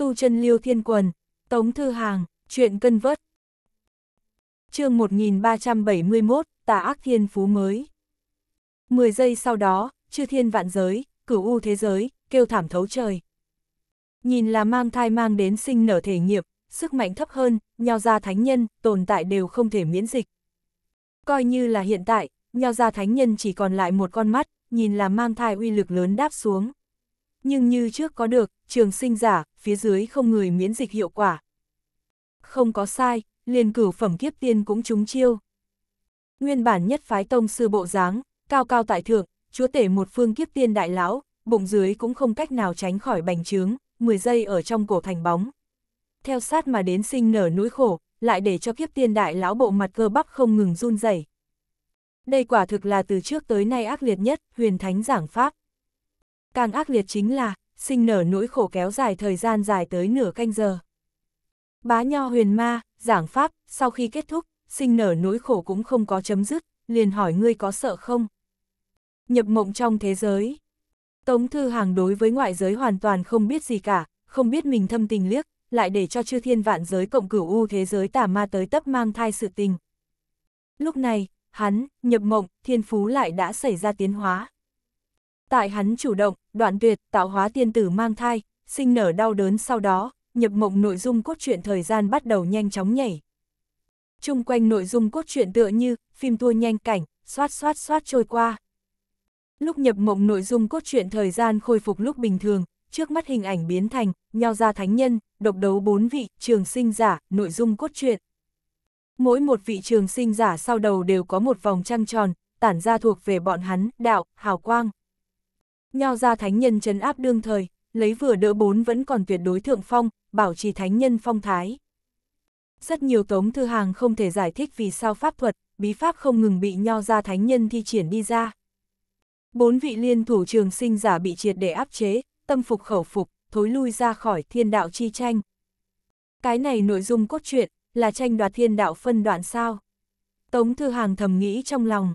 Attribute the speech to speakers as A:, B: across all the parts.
A: tu chân liêu thiên quần, tống thư hàng, chuyện cân vớt. chương 1371, tà ác thiên phú mới. mười giây sau đó, chư thiên vạn giới, cửu u thế giới, kêu thảm thấu trời. Nhìn là mang thai mang đến sinh nở thể nghiệp, sức mạnh thấp hơn, nhào ra thánh nhân, tồn tại đều không thể miễn dịch. Coi như là hiện tại, nhào ra thánh nhân chỉ còn lại một con mắt, nhìn là mang thai uy lực lớn đáp xuống nhưng như trước có được, trường sinh giả, phía dưới không người miễn dịch hiệu quả. Không có sai, liền cửu phẩm kiếp tiên cũng trúng chiêu. Nguyên bản nhất phái tông sư bộ dáng, cao cao tại thượng, chúa tể một phương kiếp tiên đại lão, bụng dưới cũng không cách nào tránh khỏi bành trướng, 10 giây ở trong cổ thành bóng. Theo sát mà đến sinh nở núi khổ, lại để cho kiếp tiên đại lão bộ mặt cơ bắp không ngừng run rẩy. Đây quả thực là từ trước tới nay ác liệt nhất, huyền thánh giảng pháp. Càng ác liệt chính là, sinh nở nỗi khổ kéo dài thời gian dài tới nửa canh giờ. Bá nho huyền ma, giảng pháp, sau khi kết thúc, sinh nở nỗi khổ cũng không có chấm dứt, liền hỏi ngươi có sợ không? Nhập mộng trong thế giới. Tống Thư Hàng đối với ngoại giới hoàn toàn không biết gì cả, không biết mình thâm tình liếc, lại để cho chư thiên vạn giới cộng cửu u thế giới tà ma tới tấp mang thai sự tình. Lúc này, hắn, nhập mộng, thiên phú lại đã xảy ra tiến hóa. Tại hắn chủ động, đoạn tuyệt, tạo hóa tiên tử mang thai, sinh nở đau đớn sau đó, nhập mộng nội dung cốt truyện thời gian bắt đầu nhanh chóng nhảy. Trung quanh nội dung cốt truyện tựa như, phim tua nhanh cảnh, xoát xoát xoát trôi qua. Lúc nhập mộng nội dung cốt truyện thời gian khôi phục lúc bình thường, trước mắt hình ảnh biến thành, nhau ra thánh nhân, độc đấu bốn vị, trường sinh giả, nội dung cốt truyện. Mỗi một vị trường sinh giả sau đầu đều có một vòng trăng tròn, tản ra thuộc về bọn hắn, đạo, hào quang. Nho ra thánh nhân chấn áp đương thời, lấy vừa đỡ bốn vẫn còn tuyệt đối thượng phong, bảo trì thánh nhân phong thái. Rất nhiều tống thư hàng không thể giải thích vì sao pháp thuật, bí pháp không ngừng bị nho ra thánh nhân thi triển đi ra. Bốn vị liên thủ trường sinh giả bị triệt để áp chế, tâm phục khẩu phục, thối lui ra khỏi thiên đạo chi tranh. Cái này nội dung cốt truyện, là tranh đoạt thiên đạo phân đoạn sao? Tống Thư Hàng thầm nghĩ trong lòng.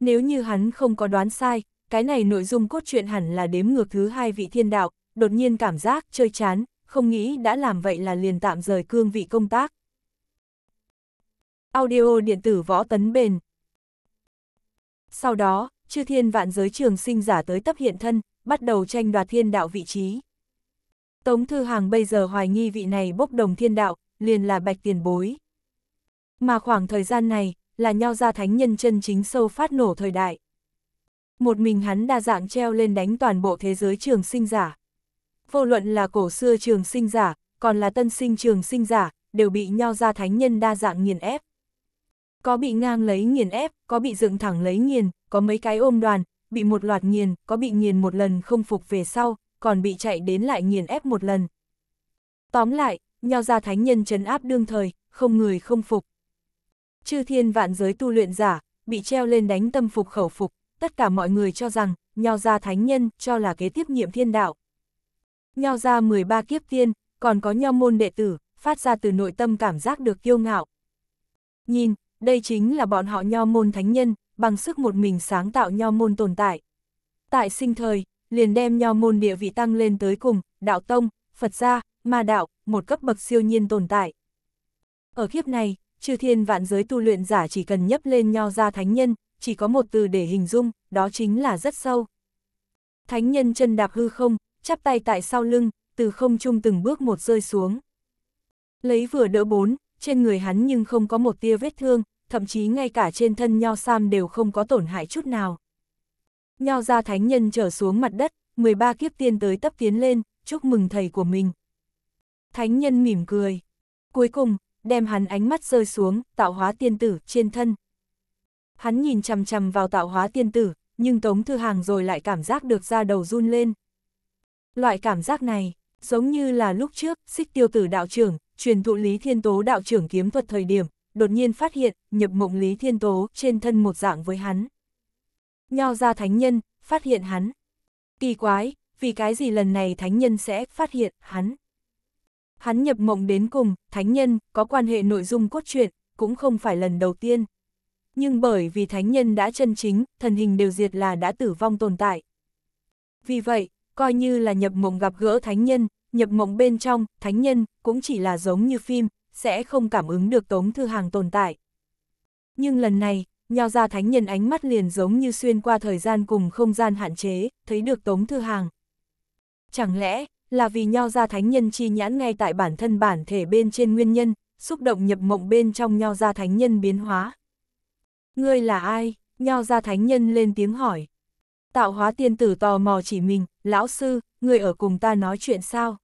A: Nếu như hắn không có đoán sai, cái này nội dung cốt truyện hẳn là đếm ngược thứ hai vị thiên đạo, đột nhiên cảm giác chơi chán, không nghĩ đã làm vậy là liền tạm rời cương vị công tác. Audio điện tử võ tấn bền Sau đó, chư thiên vạn giới trường sinh giả tới tấp hiện thân, bắt đầu tranh đoạt thiên đạo vị trí. Tống Thư Hàng bây giờ hoài nghi vị này bốc đồng thiên đạo, liền là bạch tiền bối. Mà khoảng thời gian này, là nhau ra thánh nhân chân chính sâu phát nổ thời đại một mình hắn đa dạng treo lên đánh toàn bộ thế giới trường sinh giả. Vô luận là cổ xưa trường sinh giả, còn là tân sinh trường sinh giả, đều bị nho ra thánh nhân đa dạng nghiền ép. Có bị ngang lấy nghiền ép, có bị dựng thẳng lấy nghiền, có mấy cái ôm đoàn, bị một loạt nghiền, có bị nghiền một lần không phục về sau, còn bị chạy đến lại nghiền ép một lần. Tóm lại, nho ra thánh nhân trấn áp đương thời, không người không phục. Chư thiên vạn giới tu luyện giả, bị treo lên đánh tâm phục khẩu phục, tất cả mọi người cho rằng, Nho gia thánh nhân cho là kế tiếp nhiệm thiên đạo. Nho gia 13 kiếp tiên, còn có nho môn đệ tử, phát ra từ nội tâm cảm giác được kiêu ngạo. Nhìn, đây chính là bọn họ nho môn thánh nhân, bằng sức một mình sáng tạo nho môn tồn tại. Tại sinh thời, liền đem nho môn địa vị tăng lên tới cùng, đạo tông, Phật gia, ma đạo, một cấp bậc siêu nhiên tồn tại. Ở kiếp này, chư thiên vạn giới tu luyện giả chỉ cần nhấp lên nho gia thánh nhân, chỉ có một từ để hình dung, đó chính là rất sâu. Thánh nhân chân đạp hư không, chắp tay tại sau lưng, từ không trung từng bước một rơi xuống. Lấy vừa đỡ bốn, trên người hắn nhưng không có một tia vết thương, thậm chí ngay cả trên thân nho sam đều không có tổn hại chút nào. Nho ra thánh nhân trở xuống mặt đất, 13 kiếp tiên tới tấp tiến lên, chúc mừng thầy của mình. Thánh nhân mỉm cười. Cuối cùng, đem hắn ánh mắt rơi xuống, tạo hóa tiên tử trên thân, hắn nhìn chằm chằm vào tạo hóa tiên tử, nhưng Tống Thư Hàng rồi lại cảm giác được da đầu run lên. Loại cảm giác này, giống như là lúc trước, xích tiêu tử đạo trưởng, truyền thụ Lý Thiên Tố đạo trưởng kiếm thuật thời điểm, đột nhiên phát hiện, nhập mộng Lý Thiên Tố trên thân một dạng với hắn. Nho ra thánh nhân, phát hiện hắn. Kỳ quái, vì cái gì lần này thánh nhân sẽ phát hiện hắn. Hắn nhập mộng đến cùng, thánh nhân, có quan hệ nội dung cốt truyện, cũng không phải lần đầu tiên nhưng bởi vì thánh nhân đã chân chính, thần hình đều diệt là đã tử vong tồn tại. Vì vậy, coi như là nhập mộng gặp gỡ thánh nhân, nhập mộng bên trong, thánh nhân, cũng chỉ là giống như phim, sẽ không cảm ứng được Tống Thư Hàng tồn tại. Nhưng lần này, nho ra thánh nhân ánh mắt liền giống như xuyên qua thời gian cùng không gian hạn chế, thấy được Tống Thư Hàng. Chẳng lẽ, là vì nho ra thánh nhân chi nhãn ngay tại bản thân bản thể bên trên nguyên nhân, xúc động nhập mộng bên trong nho ra thánh nhân biến hóa. Ngươi là ai? Nho ra thánh nhân lên tiếng hỏi. Tạo hóa tiên tử tò mò chỉ mình, lão sư, ngươi ở cùng ta nói chuyện sao?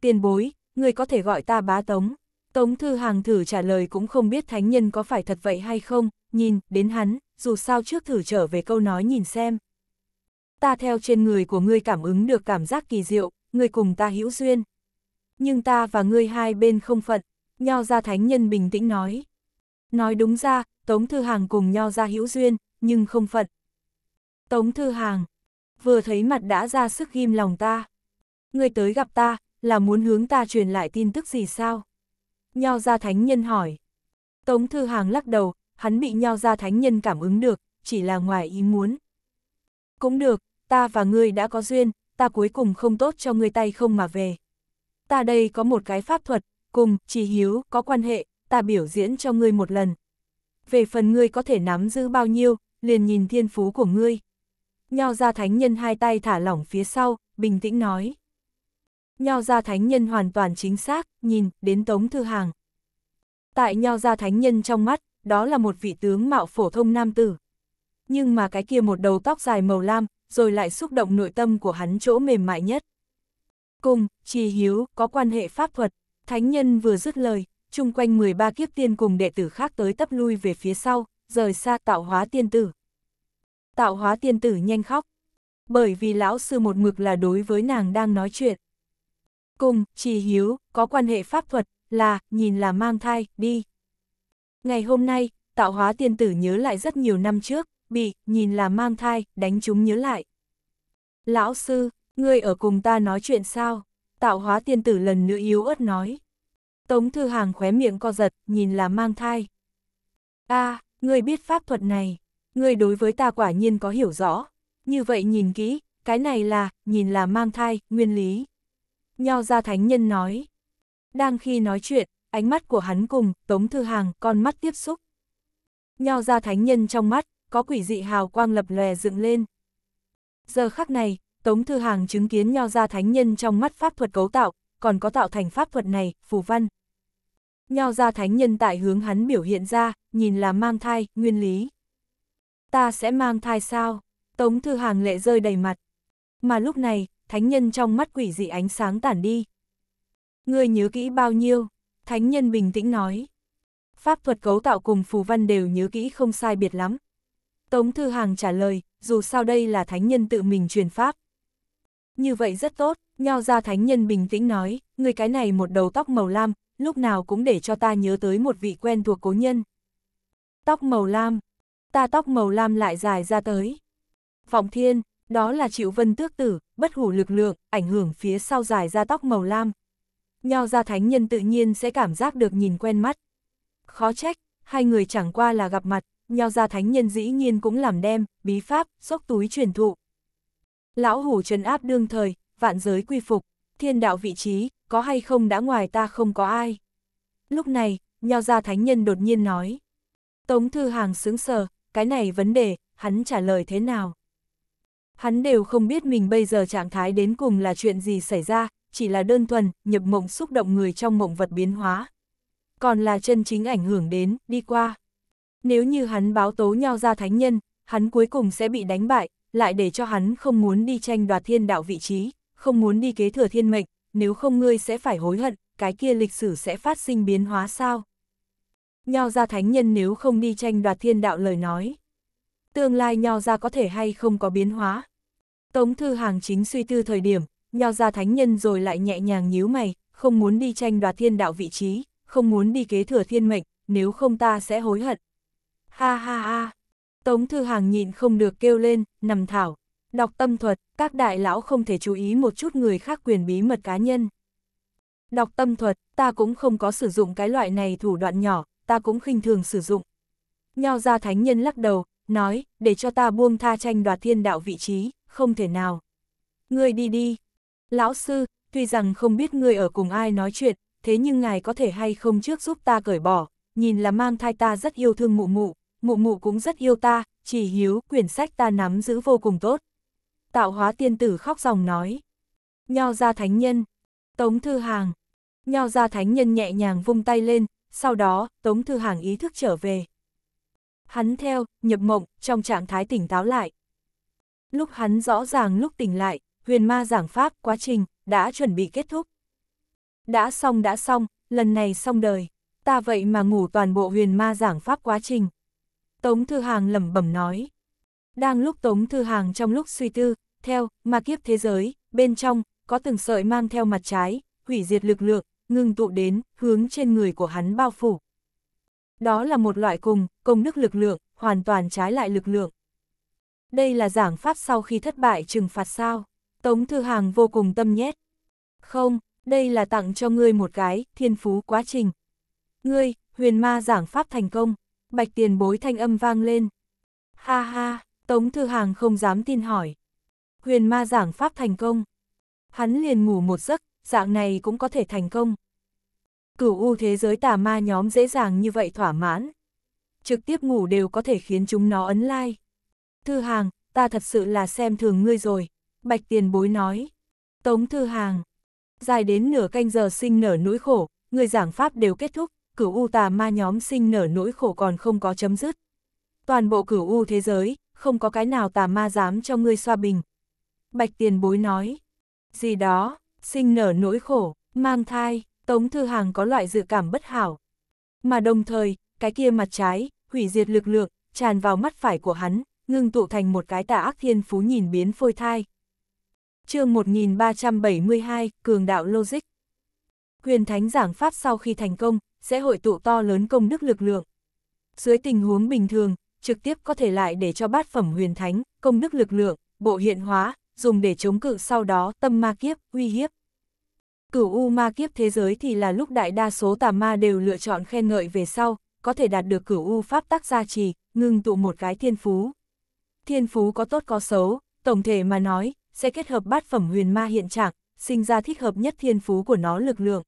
A: Tiên bối, ngươi có thể gọi ta bá tống. Tống thư hàng thử trả lời cũng không biết thánh nhân có phải thật vậy hay không, nhìn, đến hắn, dù sao trước thử trở về câu nói nhìn xem. Ta theo trên người của ngươi cảm ứng được cảm giác kỳ diệu, ngươi cùng ta hữu duyên. Nhưng ta và ngươi hai bên không phận, nho ra thánh nhân bình tĩnh nói. Nói đúng ra, Tống Thư Hàng cùng nho ra hữu duyên, nhưng không phận. Tống Thư Hàng, vừa thấy mặt đã ra sức ghim lòng ta. Người tới gặp ta, là muốn hướng ta truyền lại tin tức gì sao? Nho ra thánh nhân hỏi. Tống Thư Hàng lắc đầu, hắn bị nho ra thánh nhân cảm ứng được, chỉ là ngoài ý muốn. Cũng được, ta và ngươi đã có duyên, ta cuối cùng không tốt cho ngươi tay không mà về. Ta đây có một cái pháp thuật, cùng, chỉ hiếu, có quan hệ, ta biểu diễn cho ngươi một lần, về phần ngươi có thể nắm giữ bao nhiêu, liền nhìn thiên phú của ngươi. Nho ra thánh nhân hai tay thả lỏng phía sau, bình tĩnh nói. Nho ra thánh nhân hoàn toàn chính xác, nhìn, đến tống thư hàng. Tại nho ra thánh nhân trong mắt, đó là một vị tướng mạo phổ thông nam tử. Nhưng mà cái kia một đầu tóc dài màu lam, rồi lại xúc động nội tâm của hắn chỗ mềm mại nhất. Cùng, trì hiếu, có quan hệ pháp thuật, thánh nhân vừa dứt lời, chung quanh 13 kiếp tiên cùng đệ tử khác tới tấp lui về phía sau, rời xa tạo hóa tiên tử. Tạo hóa tiên tử nhanh khóc, bởi vì lão sư một mực là đối với nàng đang nói chuyện. Cùng, trì hiếu, có quan hệ pháp thuật, là, nhìn là mang thai, đi. Ngày hôm nay, tạo hóa tiên tử nhớ lại rất nhiều năm trước, bị, nhìn là mang thai, đánh chúng nhớ lại. Lão sư, ngươi ở cùng ta nói chuyện sao? Tạo hóa tiên tử lần nữa yếu ớt nói. Tống Thư Hàng khóe miệng co giật, nhìn là mang thai. a à, người biết pháp thuật này, người đối với ta quả nhiên có hiểu rõ. Như vậy nhìn kỹ, cái này là, nhìn là mang thai, nguyên lý. Nho ra thánh nhân nói. Đang khi nói chuyện, ánh mắt của hắn cùng, Tống Thư Hàng, con mắt tiếp xúc. Nho ra thánh nhân trong mắt, có quỷ dị hào quang lập lòe dựng lên. Giờ khắc này, Tống Thư Hàng chứng kiến nho ra thánh nhân trong mắt pháp thuật cấu tạo, còn có tạo thành pháp thuật này, phù văn, Nho ra thánh nhân tại hướng hắn biểu hiện ra, nhìn là mang thai, nguyên lý. Ta sẽ mang thai sao? Tống Thư Hàng lệ rơi đầy mặt. Mà lúc này, thánh nhân trong mắt quỷ dị ánh sáng tản đi. Ngươi nhớ kỹ bao nhiêu? Thánh nhân bình tĩnh nói. Pháp thuật cấu tạo cùng phù văn đều nhớ kỹ không sai biệt lắm. Tống Thư Hàng trả lời, dù sao đây là thánh nhân tự mình truyền pháp. Như vậy rất tốt, nho ra thánh nhân bình tĩnh nói, người cái này một đầu tóc màu lam, lúc nào cũng để cho ta nhớ tới một vị quen thuộc cố nhân. Tóc màu lam, ta tóc màu lam lại dài ra tới. Vọng thiên, đó là triệu vân tước tử, bất hủ lực lượng, ảnh hưởng phía sau dài ra tóc màu lam. Nho ra thánh nhân tự nhiên sẽ cảm giác được nhìn quen mắt. Khó trách, hai người chẳng qua là gặp mặt, nho ra thánh nhân dĩ nhiên cũng làm đem, bí pháp, xốc túi truyền thụ. Lão hủ trấn áp đương thời, vạn giới quy phục, thiên đạo vị trí, có hay không đã ngoài ta không có ai. Lúc này, nho gia thánh nhân đột nhiên nói. Tống Thư Hàng sướng sờ, cái này vấn đề, hắn trả lời thế nào? Hắn đều không biết mình bây giờ trạng thái đến cùng là chuyện gì xảy ra, chỉ là đơn thuần, nhập mộng xúc động người trong mộng vật biến hóa. Còn là chân chính ảnh hưởng đến, đi qua. Nếu như hắn báo tố nho gia thánh nhân, hắn cuối cùng sẽ bị đánh bại, lại để cho hắn không muốn đi tranh đoạt thiên đạo vị trí, không muốn đi kế thừa thiên mệnh, nếu không ngươi sẽ phải hối hận, cái kia lịch sử sẽ phát sinh biến hóa sao? Nho ra thánh nhân nếu không đi tranh đoạt thiên đạo lời nói. Tương lai nho ra có thể hay không có biến hóa. Tống Thư Hàng chính suy tư thời điểm, nho ra thánh nhân rồi lại nhẹ nhàng nhíu mày, không muốn đi tranh đoạt thiên đạo vị trí, không muốn đi kế thừa thiên mệnh, nếu không ta sẽ hối hận. Ha ha ha, Tống Thư Hàng nhịn không được kêu lên, nằm thảo. Đọc tâm thuật, các đại lão không thể chú ý một chút người khác quyền bí mật cá nhân. Đọc tâm thuật, ta cũng không có sử dụng cái loại này thủ đoạn nhỏ, ta cũng khinh thường sử dụng. Nho ra thánh nhân lắc đầu, nói, để cho ta buông tha tranh đoạt thiên đạo vị trí, không thể nào. người đi đi. Lão sư, tuy rằng không biết người ở cùng ai nói chuyện, thế nhưng ngài có thể hay không trước giúp ta cởi bỏ, nhìn là mang thai ta rất yêu thương mụ mụ, mụ mụ cũng rất yêu ta, chỉ hiếu quyển sách ta nắm giữ vô cùng tốt tạo hóa tiên tử khóc dòng nói. Nho ra thánh nhân, Tống Thư Hàng. Nho ra thánh nhân nhẹ nhàng vung tay lên, sau đó, Tống Thư Hàng ý thức trở về. Hắn theo, nhập mộng, trong trạng thái tỉnh táo lại. Lúc hắn rõ ràng lúc tỉnh lại, huyền ma giảng pháp quá trình, đã chuẩn bị kết thúc. Đã xong đã xong, lần này xong đời, ta vậy mà ngủ toàn bộ huyền ma giảng pháp quá trình. Tống Thư Hàng lẩm bẩm nói. Đang lúc Tống Thư Hàng trong lúc suy tư, theo, mà kiếp thế giới, bên trong, có từng sợi mang theo mặt trái, hủy diệt lực lượng, ngừng tụ đến, hướng trên người của hắn bao phủ. Đó là một loại cùng, công đức lực lượng, hoàn toàn trái lại lực lượng. Đây là giảng pháp sau khi thất bại trừng phạt sao. Tống Thư Hàng vô cùng tâm nhét. Không, đây là tặng cho ngươi một cái, thiên phú quá trình. Ngươi, huyền ma giảng pháp thành công, bạch tiền bối thanh âm vang lên. Ha ha, Tống Thư Hàng không dám tin hỏi. Huyền ma giảng pháp thành công. Hắn liền ngủ một giấc, dạng này cũng có thể thành công. Cửu u thế giới tà ma nhóm dễ dàng như vậy thỏa mãn. Trực tiếp ngủ đều có thể khiến chúng nó ấn lai. Like. Thư Hàng, ta thật sự là xem thường ngươi rồi. Bạch tiền bối nói. Tống Thư Hàng. Dài đến nửa canh giờ sinh nở nỗi khổ, người giảng pháp đều kết thúc, cửu u tà ma nhóm sinh nở nỗi khổ còn không có chấm dứt. Toàn bộ cửu u thế giới, không có cái nào tà ma dám cho ngươi xoa bình. Bạch tiền bối nói, gì đó, sinh nở nỗi khổ, mang thai, Tống Thư Hàng có loại dự cảm bất hảo. Mà đồng thời, cái kia mặt trái, hủy diệt lực lượng, tràn vào mắt phải của hắn, ngưng tụ thành một cái tà ác thiên phú nhìn biến phôi thai. chương 1372, Cường đạo Logic Huyền Thánh giảng Pháp sau khi thành công, sẽ hội tụ to lớn công đức lực lượng. Dưới tình huống bình thường, trực tiếp có thể lại để cho bát phẩm huyền thánh, công đức lực lượng, bộ hiện hóa, dùng để chống cự sau đó tâm ma kiếp, uy hiếp. Cửu U ma kiếp thế giới thì là lúc đại đa số tà ma đều lựa chọn khen ngợi về sau, có thể đạt được cửu U pháp tác gia trì, ngưng tụ một cái thiên phú. Thiên phú có tốt có xấu, tổng thể mà nói, sẽ kết hợp bát phẩm huyền ma hiện trạng, sinh ra thích hợp nhất thiên phú của nó lực lượng.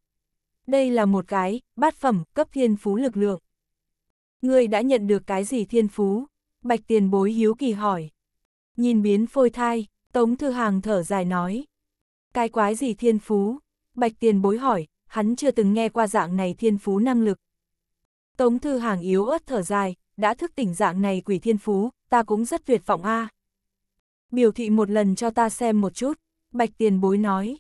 A: Đây là một cái, bát phẩm, cấp thiên phú lực lượng ngươi đã nhận được cái gì thiên phú? Bạch tiền bối hiếu kỳ hỏi. Nhìn biến phôi thai, Tống Thư Hàng thở dài nói. Cái quái gì thiên phú? Bạch tiền bối hỏi, hắn chưa từng nghe qua dạng này thiên phú năng lực. Tống Thư Hàng yếu ớt thở dài, đã thức tỉnh dạng này quỷ thiên phú, ta cũng rất tuyệt vọng a. À. Biểu thị một lần cho ta xem một chút, Bạch tiền bối nói.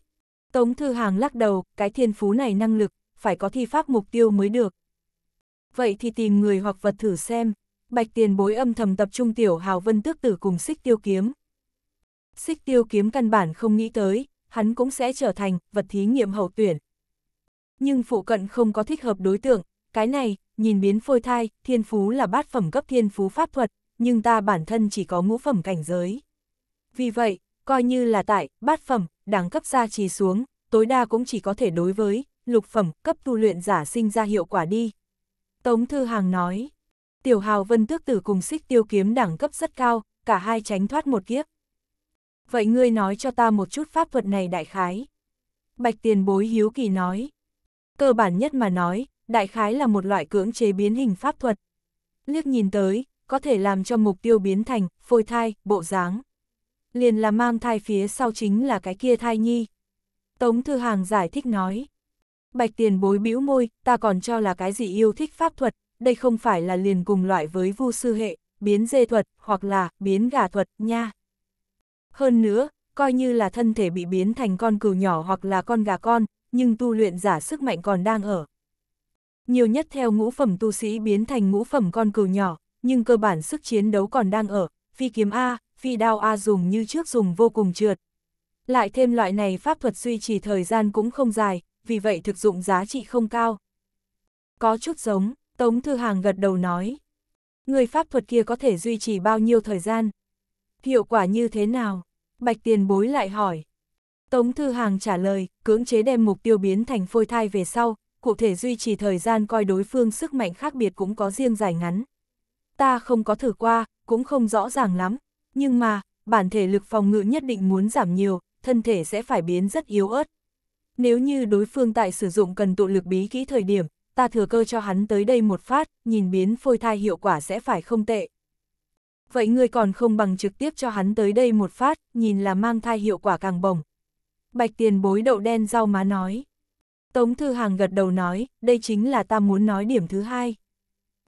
A: Tống Thư Hàng lắc đầu, cái thiên phú này năng lực, phải có thi pháp mục tiêu mới được vậy thì tìm người hoặc vật thử xem. Bạch tiền bối âm thầm tập trung tiểu hào vân tước tử cùng xích tiêu kiếm. Xích tiêu kiếm căn bản không nghĩ tới, hắn cũng sẽ trở thành vật thí nghiệm hậu tuyển. Nhưng phụ cận không có thích hợp đối tượng, cái này, nhìn biến phôi thai, thiên phú là bát phẩm cấp thiên phú pháp thuật, nhưng ta bản thân chỉ có ngũ phẩm cảnh giới. Vì vậy, coi như là tại, bát phẩm, đáng cấp gia trì xuống, tối đa cũng chỉ có thể đối với, lục phẩm, cấp tu luyện giả sinh ra hiệu quả đi, Tống Thư Hàng nói, Tiểu Hào Vân Tước Tử cùng xích tiêu kiếm đẳng cấp rất cao, cả hai tránh thoát một kiếp. Vậy ngươi nói cho ta một chút pháp thuật này đại khái. Bạch tiền bối hiếu kỳ nói. Cơ bản nhất mà nói, đại khái là một loại cưỡng chế biến hình pháp thuật. Liếc nhìn tới, có thể làm cho mục tiêu biến thành, phôi thai, bộ dáng. Liền là mang thai phía sau chính là cái kia thai nhi. Tống Thư Hàng giải thích nói bạch tiền bối bĩu môi, ta còn cho là cái gì yêu thích pháp thuật, đây không phải là liền cùng loại với vu sư hệ, biến dê thuật, hoặc là biến gà thuật, nha. Hơn nữa, coi như là thân thể bị biến thành con cừu nhỏ hoặc là con gà con, nhưng tu luyện giả sức mạnh còn đang ở. Nhiều nhất theo ngũ phẩm tu sĩ biến thành ngũ phẩm con cừu nhỏ, nhưng cơ bản sức chiến đấu còn đang ở, phi kiếm A, phi đao A dùng như trước dùng vô cùng trượt. Lại thêm loại này pháp thuật duy trì thời gian cũng không dài, vì vậy thực dụng giá trị không cao. Có chút giống, Tống Thư Hàng gật đầu nói. Người pháp thuật kia có thể duy trì bao nhiêu thời gian? Hiệu quả như thế nào? Bạch tiền bối lại hỏi. Tống Thư Hàng trả lời, cưỡng chế đem mục tiêu biến thành phôi thai về sau, cụ thể duy trì thời gian coi đối phương sức mạnh khác biệt cũng có riêng dài ngắn. Ta không có thử qua, cũng không rõ ràng lắm, nhưng mà, bản thể lực phòng ngự nhất định muốn giảm nhiều, thân thể sẽ phải biến rất yếu ớt, nếu như đối phương tại sử dụng cần tụ lực bí kỹ thời điểm, ta thừa cơ cho hắn tới đây một phát, nhìn biến phôi thai hiệu quả sẽ phải không tệ. Vậy ngươi còn không bằng trực tiếp cho hắn tới đây một phát, nhìn là mang thai hiệu quả càng bổng. Bạch tiền bối đậu đen rau má nói. Tống Thư Hàng gật đầu nói, đây chính là ta muốn nói điểm thứ hai.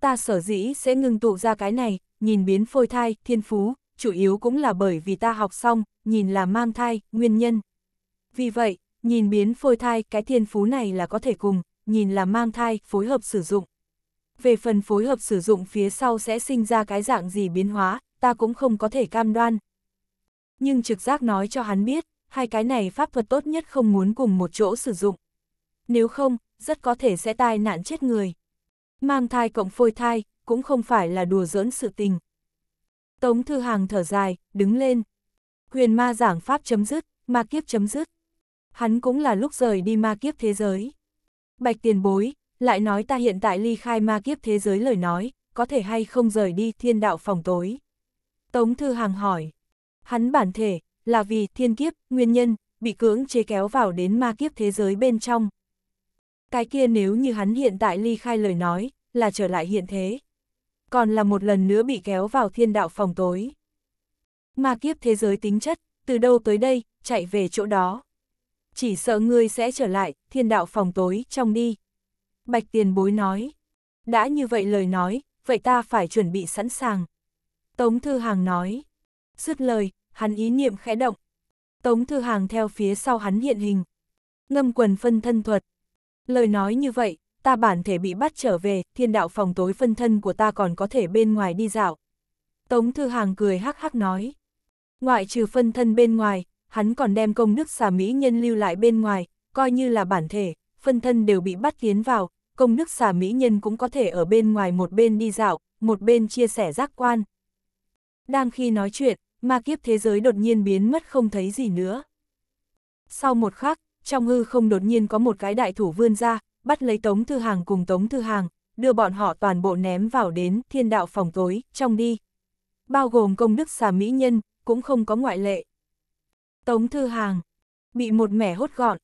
A: Ta sở dĩ sẽ ngừng tụ ra cái này, nhìn biến phôi thai, thiên phú, chủ yếu cũng là bởi vì ta học xong, nhìn là mang thai, nguyên nhân. Vì vậy, Nhìn biến phôi thai, cái thiên phú này là có thể cùng, nhìn là mang thai, phối hợp sử dụng. Về phần phối hợp sử dụng phía sau sẽ sinh ra cái dạng gì biến hóa, ta cũng không có thể cam đoan. Nhưng trực giác nói cho hắn biết, hai cái này pháp thuật tốt nhất không muốn cùng một chỗ sử dụng. Nếu không, rất có thể sẽ tai nạn chết người. Mang thai cộng phôi thai, cũng không phải là đùa giỡn sự tình. Tống Thư Hàng thở dài, đứng lên. Huyền ma giảng pháp chấm dứt, ma kiếp chấm dứt hắn cũng là lúc rời đi ma kiếp thế giới. Bạch tiền bối, lại nói ta hiện tại ly khai ma kiếp thế giới lời nói, có thể hay không rời đi thiên đạo phòng tối. Tống Thư Hàng hỏi, hắn bản thể, là vì thiên kiếp, nguyên nhân, bị cưỡng chế kéo vào đến ma kiếp thế giới bên trong. Cái kia nếu như hắn hiện tại ly khai lời nói, là trở lại hiện thế. Còn là một lần nữa bị kéo vào thiên đạo phòng tối. Ma kiếp thế giới tính chất, từ đâu tới đây, chạy về chỗ đó chỉ sợ ngươi sẽ trở lại, thiên đạo phòng tối, trong đi. Bạch tiền bối nói, đã như vậy lời nói, vậy ta phải chuẩn bị sẵn sàng. Tống Thư Hàng nói, dứt lời, hắn ý niệm khẽ động. Tống Thư Hàng theo phía sau hắn hiện hình. Ngâm quần phân thân thuật. Lời nói như vậy, ta bản thể bị bắt trở về, thiên đạo phòng tối phân thân của ta còn có thể bên ngoài đi dạo. Tống Thư Hàng cười hắc hắc nói. Ngoại trừ phân thân bên ngoài, hắn còn đem công đức xà mỹ nhân lưu lại bên ngoài, coi như là bản thể, phân thân đều bị bắt tiến vào, công đức xà mỹ nhân cũng có thể ở bên ngoài một bên đi dạo, một bên chia sẻ giác quan. Đang khi nói chuyện, ma kiếp thế giới đột nhiên biến mất không thấy gì nữa. Sau một khắc, trong hư không đột nhiên có một cái đại thủ vươn ra, bắt lấy Tống Thư Hàng cùng Tống Thư Hàng, đưa bọn họ toàn bộ ném vào đến thiên đạo phòng tối, trong đi. Bao gồm công đức xà mỹ nhân, cũng không có ngoại lệ. Tống Thư Hàng, bị một mẻ hốt gọn.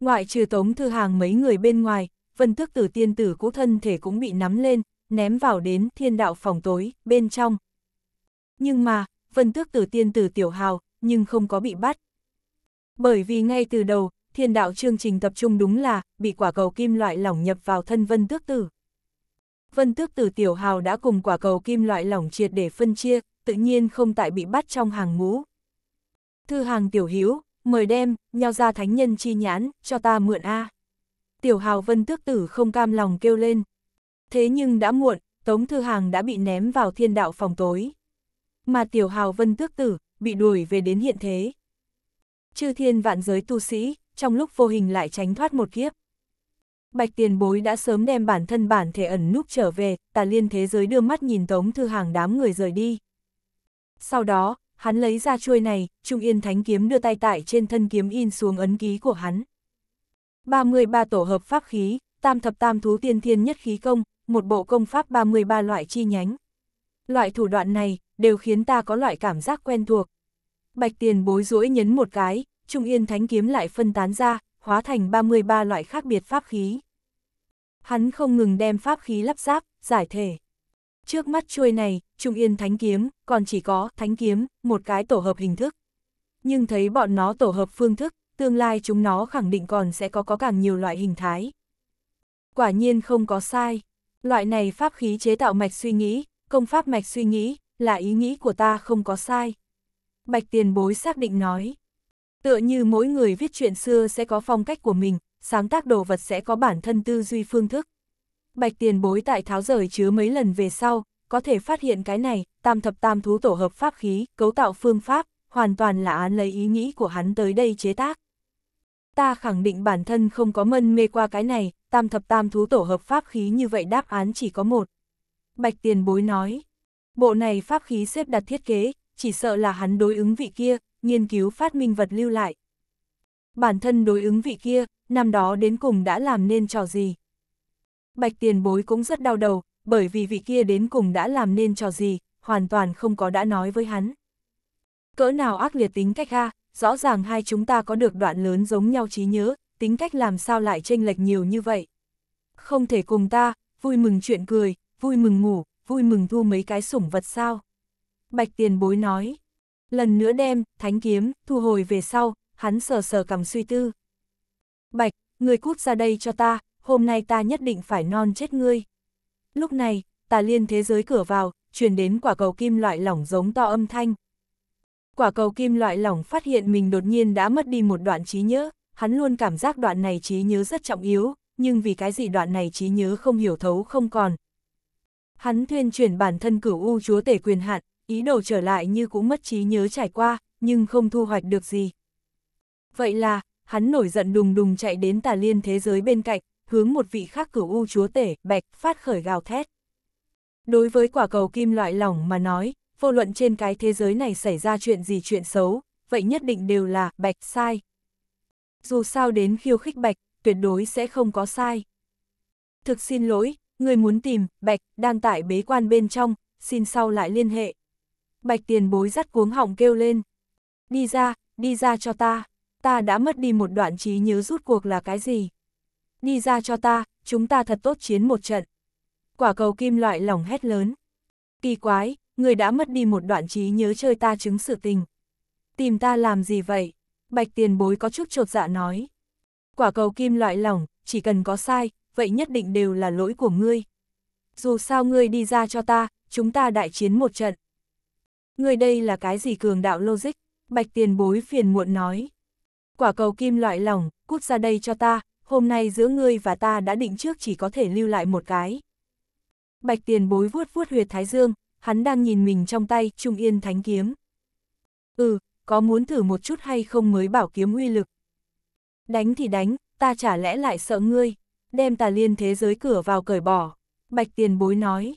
A: Ngoại trừ Tống Thư Hàng mấy người bên ngoài, vân tước tử tiên tử cũ thân thể cũng bị nắm lên, ném vào đến thiên đạo phòng tối, bên trong. Nhưng mà, vân tước tử tiên tử tiểu hào, nhưng không có bị bắt. Bởi vì ngay từ đầu, thiên đạo chương trình tập trung đúng là, bị quả cầu kim loại lỏng nhập vào thân vân tước tử. Vân tước tử tiểu hào đã cùng quả cầu kim loại lỏng triệt để phân chia, tự nhiên không tại bị bắt trong hàng ngũ. Thư hàng tiểu hữu mời đem, nhau ra thánh nhân chi nhãn, cho ta mượn a Tiểu hào vân tước tử không cam lòng kêu lên. Thế nhưng đã muộn, Tống Thư Hàng đã bị ném vào thiên đạo phòng tối. Mà tiểu hào vân tước tử, bị đuổi về đến hiện thế. Chư thiên vạn giới tu sĩ, trong lúc vô hình lại tránh thoát một kiếp. Bạch tiền bối đã sớm đem bản thân bản thể ẩn núp trở về, tà liên thế giới đưa mắt nhìn Tống Thư Hàng đám người rời đi. Sau đó, Hắn lấy ra chuôi này, Trung Yên Thánh Kiếm đưa tay tại trên thân kiếm in xuống ấn ký của hắn. 33 tổ hợp pháp khí, tam thập tam thú tiên thiên nhất khí công, một bộ công pháp 33 loại chi nhánh. Loại thủ đoạn này, đều khiến ta có loại cảm giác quen thuộc. Bạch tiền bối rối nhấn một cái, Trung Yên Thánh Kiếm lại phân tán ra, hóa thành 33 loại khác biệt pháp khí. Hắn không ngừng đem pháp khí lắp ráp, giải thể. Trước mắt chuôi này, Trung Yên Thánh Kiếm, còn chỉ có Thánh Kiếm, một cái tổ hợp hình thức. Nhưng thấy bọn nó tổ hợp phương thức, tương lai chúng nó khẳng định còn sẽ có có càng nhiều loại hình thái. Quả nhiên không có sai. Loại này pháp khí chế tạo mạch suy nghĩ, công pháp mạch suy nghĩ, là ý nghĩ của ta không có sai. Bạch tiền bối xác định nói. Tựa như mỗi người viết chuyện xưa sẽ có phong cách của mình, sáng tác đồ vật sẽ có bản thân tư duy phương thức. Bạch tiền bối tại tháo rời chứa mấy lần về sau, có thể phát hiện cái này, tam thập tam thú tổ hợp pháp khí, cấu tạo phương pháp, hoàn toàn là án lấy ý nghĩ của hắn tới đây chế tác. Ta khẳng định bản thân không có mân mê qua cái này, tam thập tam thú tổ hợp pháp khí như vậy đáp án chỉ có một. Bạch tiền bối nói, bộ này pháp khí xếp đặt thiết kế, chỉ sợ là hắn đối ứng vị kia, nghiên cứu phát minh vật lưu lại. Bản thân đối ứng vị kia, năm đó đến cùng đã làm nên trò gì? Bạch tiền bối cũng rất đau đầu, bởi vì vị kia đến cùng đã làm nên trò gì, hoàn toàn không có đã nói với hắn. Cỡ nào ác liệt tính cách ha, rõ ràng hai chúng ta có được đoạn lớn giống nhau trí nhớ, tính cách làm sao lại chênh lệch nhiều như vậy. Không thể cùng ta, vui mừng chuyện cười, vui mừng ngủ, vui mừng thu mấy cái sủng vật sao. Bạch tiền bối nói, lần nữa đem, thánh kiếm, thu hồi về sau, hắn sờ sờ cầm suy tư. Bạch, người cút ra đây cho ta, hôm nay ta nhất định phải non chết ngươi. Lúc này, tà liên thế giới cửa vào, truyền đến quả cầu kim loại lỏng giống to âm thanh. Quả cầu kim loại lỏng phát hiện mình đột nhiên đã mất đi một đoạn trí nhớ, hắn luôn cảm giác đoạn này trí nhớ rất trọng yếu, nhưng vì cái gì đoạn này trí nhớ không hiểu thấu không còn. Hắn thuyên chuyển bản thân cửu u chúa tể quyền hạn, ý đồ trở lại như cũng mất trí nhớ trải qua, nhưng không thu hoạch được gì. Vậy là, hắn nổi giận đùng đùng chạy đến tà liên thế giới bên cạnh, hướng một vị khác cửu u chúa tể, bạch, phát khởi gào thét. Đối với quả cầu kim loại lỏng mà nói, vô luận trên cái thế giới này xảy ra chuyện gì chuyện xấu, vậy nhất định đều là bạch sai. Dù sao đến khiêu khích bạch, tuyệt đối sẽ không có sai. Thực xin lỗi, người muốn tìm, bạch, đang tại bế quan bên trong, xin sau lại liên hệ. Bạch tiền bối dắt cuống họng kêu lên. Đi ra, đi ra cho ta, ta đã mất đi một đoạn trí nhớ rút cuộc là cái gì đi ra cho ta, chúng ta thật tốt chiến một trận. Quả cầu kim loại lỏng hét lớn. Kỳ quái, người đã mất đi một đoạn trí nhớ chơi ta chứng sự tình. Tìm ta làm gì vậy? Bạch tiền bối có chút trột dạ nói. Quả cầu kim loại lỏng, chỉ cần có sai, vậy nhất định đều là lỗi của ngươi. Dù sao ngươi đi ra cho ta, chúng ta đại chiến một trận. Ngươi đây là cái gì cường đạo logic? Bạch tiền bối phiền muộn nói. Quả cầu kim loại lỏng, cút ra đây cho ta, hôm nay giữa ngươi và ta đã định trước chỉ có thể lưu lại một cái. Bạch tiền bối vuốt vuốt huyệt thái dương, hắn đang nhìn mình trong tay, trung yên thánh kiếm. Ừ, có muốn thử một chút hay không mới bảo kiếm uy lực. Đánh thì đánh, ta chả lẽ lại sợ ngươi, đem tà liên thế giới cửa vào cởi bỏ. Bạch tiền bối nói,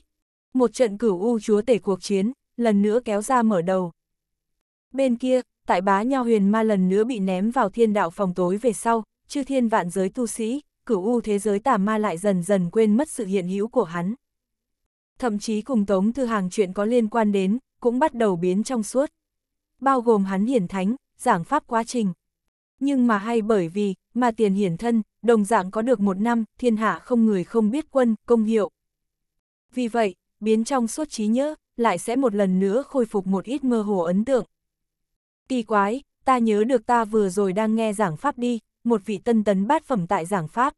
A: một trận cửu u chúa tể cuộc chiến, lần nữa kéo ra mở đầu. Bên kia, tại bá nho huyền ma lần nữa bị ném vào thiên đạo phòng tối về sau, chư thiên vạn giới tu sĩ, cửu u thế giới tà ma lại dần dần quên mất sự hiện hữu của hắn. Thậm chí cùng Tống Thư Hàng chuyện có liên quan đến, cũng bắt đầu biến trong suốt. Bao gồm hắn hiển thánh, giảng pháp quá trình. Nhưng mà hay bởi vì, mà tiền hiển thân, đồng dạng có được một năm, thiên hạ không người không biết quân, công hiệu. Vì vậy, biến trong suốt trí nhớ, lại sẽ một lần nữa khôi phục một ít mơ hồ ấn tượng. Kỳ quái, ta nhớ được ta vừa rồi đang nghe giảng pháp đi một vị tân tấn bát phẩm tại giảng pháp.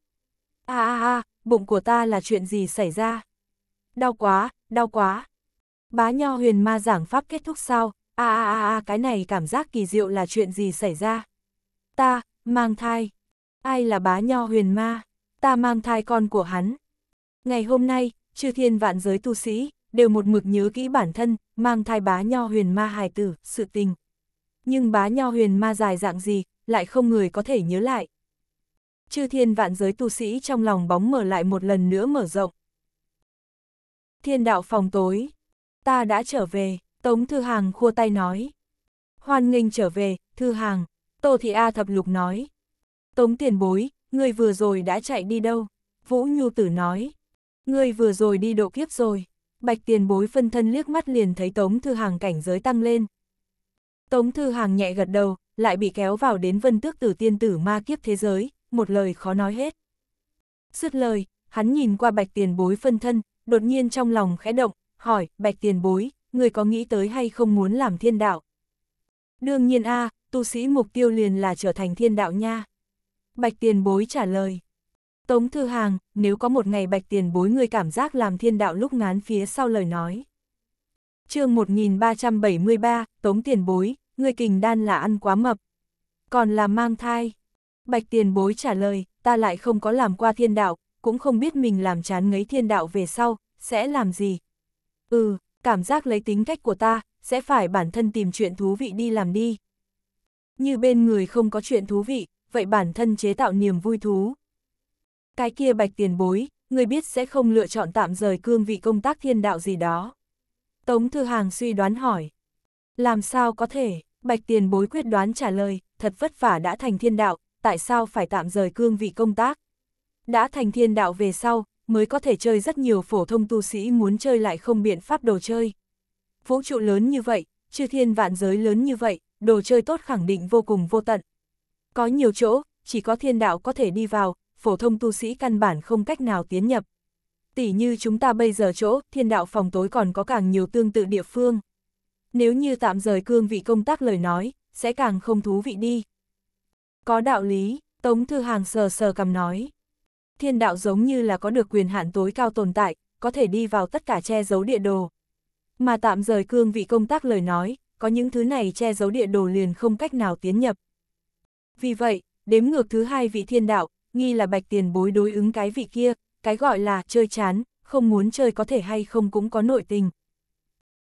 A: A a a, bụng của ta là chuyện gì xảy ra? Đau quá, đau quá. Bá nho huyền ma giảng pháp kết thúc sau. A a a a, cái này cảm giác kỳ diệu là chuyện gì xảy ra? Ta, mang thai. Ai là bá nho huyền ma? Ta mang thai con của hắn. Ngày hôm nay, chư thiên vạn giới tu sĩ, đều một mực nhớ kỹ bản thân, mang thai bá nho huyền ma hài tử, sự tình. Nhưng bá nho huyền ma dài dạng gì, lại không người có thể nhớ lại. Chư thiên vạn giới tu sĩ trong lòng bóng mở lại một lần nữa mở rộng. Thiên đạo phòng tối, ta đã trở về, Tống Thư Hàng khua tay nói. Hoan nghênh trở về, Thư Hàng, Tô Thị A thập lục nói. Tống tiền bối, người vừa rồi đã chạy đi đâu? Vũ Nhu Tử nói. Người vừa rồi đi độ kiếp rồi. Bạch tiền bối phân thân liếc mắt liền thấy Tống Thư Hàng cảnh giới tăng lên. Tống Thư Hàng nhẹ gật đầu, lại bị kéo vào đến vân tước tử tiên tử ma kiếp thế giới, một lời khó nói hết. Dứt lời, hắn nhìn qua bạch tiền bối phân thân, đột nhiên trong lòng khẽ động, hỏi, bạch tiền bối, người có nghĩ tới hay không muốn làm thiên đạo? Đương nhiên a tu sĩ mục tiêu liền là trở thành thiên đạo nha. Bạch tiền bối trả lời. Tống Thư Hàng, nếu có một ngày bạch tiền bối người cảm giác làm thiên đạo lúc ngán phía sau lời nói. chương 1373, Tống Tiền Bối, người kình đan là ăn quá mập, còn là mang thai. Bạch tiền bối trả lời, ta lại không có làm qua thiên đạo, cũng không biết mình làm chán ngấy thiên đạo về sau, sẽ làm gì. Ừ, cảm giác lấy tính cách của ta, sẽ phải bản thân tìm chuyện thú vị đi làm đi. Như bên người không có chuyện thú vị, vậy bản thân chế tạo niềm vui thú. Cái kia bạch tiền bối, người biết sẽ không lựa chọn tạm rời cương vị công tác thiên đạo gì đó. Tống Thư Hàng suy đoán hỏi. Làm sao có thể? Bạch tiền bối quyết đoán trả lời, thật vất vả đã thành thiên đạo, tại sao phải tạm rời cương vị công tác? Đã thành thiên đạo về sau, mới có thể chơi rất nhiều phổ thông tu sĩ muốn chơi lại không biện pháp đồ chơi. Vũ trụ lớn như vậy, chư thiên vạn giới lớn như vậy, đồ chơi tốt khẳng định vô cùng vô tận. Có nhiều chỗ, chỉ có thiên đạo có thể đi vào, phổ thông tu sĩ căn bản không cách nào tiến nhập. Tỷ như chúng ta bây giờ chỗ, thiên đạo phòng tối còn có càng nhiều tương tự địa phương nếu như tạm rời cương vị công tác lời nói, sẽ càng không thú vị đi. Có đạo lý, Tống Thư Hàng sờ sờ cầm nói. Thiên đạo giống như là có được quyền hạn tối cao tồn tại, có thể đi vào tất cả che giấu địa đồ. Mà tạm rời cương vị công tác lời nói, có những thứ này che giấu địa đồ liền không cách nào tiến nhập. Vì vậy, đếm ngược thứ hai vị thiên đạo, nghi là bạch tiền bối đối ứng cái vị kia, cái gọi là chơi chán, không muốn chơi có thể hay không cũng có nội tình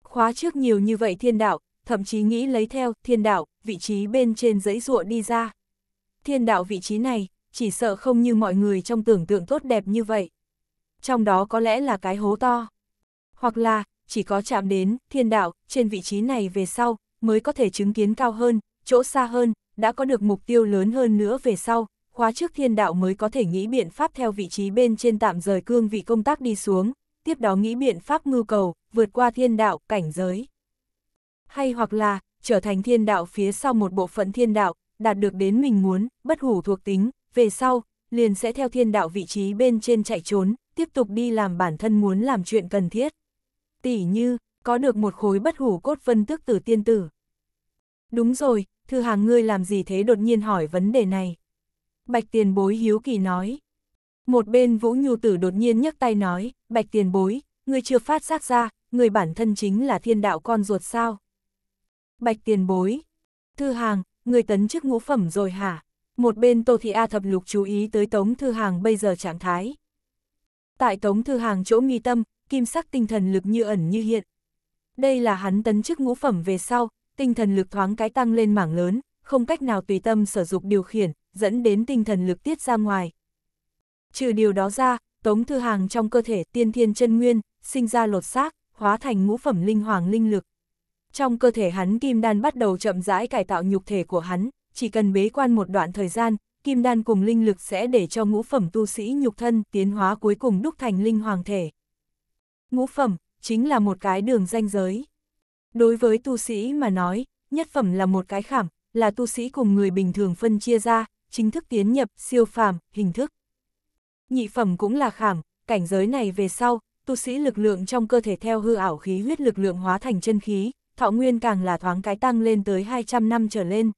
A: khóa trước nhiều như vậy thiên đạo, thậm chí nghĩ lấy theo thiên đạo, vị trí bên trên giấy ruộng đi ra. Thiên đạo vị trí này, chỉ sợ không như mọi người trong tưởng tượng tốt đẹp như vậy. Trong đó có lẽ là cái hố to. Hoặc là, chỉ có chạm đến thiên đạo trên vị trí này về sau, mới có thể chứng kiến cao hơn, chỗ xa hơn, đã có được mục tiêu lớn hơn nữa về sau, khóa trước thiên đạo mới có thể nghĩ biện pháp theo vị trí bên trên tạm rời cương vị công tác đi xuống, tiếp đó nghĩ biện pháp mưu cầu, vượt qua thiên đạo, cảnh giới. Hay hoặc là, trở thành thiên đạo phía sau một bộ phận thiên đạo, đạt được đến mình muốn, bất hủ thuộc tính, về sau, liền sẽ theo thiên đạo vị trí bên trên chạy trốn, tiếp tục đi làm bản thân muốn làm chuyện cần thiết. Tỷ như, có được một khối bất hủ cốt vân tước tử tiên tử. Đúng rồi, thư hàng ngươi làm gì thế đột nhiên hỏi vấn đề này. Bạch tiền bối hiếu kỳ nói. Một bên vũ nhu tử đột nhiên nhấc tay nói, bạch tiền bối, người chưa phát giác ra, người bản thân chính là thiên đạo con ruột sao. Bạch tiền bối, thư hàng, người tấn chức ngũ phẩm rồi hả? Một bên Tô Thị A thập lục chú ý tới Tống Thư Hàng bây giờ trạng thái. Tại Tống Thư Hàng chỗ nghi tâm, kim sắc tinh thần lực như ẩn như hiện. Đây là hắn tấn chức ngũ phẩm về sau, tinh thần lực thoáng cái tăng lên mảng lớn, không cách nào tùy tâm sở dục điều khiển, dẫn đến tinh thần lực tiết ra ngoài. Trừ điều đó ra, Tống Thư Hàng trong cơ thể tiên thiên chân nguyên, sinh ra lột xác, hóa thành ngũ phẩm linh hoàng linh lực. Trong cơ thể hắn kim đan bắt đầu chậm rãi cải tạo nhục thể của hắn, chỉ cần bế quan một đoạn thời gian, kim đan cùng linh lực sẽ để cho ngũ phẩm tu sĩ nhục thân tiến hóa cuối cùng đúc thành linh hoàng thể. Ngũ phẩm, chính là một cái đường danh giới. Đối với tu sĩ mà nói, nhất phẩm là một cái khảm, là tu sĩ cùng người bình thường phân chia ra, chính thức tiến nhập, siêu phàm, hình thức. Nhị phẩm cũng là khảm, cảnh giới này về sau, tu sĩ lực lượng trong cơ thể theo hư ảo khí huyết lực lượng hóa thành chân khí, thọ nguyên càng là thoáng cái tăng lên tới 200 năm trở lên.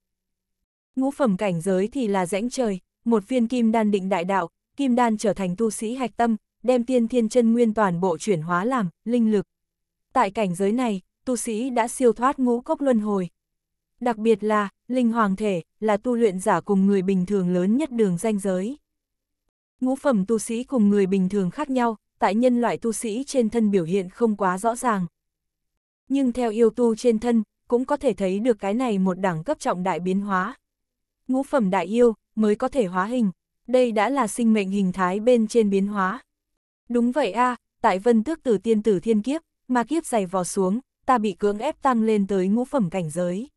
A: Ngũ phẩm cảnh giới thì là rãnh trời, một viên kim đan định đại đạo, kim đan trở thành tu sĩ hạch tâm, đem tiên thiên chân nguyên toàn bộ chuyển hóa làm linh lực. Tại cảnh giới này, tu sĩ đã siêu thoát ngũ cốc luân hồi. Đặc biệt là, linh hoàng thể, là tu luyện giả cùng người bình thường lớn nhất đường danh giới. Ngũ phẩm tu sĩ cùng người bình thường khác nhau, tại nhân loại tu sĩ trên thân biểu hiện không quá rõ ràng. Nhưng theo yêu tu trên thân, cũng có thể thấy được cái này một đẳng cấp trọng đại biến hóa. Ngũ phẩm đại yêu mới có thể hóa hình, đây đã là sinh mệnh hình thái bên trên biến hóa. Đúng vậy a, à, tại vân tước tử tiên tử thiên kiếp, mà kiếp dày vò xuống, ta bị cưỡng ép tăng lên tới ngũ phẩm cảnh giới.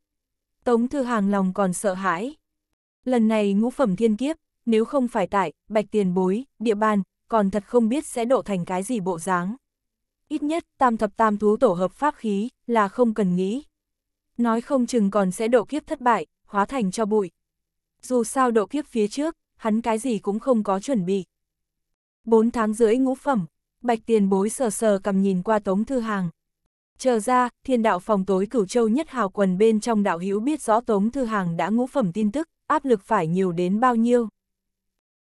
A: Tống Thư Hàng lòng còn sợ hãi. Lần này ngũ phẩm thiên kiếp, nếu không phải tại, bạch tiền bối, địa bàn, còn thật không biết sẽ độ thành cái gì bộ dáng. Ít nhất, tam thập tam thú tổ hợp pháp khí, là không cần nghĩ. Nói không chừng còn sẽ độ kiếp thất bại, hóa thành cho bụi. Dù sao độ kiếp phía trước, hắn cái gì cũng không có chuẩn bị. Bốn tháng rưỡi ngũ phẩm, bạch tiền bối sờ sờ cầm nhìn qua tống thư hàng. Chờ ra, thiên đạo phòng tối cửu châu nhất hào quần bên trong đạo hữu biết rõ tống thư hàng đã ngũ phẩm tin tức, áp lực phải nhiều đến bao nhiêu.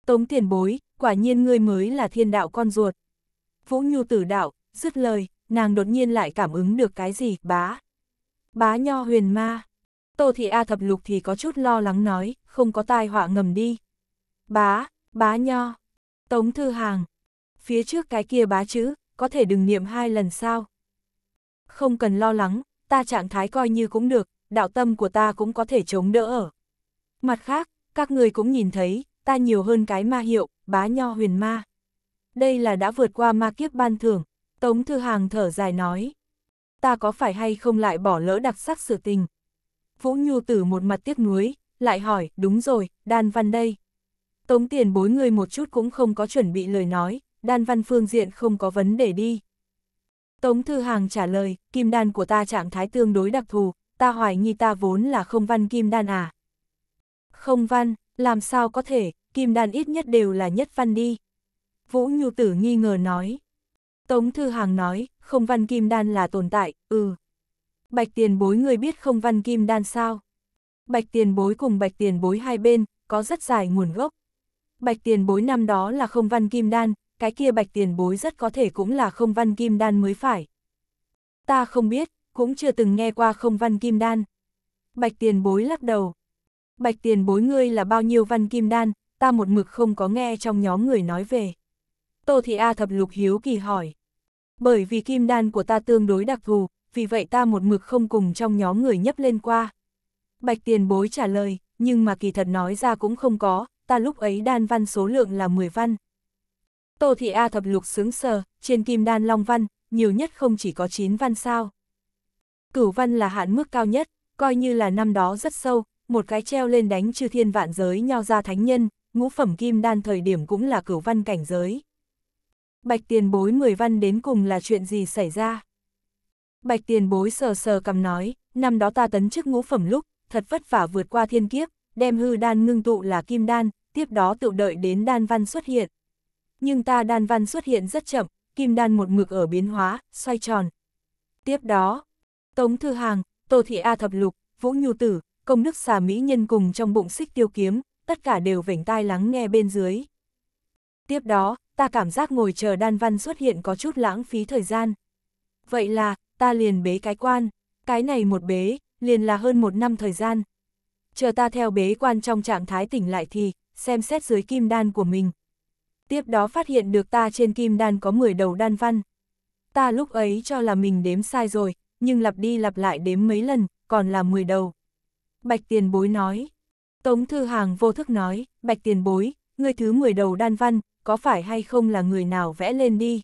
A: Tống tiền bối, quả nhiên ngươi mới là thiên đạo con ruột. Vũ Nhu tử đạo, dứt lời, nàng đột nhiên lại cảm ứng được cái gì, bá. Bá nho huyền ma. Tô thị A thập lục thì có chút lo lắng nói, không có tai họa ngầm đi. Bá, bá nho. Tống thư hàng. Phía trước cái kia bá chữ, có thể đừng niệm hai lần sao. Không cần lo lắng, ta trạng thái coi như cũng được, đạo tâm của ta cũng có thể chống đỡ ở. Mặt khác, các người cũng nhìn thấy, ta nhiều hơn cái ma hiệu, bá nho huyền ma. Đây là đã vượt qua ma kiếp ban thưởng, Tống Thư Hàng thở dài nói. Ta có phải hay không lại bỏ lỡ đặc sắc sự tình? Vũ Nhu Tử một mặt tiếc nuối, lại hỏi, đúng rồi, đan văn đây. Tống tiền bối người một chút cũng không có chuẩn bị lời nói, đan văn phương diện không có vấn đề đi. Tống Thư Hàng trả lời, kim đan của ta trạng thái tương đối đặc thù, ta hoài nghi ta vốn là không văn kim đan à. Không văn, làm sao có thể, kim đan ít nhất đều là nhất văn đi. Vũ Nhu Tử nghi ngờ nói. Tống Thư Hàng nói, không văn kim đan là tồn tại, ừ. Bạch tiền bối người biết không văn kim đan sao? Bạch tiền bối cùng bạch tiền bối hai bên, có rất dài nguồn gốc. Bạch tiền bối năm đó là không văn kim đan, cái kia bạch tiền bối rất có thể cũng là không văn kim đan mới phải. Ta không biết, cũng chưa từng nghe qua không văn kim đan. Bạch tiền bối lắc đầu. Bạch tiền bối ngươi là bao nhiêu văn kim đan, ta một mực không có nghe trong nhóm người nói về. Tô Thị A thập lục hiếu kỳ hỏi. Bởi vì kim đan của ta tương đối đặc thù, vì vậy ta một mực không cùng trong nhóm người nhấp lên qua. Bạch tiền bối trả lời, nhưng mà kỳ thật nói ra cũng không có, ta lúc ấy đan văn số lượng là 10 văn. Tô Thị A thập lục sướng sờ, trên kim đan long văn, nhiều nhất không chỉ có 9 văn sao. Cửu văn là hạn mức cao nhất, coi như là năm đó rất sâu, một cái treo lên đánh chư thiên vạn giới nhau ra thánh nhân, ngũ phẩm kim đan thời điểm cũng là cửu văn cảnh giới. Bạch tiền bối 10 văn đến cùng là chuyện gì xảy ra? Bạch tiền bối sờ sờ cầm nói, năm đó ta tấn chức ngũ phẩm lúc, thật vất vả vượt qua thiên kiếp, đem hư đan ngưng tụ là kim đan, tiếp đó tự đợi đến đan văn xuất hiện. Nhưng ta đan văn xuất hiện rất chậm, kim đan một mực ở biến hóa, xoay tròn. Tiếp đó, Tống Thư Hàng, Tô Thị A Thập Lục, Vũ Nhu Tử, công đức xà mỹ nhân cùng trong bụng xích tiêu kiếm, tất cả đều vểnh tai lắng nghe bên dưới. Tiếp đó, ta cảm giác ngồi chờ đan văn xuất hiện có chút lãng phí thời gian. Vậy là, ta liền bế cái quan, cái này một bế, liền là hơn một năm thời gian. Chờ ta theo bế quan trong trạng thái tỉnh lại thì, xem xét dưới kim đan của mình. Tiếp đó phát hiện được ta trên kim đan có 10 đầu đan văn. Ta lúc ấy cho là mình đếm sai rồi, nhưng lặp đi lặp lại đếm mấy lần, còn là 10 đầu. Bạch tiền bối nói, Tống Thư Hàng vô thức nói, bạch tiền bối, người thứ 10 đầu đan văn, có phải hay không là người nào vẽ lên đi?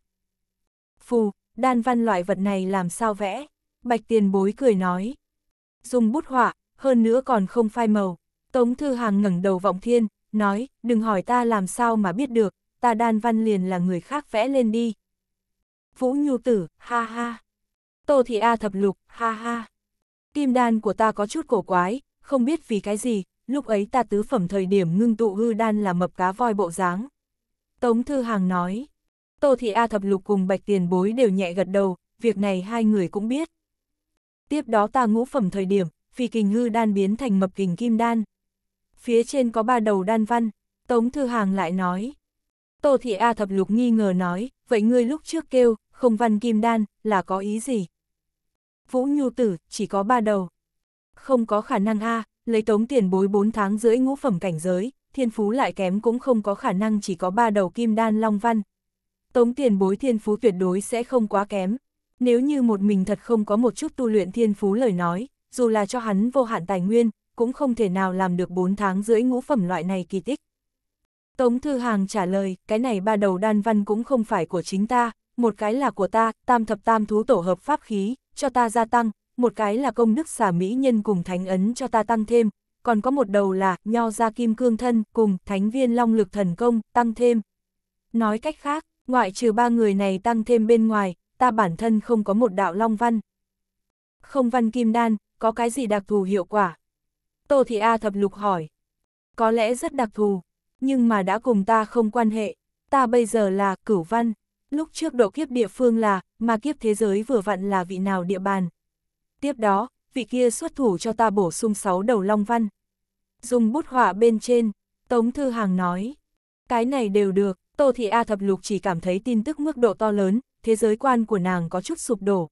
A: Phù, đan văn loại vật này làm sao vẽ? Bạch tiền bối cười nói. Dùng bút họa, hơn nữa còn không phai màu. Tống Thư Hàng ngẩng đầu vọng thiên, nói, đừng hỏi ta làm sao mà biết được, ta đan văn liền là người khác vẽ lên đi. Vũ Nhu Tử, ha ha. Tô Thị A Thập Lục, ha ha. Kim đan của ta có chút cổ quái, không biết vì cái gì, lúc ấy ta tứ phẩm thời điểm ngưng tụ hư đan là mập cá voi bộ dáng. Tống Thư Hàng nói, Tô Thị A Thập Lục cùng Bạch Tiền Bối đều nhẹ gật đầu, việc này hai người cũng biết. Tiếp đó ta ngũ phẩm thời điểm, phi kình hư đan biến thành mập kình kim đan. Phía trên có ba đầu đan văn, Tống Thư Hàng lại nói. Tô Thị A Thập Lục nghi ngờ nói, vậy ngươi lúc trước kêu, không văn kim đan, là có ý gì? Vũ Nhu Tử, chỉ có ba đầu. Không có khả năng a lấy tống tiền bối 4 tháng rưỡi ngũ phẩm cảnh giới, thiên phú lại kém cũng không có khả năng chỉ có ba đầu kim đan long văn. Tống tiền bối thiên phú tuyệt đối sẽ không quá kém. Nếu như một mình thật không có một chút tu luyện thiên phú lời nói, dù là cho hắn vô hạn tài nguyên, cũng không thể nào làm được 4 tháng rưỡi ngũ phẩm loại này kỳ tích. Tống Thư Hàng trả lời, cái này ba đầu đan văn cũng không phải của chính ta, một cái là của ta, tam thập tam thú tổ hợp pháp khí, cho ta gia tăng, một cái là công đức xả mỹ nhân cùng thánh ấn cho ta tăng thêm, còn có một đầu là nho ra kim cương thân cùng thánh viên long lực thần công tăng thêm. Nói cách khác, ngoại trừ ba người này tăng thêm bên ngoài, ta bản thân không có một đạo long văn. Không văn kim đan, có cái gì đặc thù hiệu quả? Tô Thị A thập lục hỏi. Có lẽ rất đặc thù, nhưng mà đã cùng ta không quan hệ. Ta bây giờ là cửu văn, lúc trước độ kiếp địa phương là, mà kiếp thế giới vừa vặn là vị nào địa bàn, Tiếp đó, vị kia xuất thủ cho ta bổ sung 6 đầu long văn. Dùng bút họa bên trên, Tống Thư Hàng nói. Cái này đều được, Tô Thị A Thập Lục chỉ cảm thấy tin tức mức độ to lớn, thế giới quan của nàng có chút sụp đổ.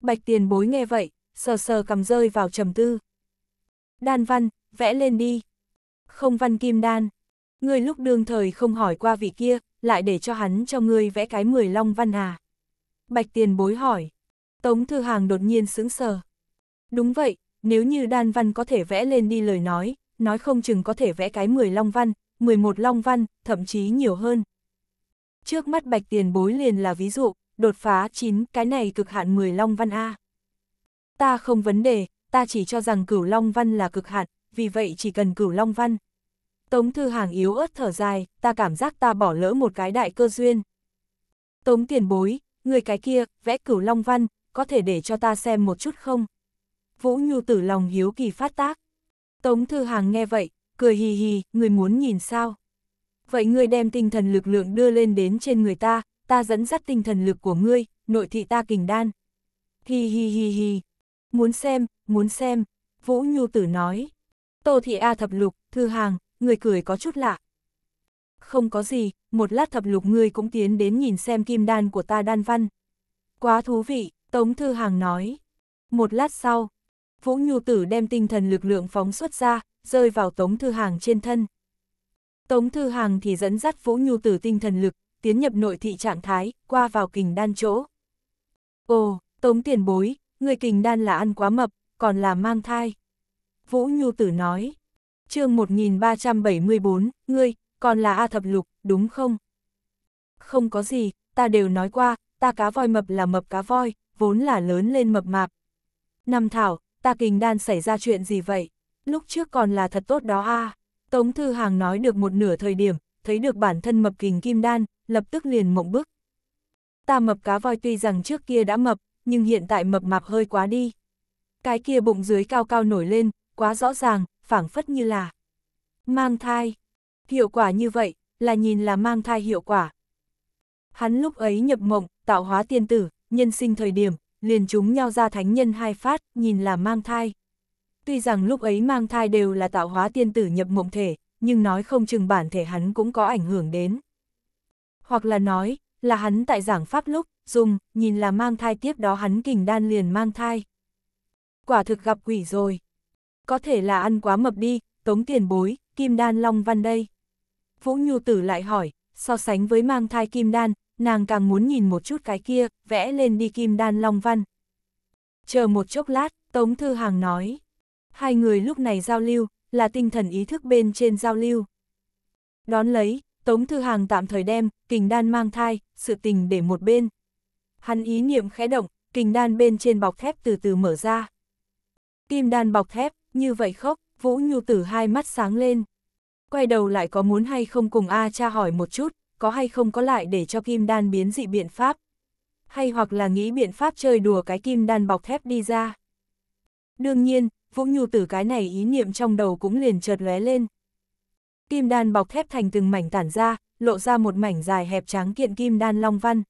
A: Bạch tiền bối nghe vậy, sờ sờ cầm rơi vào trầm tư. Đan văn, vẽ lên đi. Không văn kim đan. Ngươi lúc đương thời không hỏi qua vị kia, lại để cho hắn cho ngươi vẽ cái mười long văn à. Bạch tiền bối hỏi. Tống Thư Hàng đột nhiên sững sờ. Đúng vậy, nếu như đan văn có thể vẽ lên đi lời nói, nói không chừng có thể vẽ cái 10 long văn, 11 long văn, thậm chí nhiều hơn. Trước mắt bạch tiền bối liền là ví dụ, đột phá 9, cái này cực hạn 10 long văn A. Ta không vấn đề, ta chỉ cho rằng cửu long văn là cực hạn, vì vậy chỉ cần cửu long văn. Tống Thư Hàng yếu ớt thở dài, ta cảm giác ta bỏ lỡ một cái đại cơ duyên. Tống tiền bối, người cái kia, vẽ cửu long văn, có thể để cho ta xem một chút không? Vũ Nhu tử lòng hiếu kỳ phát tác. Tống Thư Hàng nghe vậy, cười hì hì, người muốn nhìn sao? Vậy ngươi đem tinh thần lực lượng đưa lên đến trên người ta, ta dẫn dắt tinh thần lực của ngươi, nội thị ta kình đan. hì hì hì hì muốn xem, muốn xem, Vũ Nhu tử nói. Tô Thị A thập lục, Thư Hàng, người cười có chút lạ. Không có gì, một lát thập lục ngươi cũng tiến đến nhìn xem kim đan của ta đan văn. Quá thú vị. Tống Thư Hàng nói. Một lát sau, Vũ Nhu Tử đem tinh thần lực lượng phóng xuất ra, rơi vào Tống Thư Hàng trên thân. Tống Thư Hàng thì dẫn dắt Vũ Nhu Tử tinh thần lực, tiến nhập nội thị trạng thái, qua vào kình đan chỗ. Ồ, Tống tiền bối, người kình đan là ăn quá mập, còn là mang thai. Vũ Nhu Tử nói. chương 1374, ngươi, còn là A Thập Lục, đúng không? Không có gì, ta đều nói qua, ta cá voi mập là mập cá voi, vốn là lớn lên mập mạp. Năm thảo, ta kình đan xảy ra chuyện gì vậy? Lúc trước còn là thật tốt đó a à? Tống Thư Hàng nói được một nửa thời điểm, thấy được bản thân mập kình kim đan, lập tức liền mộng bức. Ta mập cá voi tuy rằng trước kia đã mập, nhưng hiện tại mập mạp hơi quá đi. Cái kia bụng dưới cao cao nổi lên, quá rõ ràng, phảng phất như là mang thai. Hiệu quả như vậy, là nhìn là mang thai hiệu quả. Hắn lúc ấy nhập mộng, tạo hóa tiên tử, nhân sinh thời điểm, liền chúng nhau ra thánh nhân hai phát, nhìn là mang thai. Tuy rằng lúc ấy mang thai đều là tạo hóa tiên tử nhập mộng thể, nhưng nói không chừng bản thể hắn cũng có ảnh hưởng đến. Hoặc là nói, là hắn tại giảng pháp lúc, dùng, nhìn là mang thai tiếp đó hắn kình đan liền mang thai. Quả thực gặp quỷ rồi. Có thể là ăn quá mập đi, tống tiền bối, kim đan long văn đây. Vũ Nhu Tử lại hỏi, so sánh với mang thai kim đan, nàng càng muốn nhìn một chút cái kia, vẽ lên đi kim đan long văn. Chờ một chốc lát, Tống Thư Hàng nói. Hai người lúc này giao lưu, là tinh thần ý thức bên trên giao lưu. Đón lấy, Tống Thư Hàng tạm thời đem, kình đan mang thai, sự tình để một bên. Hắn ý niệm khẽ động, kình đan bên trên bọc thép từ từ mở ra. Kim đan bọc thép, như vậy khóc, Vũ Nhu Tử hai mắt sáng lên. Quay đầu lại có muốn hay không cùng A cha hỏi một chút, có hay không có lại để cho kim đan biến dị biện pháp. Hay hoặc là nghĩ biện pháp chơi đùa cái kim đan bọc thép đi ra. Đương nhiên, vũ Nhu Tử cái này ý niệm trong đầu cũng liền chợt lóe lên. Kim đan bọc thép thành từng mảnh tản ra, lộ ra một mảnh dài hẹp tráng kiện kim đan long văn.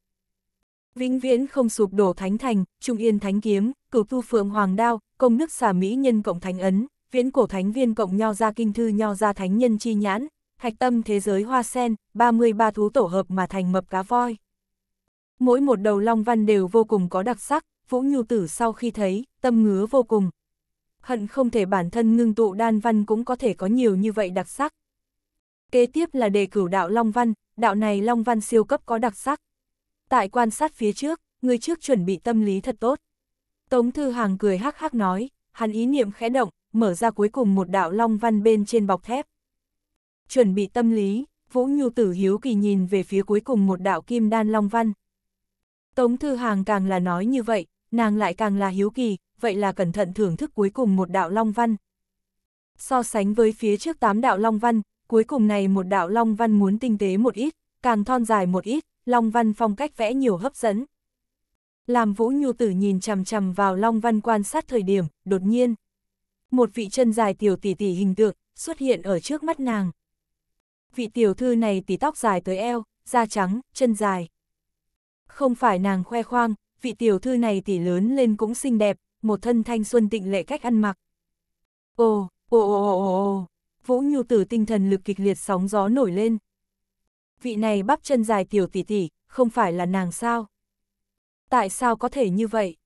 A: Vĩnh viễn không sụp đổ thánh thành, trung yên thánh kiếm, cửu tu phượng hoàng đao, công đức xà mỹ nhân cộng thánh ấn, viễn cổ thánh viên cộng nho ra kinh thư nho ra thánh nhân chi nhãn, hạch tâm thế giới hoa sen, 33 thú tổ hợp mà thành mập cá voi. Mỗi một đầu long văn đều vô cùng có đặc sắc, Vũ Nhu Tử sau khi thấy, tâm ngứa vô cùng. Hận không thể bản thân ngưng tụ đan văn cũng có thể có nhiều như vậy đặc sắc. Kế tiếp là đề cửu đạo long văn, đạo này long văn siêu cấp có đặc sắc. Tại quan sát phía trước, người trước chuẩn bị tâm lý thật tốt. Tống Thư Hàng cười hắc hắc nói, hắn ý niệm khẽ động, mở ra cuối cùng một đạo long văn bên trên bọc thép chuẩn bị tâm lý, Vũ Nhu tử hiếu kỳ nhìn về phía cuối cùng một đạo kim đan long văn. Tống Thư Hàng càng là nói như vậy, nàng lại càng là hiếu kỳ, vậy là cẩn thận thưởng thức cuối cùng một đạo long văn. So sánh với phía trước tám đạo long văn, cuối cùng này một đạo long văn muốn tinh tế một ít, càng thon dài một ít, long văn phong cách vẽ nhiều hấp dẫn. Làm Vũ Nhu tử nhìn chằm chằm vào long văn quan sát thời điểm, đột nhiên. Một vị chân dài tiểu tỷ tỷ hình tượng xuất hiện ở trước mắt nàng vị tiểu thư này tỉ tóc dài tới eo, da trắng, chân dài. Không phải nàng khoe khoang, vị tiểu thư này tỷ lớn lên cũng xinh đẹp, một thân thanh xuân tịnh lệ cách ăn mặc. Ồ, ồ ồ ồ ồ, Vũ Nhu Tử tinh thần lực kịch liệt sóng gió nổi lên. Vị này bắp chân dài tiểu tỷ tỷ, không phải là nàng sao? Tại sao có thể như vậy?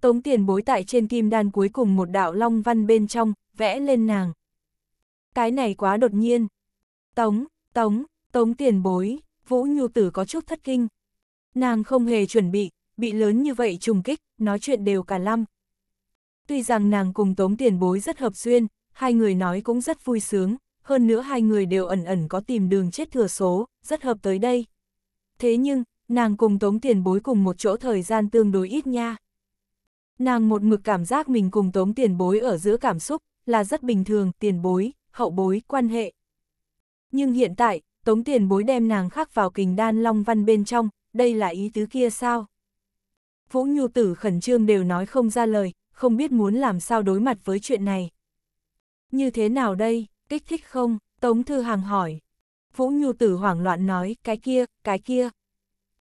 A: Tống tiền bối tại trên kim đan cuối cùng một đạo long văn bên trong, vẽ lên nàng. Cái này quá đột nhiên. Tống, tống, tống tiền bối, vũ nhu tử có chút thất kinh. Nàng không hề chuẩn bị, bị lớn như vậy trùng kích, nói chuyện đều cả lăm. Tuy rằng nàng cùng tống tiền bối rất hợp duyên, hai người nói cũng rất vui sướng, hơn nữa hai người đều ẩn ẩn có tìm đường chết thừa số, rất hợp tới đây. Thế nhưng, nàng cùng tống tiền bối cùng một chỗ thời gian tương đối ít nha. Nàng một mực cảm giác mình cùng tống tiền bối ở giữa cảm xúc, là rất bình thường, tiền bối, hậu bối, quan hệ. Nhưng hiện tại, Tống tiền bối đem nàng khắc vào kình đan long văn bên trong, đây là ý tứ kia sao? Vũ Nhu Tử khẩn trương đều nói không ra lời, không biết muốn làm sao đối mặt với chuyện này. Như thế nào đây, kích thích không? Tống Thư Hàng hỏi. Vũ Nhu Tử hoảng loạn nói, cái kia, cái kia.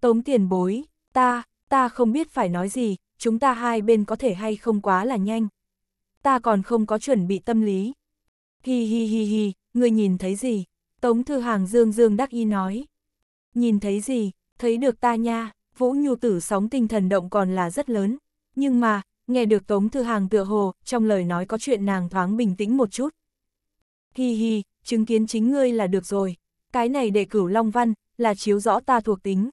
A: Tống tiền bối, ta, ta không biết phải nói gì, chúng ta hai bên có thể hay không quá là nhanh. Ta còn không có chuẩn bị tâm lý. Hi hi hi hi, người nhìn thấy gì? Tống Thư Hàng dương dương đắc y nói. Nhìn thấy gì, thấy được ta nha, Vũ Nhu Tử sóng tinh thần động còn là rất lớn. Nhưng mà, nghe được Tống Thư Hàng tựa hồ, trong lời nói có chuyện nàng thoáng bình tĩnh một chút. Hi hi, chứng kiến chính ngươi là được rồi. Cái này để cửu Long Văn, là chiếu rõ ta thuộc tính.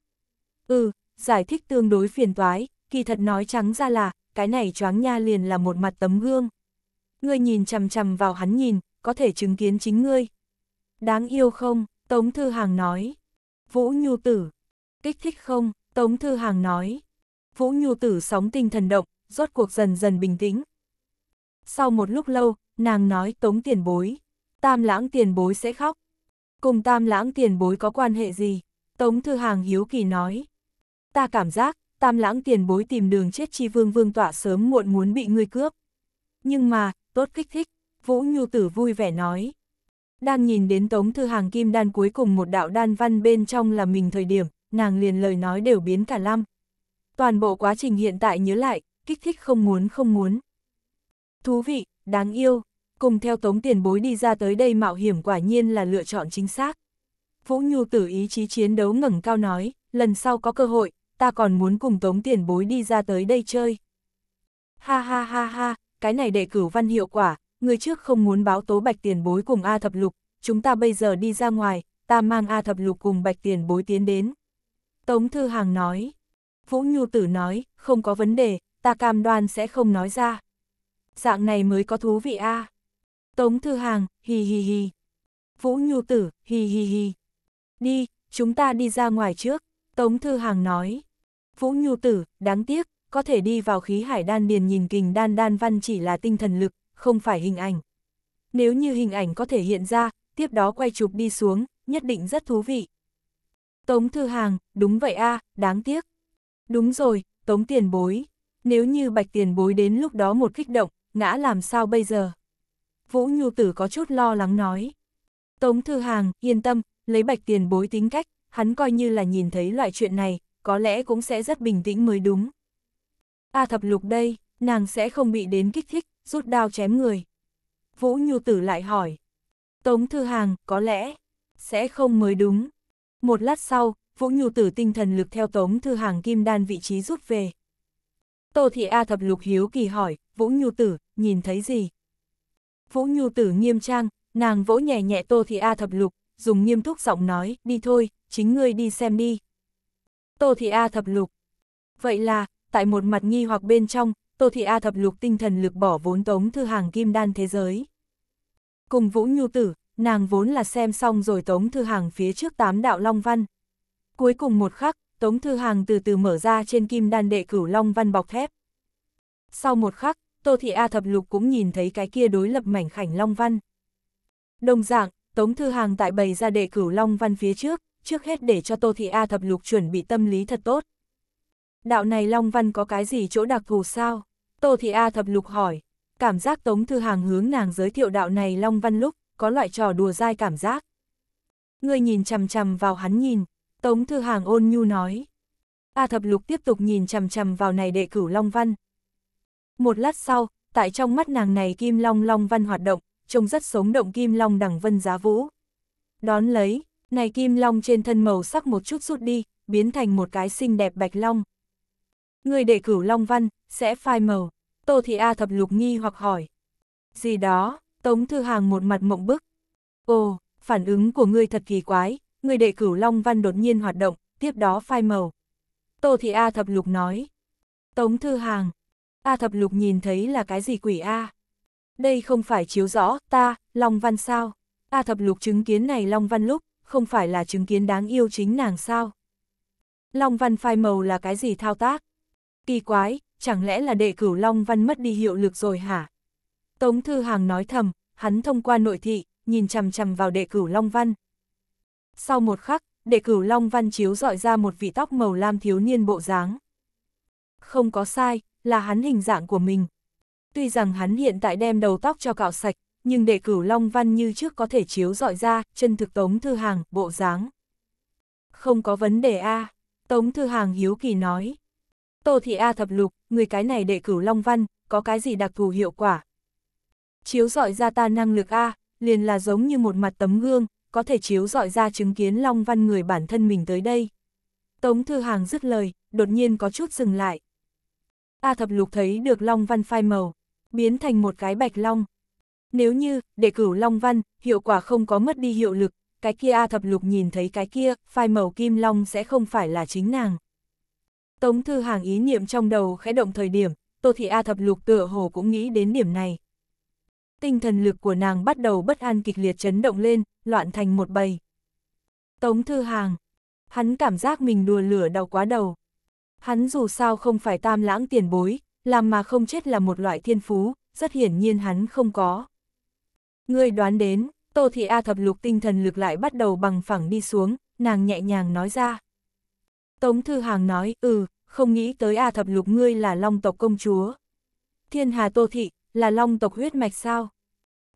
A: Ừ, giải thích tương đối phiền toái, kỳ thật nói trắng ra là, cái này choáng nha liền là một mặt tấm gương. Ngươi nhìn chằm chằm vào hắn nhìn, có thể chứng kiến chính ngươi, Đáng yêu không? Tống Thư Hàng nói. Vũ Nhu Tử. Kích thích không? Tống Thư Hàng nói. Vũ Nhu Tử sóng tinh thần động, rốt cuộc dần dần bình tĩnh. Sau một lúc lâu, nàng nói Tống tiền bối. Tam lãng tiền bối sẽ khóc. Cùng tam lãng tiền bối có quan hệ gì? Tống Thư Hàng hiếu kỳ nói. Ta cảm giác, tam lãng tiền bối tìm đường chết chi vương vương tỏa sớm muộn muốn bị ngươi cướp. Nhưng mà, tốt kích thích, Vũ Nhu Tử vui vẻ nói đang nhìn đến tống thư hàng kim đan cuối cùng một đạo đan văn bên trong là mình thời điểm, nàng liền lời nói đều biến cả lăm. Toàn bộ quá trình hiện tại nhớ lại, kích thích không muốn không muốn. Thú vị, đáng yêu, cùng theo tống tiền bối đi ra tới đây mạo hiểm quả nhiên là lựa chọn chính xác. Vũ Nhu tử ý chí chiến đấu ngẩng cao nói, lần sau có cơ hội, ta còn muốn cùng tống tiền bối đi ra tới đây chơi. Ha ha ha ha, cái này để cửu văn hiệu quả, người trước không muốn báo tố bạch tiền bối cùng A thập lục, chúng ta bây giờ đi ra ngoài, ta mang A thập lục cùng bạch tiền bối tiến đến. Tống Thư Hàng nói, Vũ Nhu Tử nói, không có vấn đề, ta cam đoan sẽ không nói ra. Dạng này mới có thú vị A. À. Tống Thư Hàng, hi hi hi Vũ Nhu Tử, hi hi hi Đi, chúng ta đi ra ngoài trước, Tống Thư Hàng nói. Vũ Nhu Tử, đáng tiếc, có thể đi vào khí hải đan điền nhìn kình đan đan văn chỉ là tinh thần lực, không phải hình ảnh. Nếu như hình ảnh có thể hiện ra, tiếp đó quay chụp đi xuống, nhất định rất thú vị. Tống Thư Hàng, đúng vậy a, đáng tiếc. Đúng rồi, Tống Tiền Bối. Nếu như Bạch Tiền Bối đến lúc đó một kích động, ngã làm sao bây giờ? Vũ Nhu Tử có chút lo lắng nói. Tống Thư Hàng, yên tâm, lấy Bạch Tiền Bối tính cách, hắn coi như là nhìn thấy loại chuyện này, có lẽ cũng sẽ rất bình tĩnh mới đúng. A thập lục đây, nàng sẽ không bị đến kích thích, rút đao chém người. Vũ Nhu Tử lại hỏi. Tống Thư Hàng, có lẽ, sẽ không mới đúng. Một lát sau, Vũ Nhu Tử tinh thần lực theo Tống Thư Hàng kim đan vị trí rút về. Tô Thị A Thập Lục Hiếu Kỳ hỏi, Vũ Nhu Tử, nhìn thấy gì? Vũ Nhu Tử nghiêm trang, nàng vỗ nhẹ nhẹ Tô Thị A Thập Lục, dùng nghiêm túc giọng nói, đi thôi, chính ngươi đi xem đi. Tô Thị A Thập Lục. Vậy là, tại một mặt nghi hoặc bên trong, Tô Thị A thập lục tinh thần lực bỏ vốn Tống Thư Hàng kim đan thế giới. Cùng Vũ Nhu Tử, nàng vốn là xem xong rồi Tống Thư Hàng phía trước tám đạo Long Văn. Cuối cùng một khắc, Tống Thư Hàng từ từ mở ra trên kim đan đệ cửu Long Văn bọc thép. Sau một khắc, Tô Thị A thập lục cũng nhìn thấy cái kia đối lập mảnh khảnh Long Văn. Đồng dạng, Tống Thư Hàng tại bày ra đệ cửu Long Văn phía trước, trước hết để cho Tô Thị A thập lục chuẩn bị tâm lý thật tốt. Đạo này Long Văn có cái gì chỗ đặc thù sao? Tô Thị A thập lục hỏi, cảm giác Tống Thư Hàng hướng nàng giới thiệu đạo này Long Văn lúc, có loại trò đùa dai cảm giác. Người nhìn chằm chằm vào hắn nhìn, Tống Thư Hàng ôn nhu nói. A thập lục tiếp tục nhìn chằm chằm vào này đệ cửu Long Văn. Một lát sau, tại trong mắt nàng này Kim Long Long Văn hoạt động, trông rất sống động Kim Long đẳng vân giá vũ. Đón lấy, này Kim Long trên thân màu sắc một chút rút đi, biến thành một cái xinh đẹp bạch long. Người để cửu Long Văn, sẽ phai màu. Tô Thị A thập lục nghi hoặc hỏi. Gì đó, Tống Thư Hàng một mặt mộng bức. Ồ, phản ứng của ngươi thật kỳ quái, người đệ cửu Long Văn đột nhiên hoạt động, tiếp đó phai màu. Tô Thị A thập lục nói. Tống Thư Hàng, A thập lục nhìn thấy là cái gì quỷ A? Đây không phải chiếu rõ, ta, Long Văn sao? A thập lục chứng kiến này Long Văn lúc, không phải là chứng kiến đáng yêu chính nàng sao? Long Văn phai màu là cái gì thao tác? Kỳ quái, chẳng lẽ là đệ cửu Long Văn mất đi hiệu lực rồi hả? Tống Thư Hàng nói thầm, hắn thông qua nội thị, nhìn chằm chằm vào đệ cửu Long Văn. Sau một khắc, đệ cửu Long Văn chiếu dọi ra một vị tóc màu lam thiếu niên bộ dáng. Không có sai, là hắn hình dạng của mình. Tuy rằng hắn hiện tại đem đầu tóc cho cạo sạch, nhưng đệ cửu Long Văn như trước có thể chiếu dọi ra, chân thực Tống Thư Hàng, bộ dáng. Không có vấn đề a Tống Thư Hàng hiếu kỳ nói. Tô Thị A thập lục, người cái này đệ cửu Long Văn, có cái gì đặc thù hiệu quả? Chiếu dọi ra ta năng lực A, liền là giống như một mặt tấm gương, có thể chiếu dọi ra chứng kiến Long Văn người bản thân mình tới đây. Tống Thư Hàng dứt lời, đột nhiên có chút dừng lại. A thập lục thấy được Long Văn phai màu, biến thành một cái bạch long. Nếu như, đệ cửu Long Văn, hiệu quả không có mất đi hiệu lực, cái kia A thập lục nhìn thấy cái kia, phai màu kim long sẽ không phải là chính nàng. Tống Thư Hàng ý niệm trong đầu khẽ động thời điểm, Tô Thị A Thập Lục tựa hồ cũng nghĩ đến điểm này. Tinh thần lực của nàng bắt đầu bất an kịch liệt chấn động lên, loạn thành một bầy. Tống Thư Hàng, hắn cảm giác mình đùa lửa đau quá đầu. Hắn dù sao không phải tam lãng tiền bối, làm mà không chết là một loại thiên phú, rất hiển nhiên hắn không có. Người đoán đến, Tô Thị A Thập Lục tinh thần lực lại bắt đầu bằng phẳng đi xuống, nàng nhẹ nhàng nói ra. Tống Thư Hàng nói, ừ, không nghĩ tới A Thập Lục ngươi là long tộc công chúa. Thiên Hà Tô Thị, là long tộc huyết mạch sao?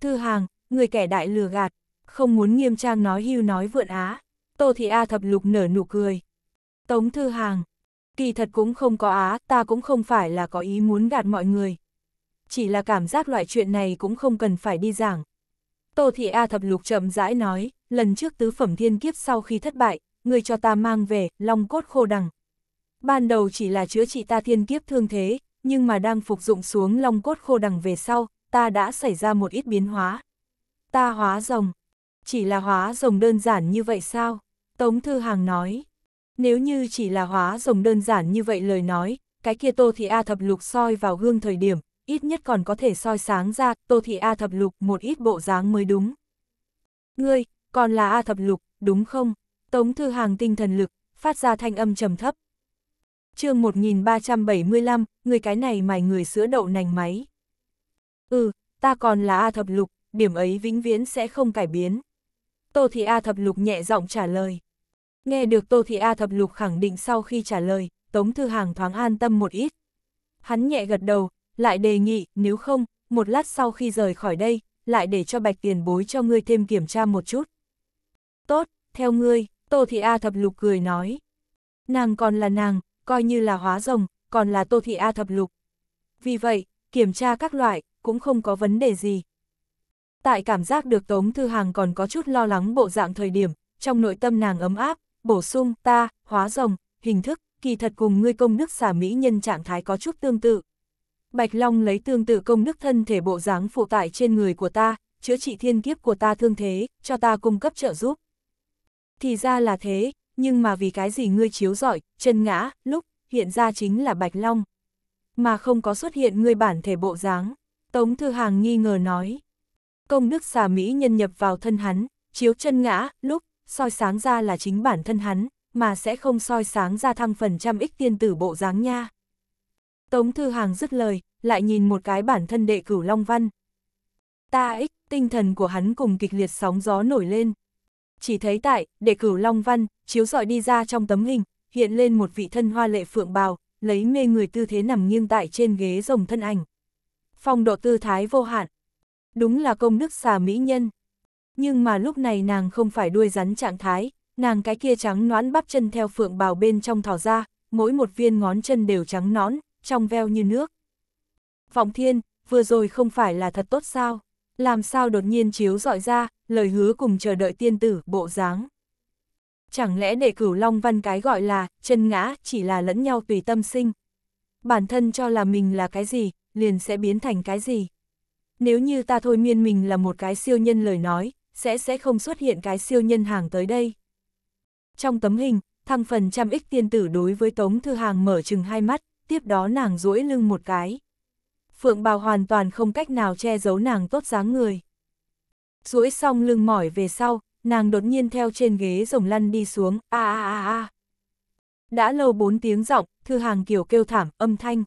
A: Thư Hàng, người kẻ đại lừa gạt, không muốn nghiêm trang nói hưu nói vượn á. Tô Thị A Thập Lục nở nụ cười. Tống Thư Hàng, kỳ thật cũng không có á, ta cũng không phải là có ý muốn gạt mọi người. Chỉ là cảm giác loại chuyện này cũng không cần phải đi giảng. Tô Thị A Thập Lục chậm rãi nói, lần trước tứ phẩm thiên kiếp sau khi thất bại, người cho ta mang về, long cốt khô đằng. Ban đầu chỉ là chữa trị ta thiên kiếp thương thế, nhưng mà đang phục dụng xuống long cốt khô đằng về sau, ta đã xảy ra một ít biến hóa. Ta hóa rồng. Chỉ là hóa rồng đơn giản như vậy sao? Tống Thư Hàng nói. Nếu như chỉ là hóa rồng đơn giản như vậy lời nói, cái kia Tô Thị A Thập Lục soi vào gương thời điểm, ít nhất còn có thể soi sáng ra Tô Thị A Thập Lục một ít bộ dáng mới đúng. Ngươi, còn là A Thập Lục, đúng không? Tống Thư Hàng tinh thần lực, phát ra thanh âm trầm thấp. chương 1375, người cái này mài người sữa đậu nành máy. Ừ, ta còn là A thập lục, điểm ấy vĩnh viễn sẽ không cải biến. Tô Thị A thập lục nhẹ giọng trả lời. Nghe được Tô Thị A thập lục khẳng định sau khi trả lời, Tống Thư Hàng thoáng an tâm một ít. Hắn nhẹ gật đầu, lại đề nghị, nếu không, một lát sau khi rời khỏi đây, lại để cho bạch tiền bối cho ngươi thêm kiểm tra một chút. Tốt, theo ngươi. Tô Thị A Thập Lục cười nói. Nàng còn là nàng, coi như là hóa rồng, còn là Tô Thị A Thập Lục. Vì vậy, kiểm tra các loại, cũng không có vấn đề gì. Tại cảm giác được Tống Thư Hàng còn có chút lo lắng bộ dạng thời điểm, trong nội tâm nàng ấm áp, bổ sung, ta, hóa rồng, hình thức, kỳ thật cùng ngươi công đức xả mỹ nhân trạng thái có chút tương tự. Bạch Long lấy tương tự công đức thân thể bộ dáng phụ tại trên người của ta, chữa trị thiên kiếp của ta thương thế, cho ta cung cấp trợ giúp. Thì ra là thế, nhưng mà vì cái gì ngươi chiếu giỏi, chân ngã, lúc, hiện ra chính là Bạch Long. Mà không có xuất hiện ngươi bản thể bộ dáng, Tống Thư Hàng nghi ngờ nói. Công đức xà Mỹ nhân nhập vào thân hắn, chiếu chân ngã, lúc, soi sáng ra là chính bản thân hắn, mà sẽ không soi sáng ra thăng phần trăm ích tiên tử bộ dáng nha. Tống Thư Hàng dứt lời, lại nhìn một cái bản thân đệ cửu Long Văn. Ta ích, tinh thần của hắn cùng kịch liệt sóng gió nổi lên. Chỉ thấy tại, để cửu Long Văn, chiếu dọi đi ra trong tấm hình, hiện lên một vị thân hoa lệ phượng bào, lấy mê người tư thế nằm nghiêng tại trên ghế rồng thân ảnh. Phong độ tư thái vô hạn. Đúng là công đức xà mỹ nhân. Nhưng mà lúc này nàng không phải đuôi rắn trạng thái, nàng cái kia trắng noãn bắp chân theo phượng bào bên trong thỏ ra, mỗi một viên ngón chân đều trắng nõn, trong veo như nước. Vọng thiên, vừa rồi không phải là thật tốt sao? Làm sao đột nhiên chiếu dọi ra, lời hứa cùng chờ đợi tiên tử, bộ dáng. Chẳng lẽ để cửu Long Văn cái gọi là, chân ngã, chỉ là lẫn nhau tùy tâm sinh. Bản thân cho là mình là cái gì, liền sẽ biến thành cái gì. Nếu như ta thôi miên mình là một cái siêu nhân lời nói, sẽ sẽ không xuất hiện cái siêu nhân hàng tới đây. Trong tấm hình, thăng phần trăm ích tiên tử đối với Tống Thư Hàng mở chừng hai mắt, tiếp đó nàng duỗi lưng một cái. Phượng bào hoàn toàn không cách nào che giấu nàng tốt dáng người duỗi xong lưng mỏi về sau, nàng đột nhiên theo trên ghế rồng lăn đi xuống, a a a a. Đã lâu bốn tiếng giọng, thư hàng kiểu kêu thảm, âm thanh.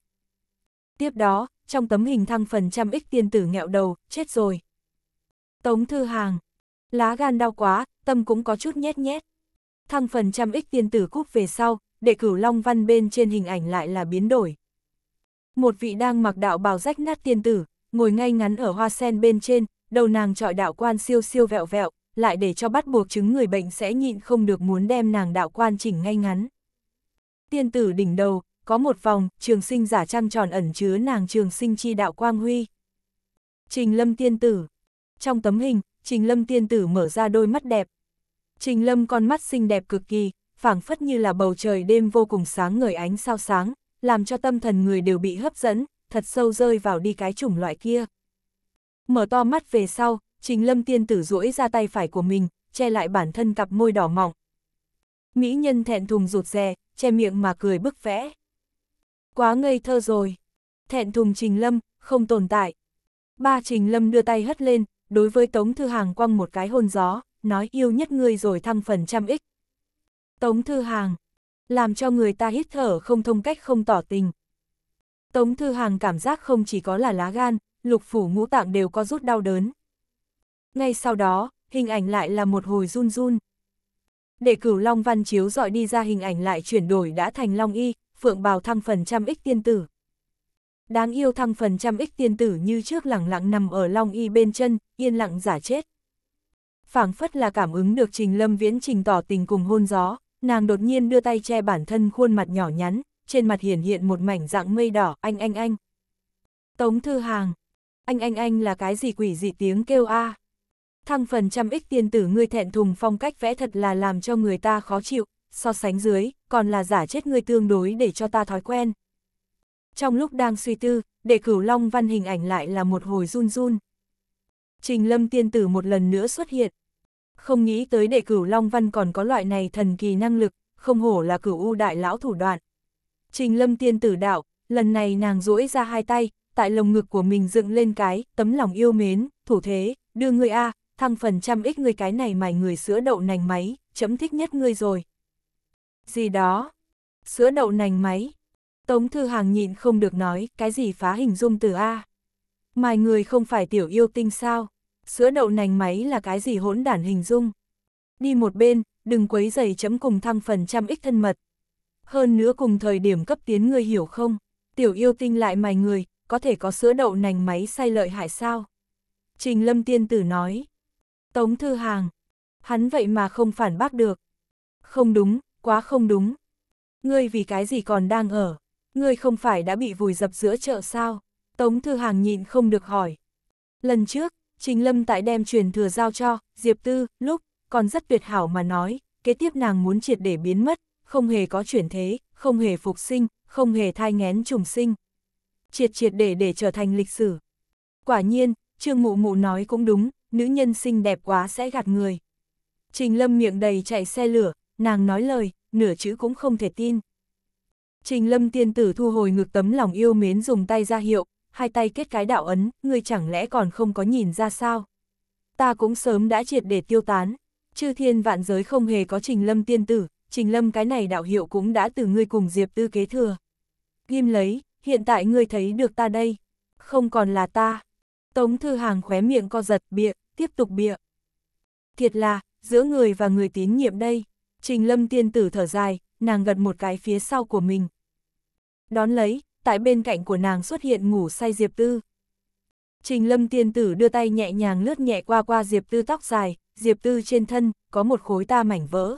A: Tiếp đó, trong tấm hình thăng phần trăm ích tiên tử nghẹo đầu, chết rồi. Tống thư hàng, lá gan đau quá, tâm cũng có chút nhét nhét. Thăng phần trăm ích tiên tử cúp về sau, để cửu long văn bên trên hình ảnh lại là biến đổi. Một vị đang mặc đạo bào rách nát tiên tử, ngồi ngay ngắn ở hoa sen bên trên, đầu nàng trọi đạo quan siêu siêu vẹo vẹo, lại để cho bắt buộc chứng người bệnh sẽ nhịn không được muốn đem nàng đạo quan chỉnh ngay ngắn. Tiên tử đỉnh đầu, có một vòng, trường sinh giả trăng tròn ẩn chứa nàng trường sinh chi đạo quang huy. Trình lâm tiên tử. Trong tấm hình, trình lâm tiên tử mở ra đôi mắt đẹp. Trình lâm con mắt xinh đẹp cực kỳ, phảng phất như là bầu trời đêm vô cùng sáng ngời ánh sao sáng, làm cho tâm thần người đều bị hấp dẫn, thật sâu rơi vào đi cái chủng loại kia. Mở to mắt về sau, Trình Lâm tiên tử duỗi ra tay phải của mình, che lại bản thân cặp môi đỏ mọng, Mỹ nhân thẹn thùng rụt rè, che miệng mà cười bức vẽ. Quá ngây thơ rồi. Thẹn thùng Trình Lâm, không tồn tại. Ba Trình Lâm đưa tay hất lên, đối với Tống Thư Hàng quăng một cái hôn gió, nói yêu nhất ngươi rồi thăng phần trăm ích. Tống Thư Hàng, làm cho người ta hít thở không thông cách không tỏ tình. Tống Thư Hàng cảm giác không chỉ có là lá gan, lục phủ ngũ tạng đều có rút đau đớn. Ngay sau đó, hình ảnh lại là một hồi run run. Để cửu Long Văn chiếu dọi đi ra hình ảnh lại chuyển đổi đã thành Long Y, phượng bào thăng phần trăm ích tiên tử. Đáng yêu thăng phần trăm ích tiên tử như trước lẳng lặng nằm ở Long Y bên chân, yên lặng giả chết. phảng phất là cảm ứng được Trình Lâm Viễn trình tỏ tình cùng hôn gió, nàng đột nhiên đưa tay che bản thân khuôn mặt nhỏ nhắn, trên mặt hiển hiện một mảnh dạng mây đỏ, anh anh anh. Tống Thư Hàng anh anh anh là cái gì quỷ gì tiếng kêu a à. Thăng phần trăm ích tiên tử ngươi thẹn thùng phong cách vẽ thật là làm cho người ta khó chịu, so sánh dưới, còn là giả chết ngươi tương đối để cho ta thói quen. Trong lúc đang suy tư, để cửu long văn hình ảnh lại là một hồi run run. Trình lâm tiên tử một lần nữa xuất hiện. Không nghĩ tới đệ cửu long văn còn có loại này thần kỳ năng lực, không hổ là cửu u đại lão thủ đoạn. Trình lâm tiên tử đạo, lần này nàng duỗi ra hai tay, tại lồng ngực của mình dựng lên cái, tấm lòng yêu mến, thủ thế, đưa ngươi A, thăng phần trăm ít ngươi cái này mày người sữa đậu nành máy, chấm thích nhất ngươi rồi. Gì đó? Sữa đậu nành máy? Tống Thư Hàng nhịn không được nói, cái gì phá hình dung từ A? Mài người không phải tiểu yêu tinh sao? Sữa đậu nành máy là cái gì hỗn đản hình dung? Đi một bên, đừng quấy giày chấm cùng thăng phần trăm ít thân mật. Hơn nữa cùng thời điểm cấp tiến ngươi hiểu không? Tiểu yêu tinh lại mài người, có thể có sữa đậu nành máy xay lợi hại sao? Trình Lâm Tiên Tử nói. Tống Thư Hàng. Hắn vậy mà không phản bác được. Không đúng, quá không đúng. Ngươi vì cái gì còn đang ở? Ngươi không phải đã bị vùi dập giữa chợ sao? Tống Thư Hàng nhịn không được hỏi. Lần trước, Trình Lâm tại đem truyền thừa giao cho, Diệp Tư, lúc, còn rất tuyệt hảo mà nói, kế tiếp nàng muốn triệt để biến mất, không hề có chuyển thế, không hề phục sinh, không hề thai ngén trùng sinh, triệt triệt để để trở thành lịch sử. Quả nhiên, Trương Mụ Mụ nói cũng đúng, nữ nhân xinh đẹp quá sẽ gạt người. Trình Lâm miệng đầy chạy xe lửa, nàng nói lời, nửa chữ cũng không thể tin. Trình Lâm tiên tử thu hồi ngực tấm lòng yêu mến dùng tay ra hiệu, hai tay kết cái đạo ấn, ngươi chẳng lẽ còn không có nhìn ra sao? Ta cũng sớm đã triệt để tiêu tán, chư thiên vạn giới không hề có Trình Lâm tiên tử, Trình Lâm cái này đạo hiệu cũng đã từ ngươi cùng Diệp Tư kế thừa. Ghim lấy, hiện tại ngươi thấy được ta đây, không còn là ta. Tống Thư Hàng khóe miệng co giật bịa, tiếp tục bịa. Thiệt là, giữa người và người tín nhiệm đây, Trình Lâm tiên tử thở dài, nàng gật một cái phía sau của mình. Đón lấy, tại bên cạnh của nàng xuất hiện ngủ say Diệp Tư. Trình Lâm tiên tử đưa tay nhẹ nhàng lướt nhẹ qua qua Diệp Tư tóc dài, Diệp Tư trên thân, có một khối ta mảnh vỡ.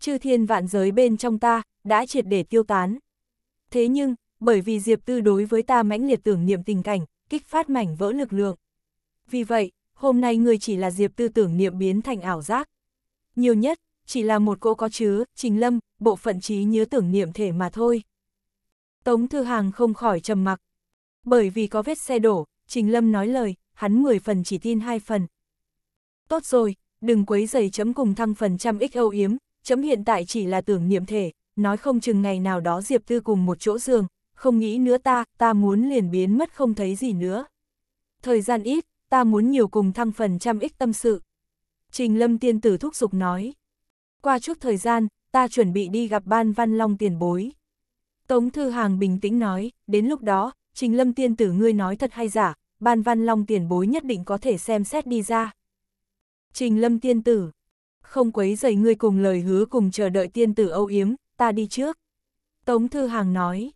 A: Chư thiên vạn giới bên trong ta, đã triệt để tiêu tán. Thế nhưng, bởi vì Diệp Tư đối với ta mãnh liệt tưởng niệm tình cảnh, kích phát mảnh vỡ lực lượng. Vì vậy, hôm nay ngươi chỉ là Diệp Tư tưởng niệm biến thành ảo giác. Nhiều nhất, chỉ là một cô có chứa, trình lâm, bộ phận trí nhớ tưởng niệm thể mà thôi. Tống Thư Hàng không khỏi trầm mặc. Bởi vì có vết xe đổ, Trình Lâm nói lời, hắn 10 phần chỉ tin hai phần. Tốt rồi, đừng quấy giày chấm cùng thăng phần trăm x âu yếm, chấm hiện tại chỉ là tưởng niệm thể, nói không chừng ngày nào đó Diệp Tư cùng một chỗ giường, không nghĩ nữa ta, ta muốn liền biến mất không thấy gì nữa. Thời gian ít, ta muốn nhiều cùng thăng phần trăm ích tâm sự. Trình lâm tiên tử thúc giục nói. Qua chút thời gian, ta chuẩn bị đi gặp ban văn long tiền bối. Tống Thư Hàng bình tĩnh nói, đến lúc đó, Trình Lâm tiên tử ngươi nói thật hay giả, ban văn long tiền bối nhất định có thể xem xét đi ra. Trình Lâm tiên tử, không quấy dày ngươi cùng lời hứa cùng chờ đợi tiên tử âu yếm, ta đi trước. Tống Thư Hàng nói,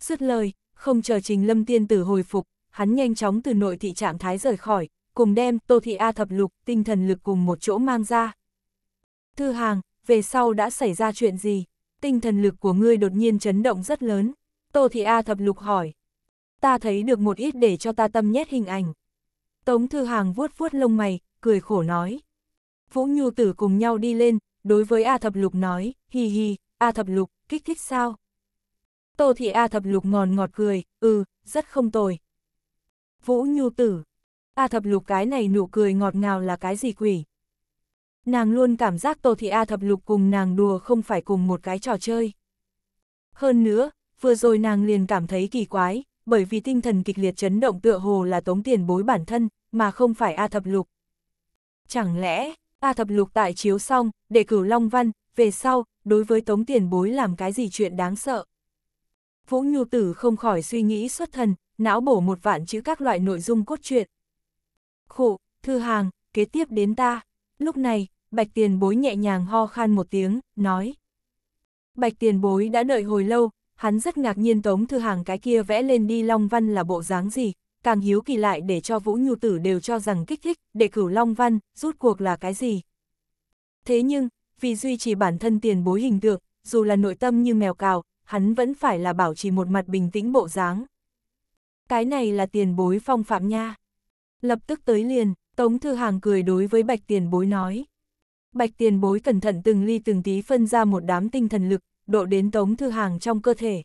A: Dứt lời, không chờ Trình Lâm Tiên Tử hồi phục, hắn nhanh chóng từ nội thị trạng thái rời khỏi, cùng đem Tô Thị A thập lục tinh thần lực cùng một chỗ mang ra. Thư hàng, về sau đã xảy ra chuyện gì? Tinh thần lực của ngươi đột nhiên chấn động rất lớn. Tô Thị A thập lục hỏi. Ta thấy được một ít để cho ta tâm nhét hình ảnh. Tống Thư Hàng vuốt vuốt lông mày, cười khổ nói. Vũ Nhu Tử cùng nhau đi lên, đối với A thập lục nói, hi hi, A thập lục, kích thích sao? Tô Thị A Thập Lục ngòn ngọt cười, ừ, rất không tồi. Vũ Nhu Tử. A Thập Lục cái này nụ cười ngọt ngào là cái gì quỷ? Nàng luôn cảm giác Tô Thị A Thập Lục cùng nàng đùa không phải cùng một cái trò chơi. Hơn nữa, vừa rồi nàng liền cảm thấy kỳ quái, bởi vì tinh thần kịch liệt chấn động tựa hồ là tống tiền bối bản thân, mà không phải A Thập Lục. Chẳng lẽ, A Thập Lục tại chiếu xong, để cửu Long Văn, về sau, đối với tống tiền bối làm cái gì chuyện đáng sợ? Vũ Nhu Tử không khỏi suy nghĩ xuất thần, não bổ một vạn chữ các loại nội dung cốt truyện. Khổ, thư hàng, kế tiếp đến ta. Lúc này, Bạch Tiền Bối nhẹ nhàng ho khan một tiếng, nói. Bạch Tiền Bối đã đợi hồi lâu, hắn rất ngạc nhiên tống thư hàng cái kia vẽ lên đi Long Văn là bộ dáng gì, càng hiếu kỳ lại để cho Vũ Nhu Tử đều cho rằng kích thích, để cửu Long Văn, rút cuộc là cái gì. Thế nhưng, vì duy trì bản thân tiền bối hình tượng, dù là nội tâm như mèo cào, hắn vẫn phải là bảo trì một mặt bình tĩnh bộ dáng. Cái này là tiền bối phong phạm nha. Lập tức tới liền, Tống Thư Hàng cười đối với Bạch tiền bối nói. Bạch tiền bối cẩn thận từng ly từng tí phân ra một đám tinh thần lực, độ đến Tống Thư Hàng trong cơ thể.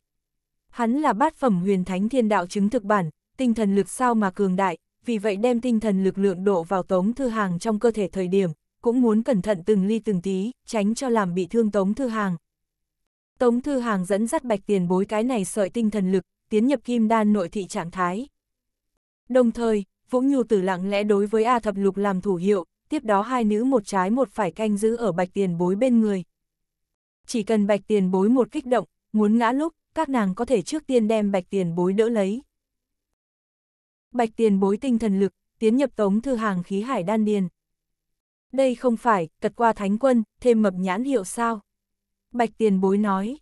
A: Hắn là bát phẩm huyền thánh thiên đạo chứng thực bản, tinh thần lực sao mà cường đại, vì vậy đem tinh thần lực lượng độ vào Tống Thư Hàng trong cơ thể thời điểm, cũng muốn cẩn thận từng ly từng tí, tránh cho làm bị thương Tống Thư Hàng, Tống Thư Hàng dẫn dắt bạch tiền bối cái này sợi tinh thần lực, tiến nhập kim đan nội thị trạng thái. Đồng thời, vũ Nhu Tử lặng lẽ đối với A Thập Lục làm thủ hiệu, tiếp đó hai nữ một trái một phải canh giữ ở bạch tiền bối bên người. Chỉ cần bạch tiền bối một kích động, muốn ngã lúc, các nàng có thể trước tiên đem bạch tiền bối đỡ lấy. Bạch tiền bối tinh thần lực, tiến nhập tống thư hàng khí hải đan điền. Đây không phải, cật qua thánh quân, thêm mập nhãn hiệu sao? Bạch tiền bối nói,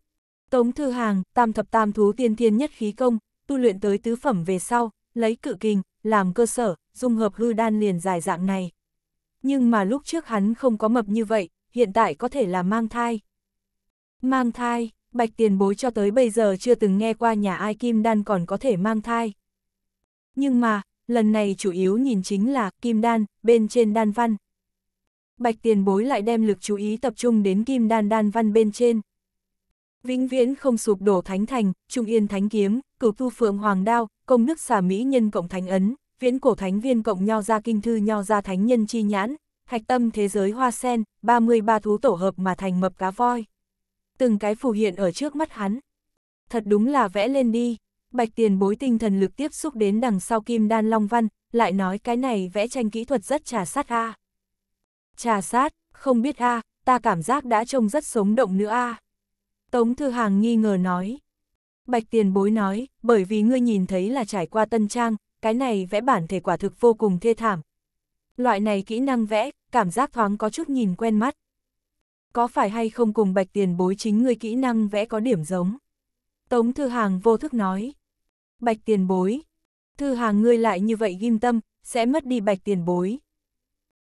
A: Tống Thư Hàng, tam thập tam thú tiên thiên nhất khí công, tu luyện tới tứ phẩm về sau, lấy cự kình, làm cơ sở, dung hợp hư đan liền dài dạng này. Nhưng mà lúc trước hắn không có mập như vậy, hiện tại có thể là mang thai. Mang thai, bạch tiền bối cho tới bây giờ chưa từng nghe qua nhà ai kim đan còn có thể mang thai. Nhưng mà, lần này chủ yếu nhìn chính là kim đan, bên trên đan văn, Bạch tiền bối lại đem lực chú ý tập trung đến kim đan đan văn bên trên. Vĩnh viễn không sụp đổ thánh thành, trung yên thánh kiếm, cửu tu phượng hoàng đao, công đức xà mỹ nhân cộng thánh ấn, viễn cổ thánh viên cộng nho gia kinh thư nho gia thánh nhân chi nhãn, thạch tâm thế giới hoa sen, 33 thú tổ hợp mà thành mập cá voi. Từng cái phù hiện ở trước mắt hắn. Thật đúng là vẽ lên đi, bạch tiền bối tinh thần lực tiếp xúc đến đằng sau kim đan long văn, lại nói cái này vẽ tranh kỹ thuật rất trà sát a. À. Trà sát, không biết a, ta cảm giác đã trông rất sống động nữa a. Tống Thư Hàng nghi ngờ nói. Bạch tiền bối nói, bởi vì ngươi nhìn thấy là trải qua tân trang, cái này vẽ bản thể quả thực vô cùng thê thảm. Loại này kỹ năng vẽ, cảm giác thoáng có chút nhìn quen mắt. Có phải hay không cùng bạch tiền bối chính ngươi kỹ năng vẽ có điểm giống? Tống Thư Hàng vô thức nói. Bạch tiền bối. Thư Hàng ngươi lại như vậy ghim tâm, sẽ mất đi bạch tiền bối.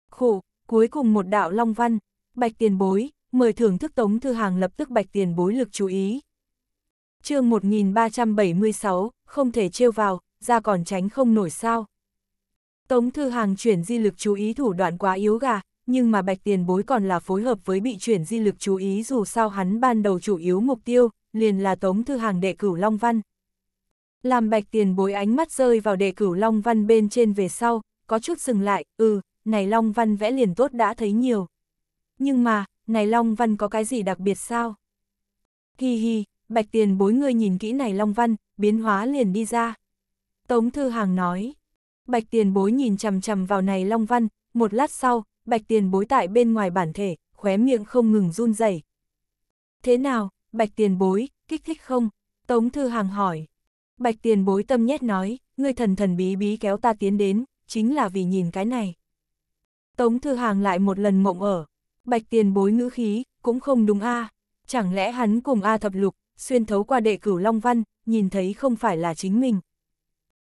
A: khổ cuối cùng một đạo long văn, bạch tiền bối, mời thưởng thức tống thư hàng lập tức bạch tiền bối lực chú ý. chương 1376, không thể trêu vào, ra còn tránh không nổi sao. Tống thư hàng chuyển di lực chú ý thủ đoạn quá yếu gà, nhưng mà bạch tiền bối còn là phối hợp với bị chuyển di lực chú ý dù sao hắn ban đầu chủ yếu mục tiêu, liền là tống thư hàng đệ cửu Long Văn. Làm bạch tiền bối ánh mắt rơi vào đệ cửu Long Văn bên trên về sau, có chút dừng lại, ừ, này Long Văn vẽ liền tốt đã thấy nhiều. Nhưng mà, này Long Văn có cái gì đặc biệt sao? Hi hi, bạch tiền bối ngươi nhìn kỹ này Long Văn, biến hóa liền đi ra. Tống Thư Hàng nói, bạch tiền bối nhìn chầm chầm vào này Long Văn, một lát sau, bạch tiền bối tại bên ngoài bản thể, khóe miệng không ngừng run rẩy. Thế nào, bạch tiền bối, kích thích không? Tống Thư Hàng hỏi. Bạch tiền bối tâm nhét nói, ngươi thần thần bí bí kéo ta tiến đến, chính là vì nhìn cái này. Tống Thư Hàng lại một lần mộng ở. Bạch tiền bối ngữ khí, cũng không đúng a Chẳng lẽ hắn cùng A thập lục, xuyên thấu qua đệ cửu Long Văn, nhìn thấy không phải là chính mình.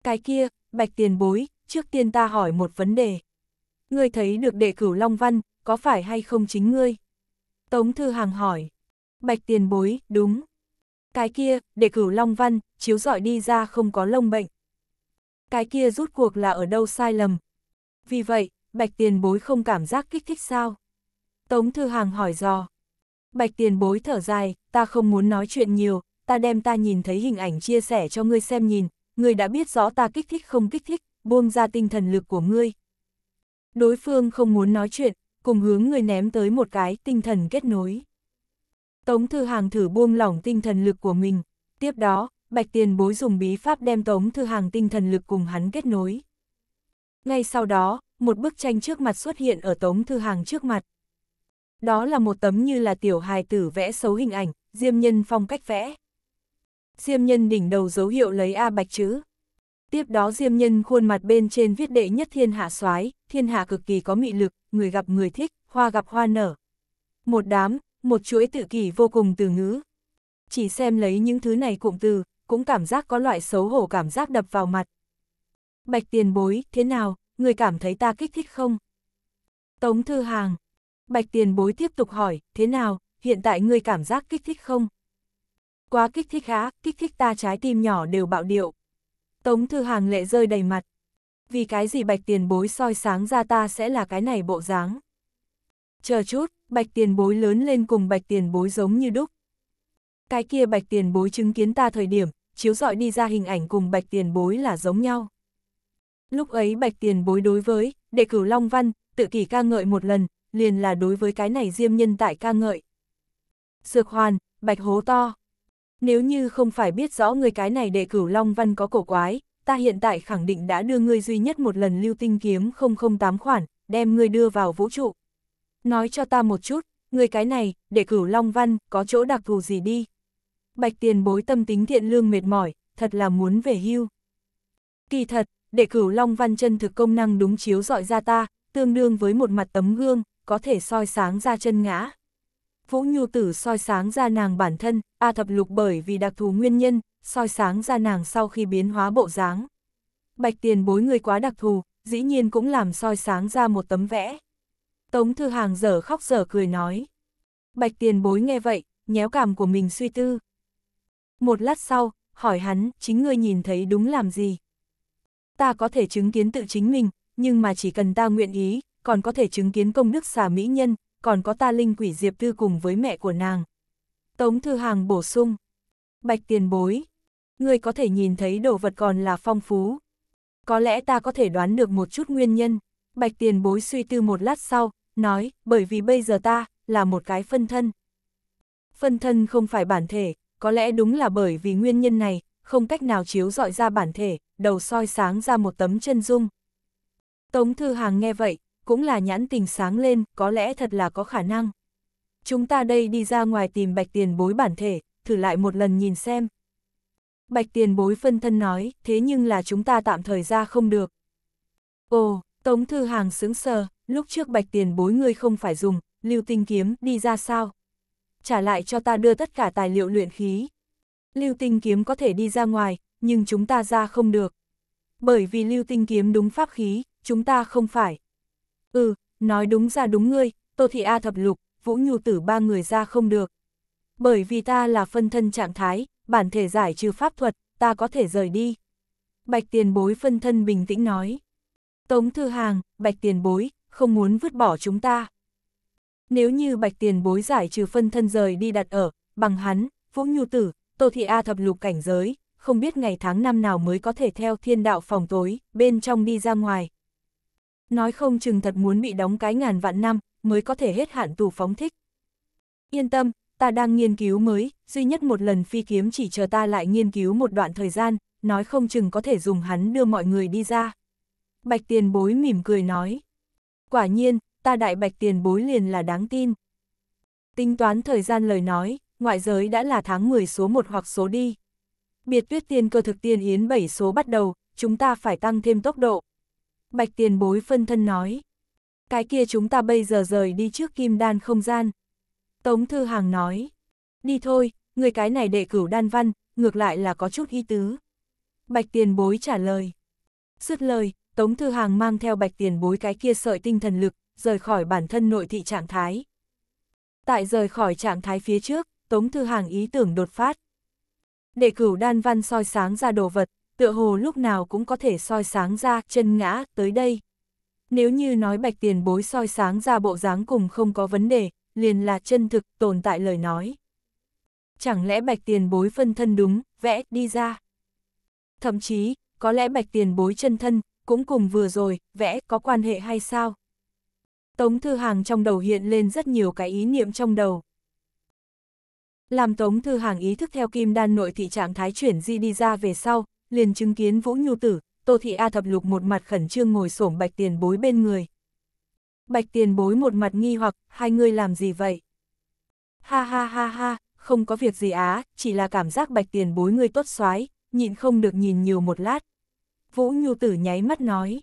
A: Cái kia, bạch tiền bối, trước tiên ta hỏi một vấn đề. Ngươi thấy được đệ cửu Long Văn, có phải hay không chính ngươi? Tống Thư Hàng hỏi. Bạch tiền bối, đúng. Cái kia, đệ cửu Long Văn, chiếu dọi đi ra không có lông bệnh. Cái kia rút cuộc là ở đâu sai lầm. Vì vậy, bạch tiền bối không cảm giác kích thích sao? Tống Thư Hàng hỏi dò. Bạch tiền bối thở dài, ta không muốn nói chuyện nhiều, ta đem ta nhìn thấy hình ảnh chia sẻ cho ngươi xem nhìn, ngươi đã biết rõ ta kích thích không kích thích, buông ra tinh thần lực của ngươi. Đối phương không muốn nói chuyện, cùng hướng người ném tới một cái tinh thần kết nối. Tống Thư Hàng thử buông lỏng tinh thần lực của mình, tiếp đó, Bạch Tiền Bối dùng bí pháp đem Tống Thư Hàng tinh thần lực cùng hắn kết nối. Ngay sau đó, một bức tranh trước mặt xuất hiện ở Tống Thư Hàng trước mặt. Đó là một tấm như là tiểu hài tử vẽ xấu hình ảnh, Diêm Nhân phong cách vẽ. Diêm Nhân đỉnh đầu dấu hiệu lấy A bạch chữ. Tiếp đó Diêm Nhân khuôn mặt bên trên viết đệ nhất thiên hạ soái thiên hạ cực kỳ có mị lực, người gặp người thích, hoa gặp hoa nở. Một đám, một chuỗi tự kỷ vô cùng từ ngữ. Chỉ xem lấy những thứ này cụm từ, cũng cảm giác có loại xấu hổ cảm giác đập vào mặt. Bạch tiền bối, thế nào, người cảm thấy ta kích thích không? Tống thư hàng. Bạch tiền bối tiếp tục hỏi, thế nào, hiện tại người cảm giác kích thích không? Quá kích thích khá, kích thích ta trái tim nhỏ đều bạo điệu. Tống thư hàng lệ rơi đầy mặt. Vì cái gì bạch tiền bối soi sáng ra ta sẽ là cái này bộ dáng. Chờ chút, bạch tiền bối lớn lên cùng bạch tiền bối giống như đúc. Cái kia bạch tiền bối chứng kiến ta thời điểm, chiếu dọi đi ra hình ảnh cùng bạch tiền bối là giống nhau. Lúc ấy bạch tiền bối đối với, đệ cửu Long Văn, tự kỷ ca ngợi một lần, liền là đối với cái này diêm nhân tại ca ngợi. Sược hoàn, bạch hố to. Nếu như không phải biết rõ người cái này đệ cửu Long Văn có cổ quái, ta hiện tại khẳng định đã đưa ngươi duy nhất một lần lưu tinh kiếm 008 khoản, đem ngươi đưa vào vũ trụ. Nói cho ta một chút, người cái này, đệ cửu Long Văn, có chỗ đặc thù gì đi? Bạch tiền bối tâm tính thiện lương mệt mỏi, thật là muốn về hưu. Kỳ thật, để cửu long văn chân thực công năng đúng chiếu dọi ra ta, tương đương với một mặt tấm gương, có thể soi sáng ra chân ngã. Vũ Nhu Tử soi sáng ra nàng bản thân, A Thập Lục bởi vì đặc thù nguyên nhân, soi sáng ra nàng sau khi biến hóa bộ dáng. Bạch tiền bối người quá đặc thù, dĩ nhiên cũng làm soi sáng ra một tấm vẽ. Tống Thư Hàng dở khóc dở cười nói. Bạch tiền bối nghe vậy, nhéo cảm của mình suy tư. Một lát sau, hỏi hắn, chính ngươi nhìn thấy đúng làm gì? ta có thể chứng kiến tự chính mình, nhưng mà chỉ cần ta nguyện ý, còn có thể chứng kiến công đức xà mỹ nhân, còn có ta linh quỷ diệp tư cùng với mẹ của nàng. Tống Thư Hàng bổ sung, bạch tiền bối, người có thể nhìn thấy đồ vật còn là phong phú. Có lẽ ta có thể đoán được một chút nguyên nhân, bạch tiền bối suy tư một lát sau, nói, bởi vì bây giờ ta, là một cái phân thân. Phân thân không phải bản thể, có lẽ đúng là bởi vì nguyên nhân này, không cách nào chiếu dọi ra bản thể, đầu soi sáng ra một tấm chân dung. Tống Thư Hàng nghe vậy, cũng là nhãn tình sáng lên, có lẽ thật là có khả năng. Chúng ta đây đi ra ngoài tìm bạch tiền bối bản thể, thử lại một lần nhìn xem. Bạch tiền bối phân thân nói, thế nhưng là chúng ta tạm thời ra không được. Ồ, Tống Thư Hàng sướng sờ, lúc trước bạch tiền bối người không phải dùng, lưu tinh kiếm, đi ra sao? Trả lại cho ta đưa tất cả tài liệu luyện khí, Lưu tinh kiếm có thể đi ra ngoài, nhưng chúng ta ra không được. Bởi vì lưu tinh kiếm đúng pháp khí, chúng ta không phải. Ừ, nói đúng ra đúng ngươi, Tô Thị A thập lục, Vũ Nhu tử ba người ra không được. Bởi vì ta là phân thân trạng thái, bản thể giải trừ pháp thuật, ta có thể rời đi. Bạch tiền bối phân thân bình tĩnh nói. Tống thư hàng, bạch tiền bối, không muốn vứt bỏ chúng ta. Nếu như bạch tiền bối giải trừ phân thân rời đi đặt ở, bằng hắn, Vũ Nhu tử, Tô Thị A thập lục cảnh giới, không biết ngày tháng năm nào mới có thể theo thiên đạo phòng tối, bên trong đi ra ngoài. Nói không chừng thật muốn bị đóng cái ngàn vạn năm, mới có thể hết hạn tù phóng thích. Yên tâm, ta đang nghiên cứu mới, duy nhất một lần phi kiếm chỉ chờ ta lại nghiên cứu một đoạn thời gian, nói không chừng có thể dùng hắn đưa mọi người đi ra. Bạch tiền bối mỉm cười nói. Quả nhiên, ta đại bạch tiền bối liền là đáng tin. Tính toán thời gian lời nói, ngoại giới đã là tháng 10 số 1 hoặc số đi. Biệt tuyết tiên cơ thực tiên yến 7 số bắt đầu, chúng ta phải tăng thêm tốc độ. Bạch tiền bối phân thân nói. Cái kia chúng ta bây giờ rời đi trước kim đan không gian. Tống Thư Hàng nói. Đi thôi, người cái này đệ cửu đan văn, ngược lại là có chút ý tứ. Bạch tiền bối trả lời. Dứt lời, Tống Thư Hàng mang theo bạch tiền bối cái kia sợi tinh thần lực, rời khỏi bản thân nội thị trạng thái. Tại rời khỏi trạng thái phía trước, Tống Thư Hàng ý tưởng đột phát. Để cửu đan văn soi sáng ra đồ vật, tựa hồ lúc nào cũng có thể soi sáng ra chân ngã tới đây. Nếu như nói bạch tiền bối soi sáng ra bộ dáng cùng không có vấn đề, liền là chân thực tồn tại lời nói. Chẳng lẽ bạch tiền bối phân thân đúng, vẽ, đi ra. Thậm chí, có lẽ bạch tiền bối chân thân, cũng cùng vừa rồi, vẽ, có quan hệ hay sao? Tống Thư Hàng trong đầu hiện lên rất nhiều cái ý niệm trong đầu. Làm Tống Thư Hàng ý thức theo kim đan nội thị trạng thái chuyển di đi ra về sau, liền chứng kiến Vũ Nhu Tử, Tô Thị A Thập Lục một mặt khẩn trương ngồi sổm bạch tiền bối bên người. Bạch tiền bối một mặt nghi hoặc, hai người làm gì vậy? Ha ha ha ha, không có việc gì á, chỉ là cảm giác bạch tiền bối người tốt xoái, nhịn không được nhìn nhiều một lát. Vũ Nhu Tử nháy mắt nói.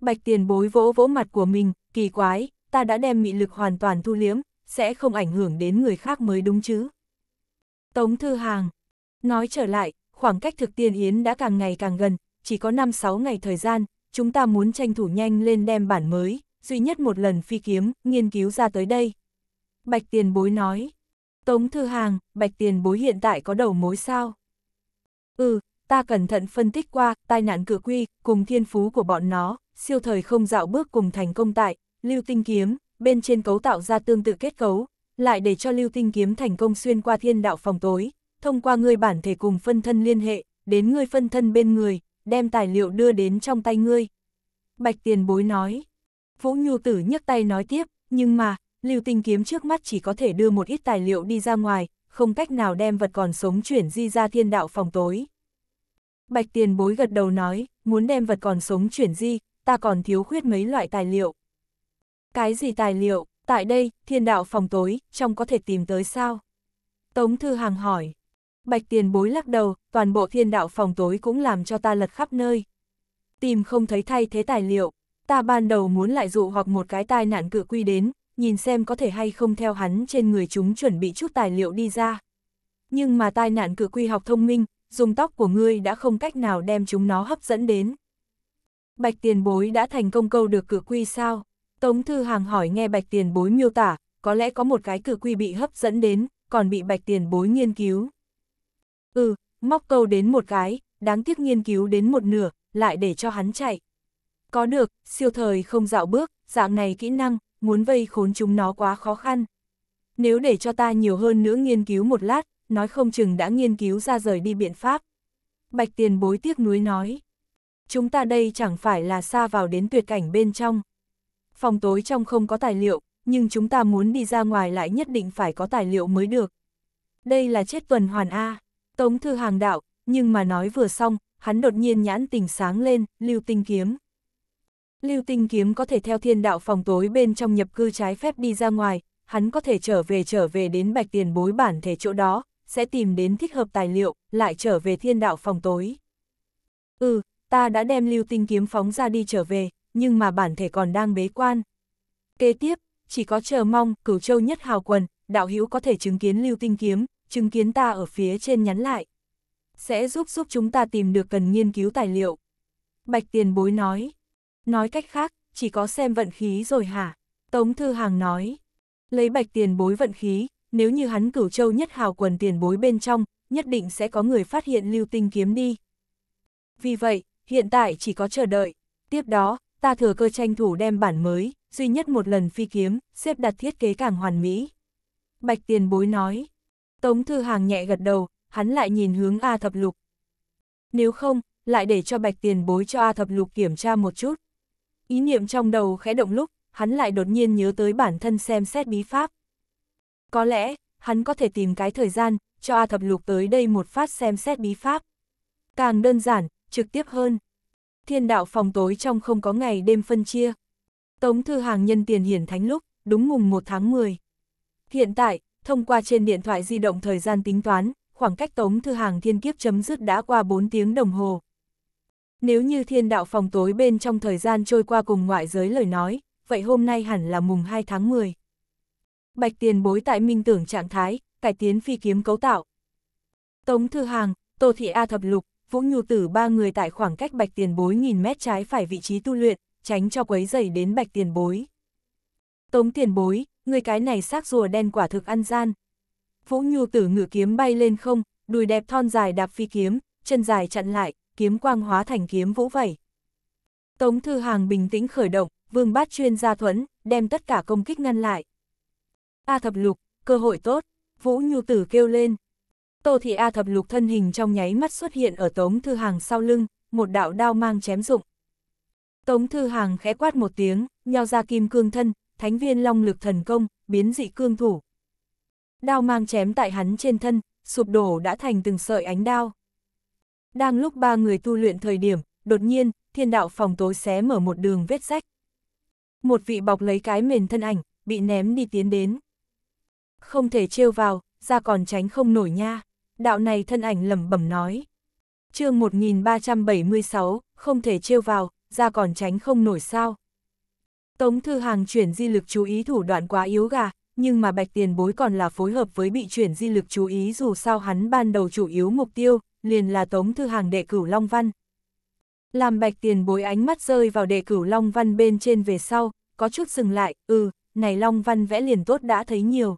A: Bạch tiền bối vỗ vỗ mặt của mình, kỳ quái, ta đã đem mị lực hoàn toàn thu liếm, sẽ không ảnh hưởng đến người khác mới đúng chứ. Tống Thư Hàng. Nói trở lại, khoảng cách thực tiên yến đã càng ngày càng gần, chỉ có 5-6 ngày thời gian, chúng ta muốn tranh thủ nhanh lên đem bản mới, duy nhất một lần phi kiếm, nghiên cứu ra tới đây. Bạch Tiền Bối nói. Tống Thư Hàng, Bạch Tiền Bối hiện tại có đầu mối sao? Ừ, ta cẩn thận phân tích qua, tai nạn cửa quy, cùng thiên phú của bọn nó, siêu thời không dạo bước cùng thành công tại, lưu tinh kiếm, bên trên cấu tạo ra tương tự kết cấu, lại để cho lưu tinh kiếm thành công xuyên qua thiên đạo phòng tối, thông qua ngươi bản thể cùng phân thân liên hệ, đến ngươi phân thân bên người, đem tài liệu đưa đến trong tay ngươi. Bạch tiền bối nói, Vũ Nhu Tử nhấc tay nói tiếp, nhưng mà, lưu tinh kiếm trước mắt chỉ có thể đưa một ít tài liệu đi ra ngoài, không cách nào đem vật còn sống chuyển di ra thiên đạo phòng tối. Bạch tiền bối gật đầu nói, muốn đem vật còn sống chuyển di, ta còn thiếu khuyết mấy loại tài liệu. Cái gì tài liệu? Tại đây, thiên đạo phòng tối, trong có thể tìm tới sao? Tống Thư Hàng hỏi. Bạch tiền bối lắc đầu, toàn bộ thiên đạo phòng tối cũng làm cho ta lật khắp nơi. Tìm không thấy thay thế tài liệu, ta ban đầu muốn lại dụ hoặc một cái tai nạn cự quy đến, nhìn xem có thể hay không theo hắn trên người chúng chuẩn bị chút tài liệu đi ra. Nhưng mà tai nạn cự quy học thông minh, dùng tóc của ngươi đã không cách nào đem chúng nó hấp dẫn đến. Bạch tiền bối đã thành công câu được cự quy sao? Tống Thư Hàng hỏi nghe Bạch Tiền Bối miêu tả, có lẽ có một cái cử quy bị hấp dẫn đến, còn bị Bạch Tiền Bối nghiên cứu. Ừ, móc câu đến một cái, đáng tiếc nghiên cứu đến một nửa, lại để cho hắn chạy. Có được, siêu thời không dạo bước, dạng này kỹ năng, muốn vây khốn chúng nó quá khó khăn. Nếu để cho ta nhiều hơn nữa nghiên cứu một lát, nói không chừng đã nghiên cứu ra rời đi biện pháp. Bạch tiền bối tiếc nuối nói. Chúng ta đây chẳng phải là xa vào đến tuyệt cảnh bên trong, phòng tối trong không có tài liệu, nhưng chúng ta muốn đi ra ngoài lại nhất định phải có tài liệu mới được. Đây là chết tuần hoàn A, Tống Thư Hàng đạo, nhưng mà nói vừa xong, hắn đột nhiên nhãn tình sáng lên, lưu tinh kiếm. Lưu tinh kiếm có thể theo thiên đạo phòng tối bên trong nhập cư trái phép đi ra ngoài, hắn có thể trở về trở về đến bạch tiền bối bản thể chỗ đó, sẽ tìm đến thích hợp tài liệu, lại trở về thiên đạo phòng tối. Ừ, ta đã đem lưu tinh kiếm phóng ra đi trở về, nhưng mà bản thể còn đang bế quan. Kế tiếp, chỉ có chờ mong, cửu châu nhất hào quần, đạo hữu có thể chứng kiến lưu tinh kiếm, chứng kiến ta ở phía trên nhắn lại. Sẽ giúp giúp chúng ta tìm được cần nghiên cứu tài liệu. Bạch tiền bối nói. Nói cách khác, chỉ có xem vận khí rồi hả? Tống Thư Hàng nói. Lấy bạch tiền bối vận khí, nếu như hắn cửu châu nhất hào quần tiền bối bên trong, nhất định sẽ có người phát hiện lưu tinh kiếm đi. Vì vậy, hiện tại chỉ có chờ đợi. Tiếp đó, ta thừa cơ tranh thủ đem bản mới, duy nhất một lần phi kiếm, xếp đặt thiết kế càng hoàn mỹ. Bạch tiền bối nói. Tống Thư Hàng nhẹ gật đầu, hắn lại nhìn hướng A Thập Lục. Nếu không, lại để cho bạch tiền bối cho A Thập Lục kiểm tra một chút. Ý niệm trong đầu khẽ động lúc, hắn lại đột nhiên nhớ tới bản thân xem xét bí pháp. Có lẽ, hắn có thể tìm cái thời gian, cho A Thập Lục tới đây một phát xem xét bí pháp. Càng đơn giản, trực tiếp hơn thiên đạo phòng tối trong không có ngày đêm phân chia. Tống Thư Hàng nhân tiền hiển thánh lúc, đúng mùng 1 tháng 10. Hiện tại, thông qua trên điện thoại di động thời gian tính toán, khoảng cách Tống Thư Hàng thiên kiếp chấm dứt đã qua 4 tiếng đồng hồ. Nếu như thiên đạo phòng tối bên trong thời gian trôi qua cùng ngoại giới lời nói, vậy hôm nay hẳn là mùng 2 tháng 10. Bạch tiền bối tại minh tưởng trạng thái, cải tiến phi kiếm cấu tạo. Tống Thư Hàng, Tô Thị A Thập Lục, Vũ Nhu Tử ba người tại khoảng cách bạch tiền bối nghìn mét trái phải vị trí tu luyện, tránh cho quấy dày đến bạch tiền bối. Tống tiền bối, người cái này xác rùa đen quả thực ăn gian. Vũ Nhu Tử ngự kiếm bay lên không, đùi đẹp thon dài đạp phi kiếm, chân dài chặn lại, kiếm quang hóa thành kiếm vũ vẩy. Tống Thư Hàng bình tĩnh khởi động, vương bát chuyên gia thuẫn, đem tất cả công kích ngăn lại. A thập lục, cơ hội tốt, Vũ Nhu Tử kêu lên. Tô Thị A thập lục thân hình trong nháy mắt xuất hiện ở Tống Thư Hàng sau lưng, một đạo đao mang chém dụng. Tống Thư Hàng khẽ quát một tiếng, nhào ra kim cương thân, thánh viên long lực thần công, biến dị cương thủ. Đao mang chém tại hắn trên thân, sụp đổ đã thành từng sợi ánh đao. Đang lúc ba người tu luyện thời điểm, đột nhiên, thiên đạo phòng tối xé mở một đường vết rách. Một vị bọc lấy cái mền thân ảnh, bị ném đi tiến đến. Không thể trêu vào, ra còn tránh không nổi nha đạo này thân ảnh lẩm bẩm nói. chương 1376, không thể trêu vào, ra còn tránh không nổi sao. Tống Thư Hàng chuyển di lực chú ý thủ đoạn quá yếu gà, nhưng mà bạch tiền bối còn là phối hợp với bị chuyển di lực chú ý dù sao hắn ban đầu chủ yếu mục tiêu, liền là Tống Thư Hàng đệ cửu Long Văn. Làm bạch tiền bối ánh mắt rơi vào đệ cửu Long Văn bên trên về sau, có chút dừng lại, ừ, này Long Văn vẽ liền tốt đã thấy nhiều.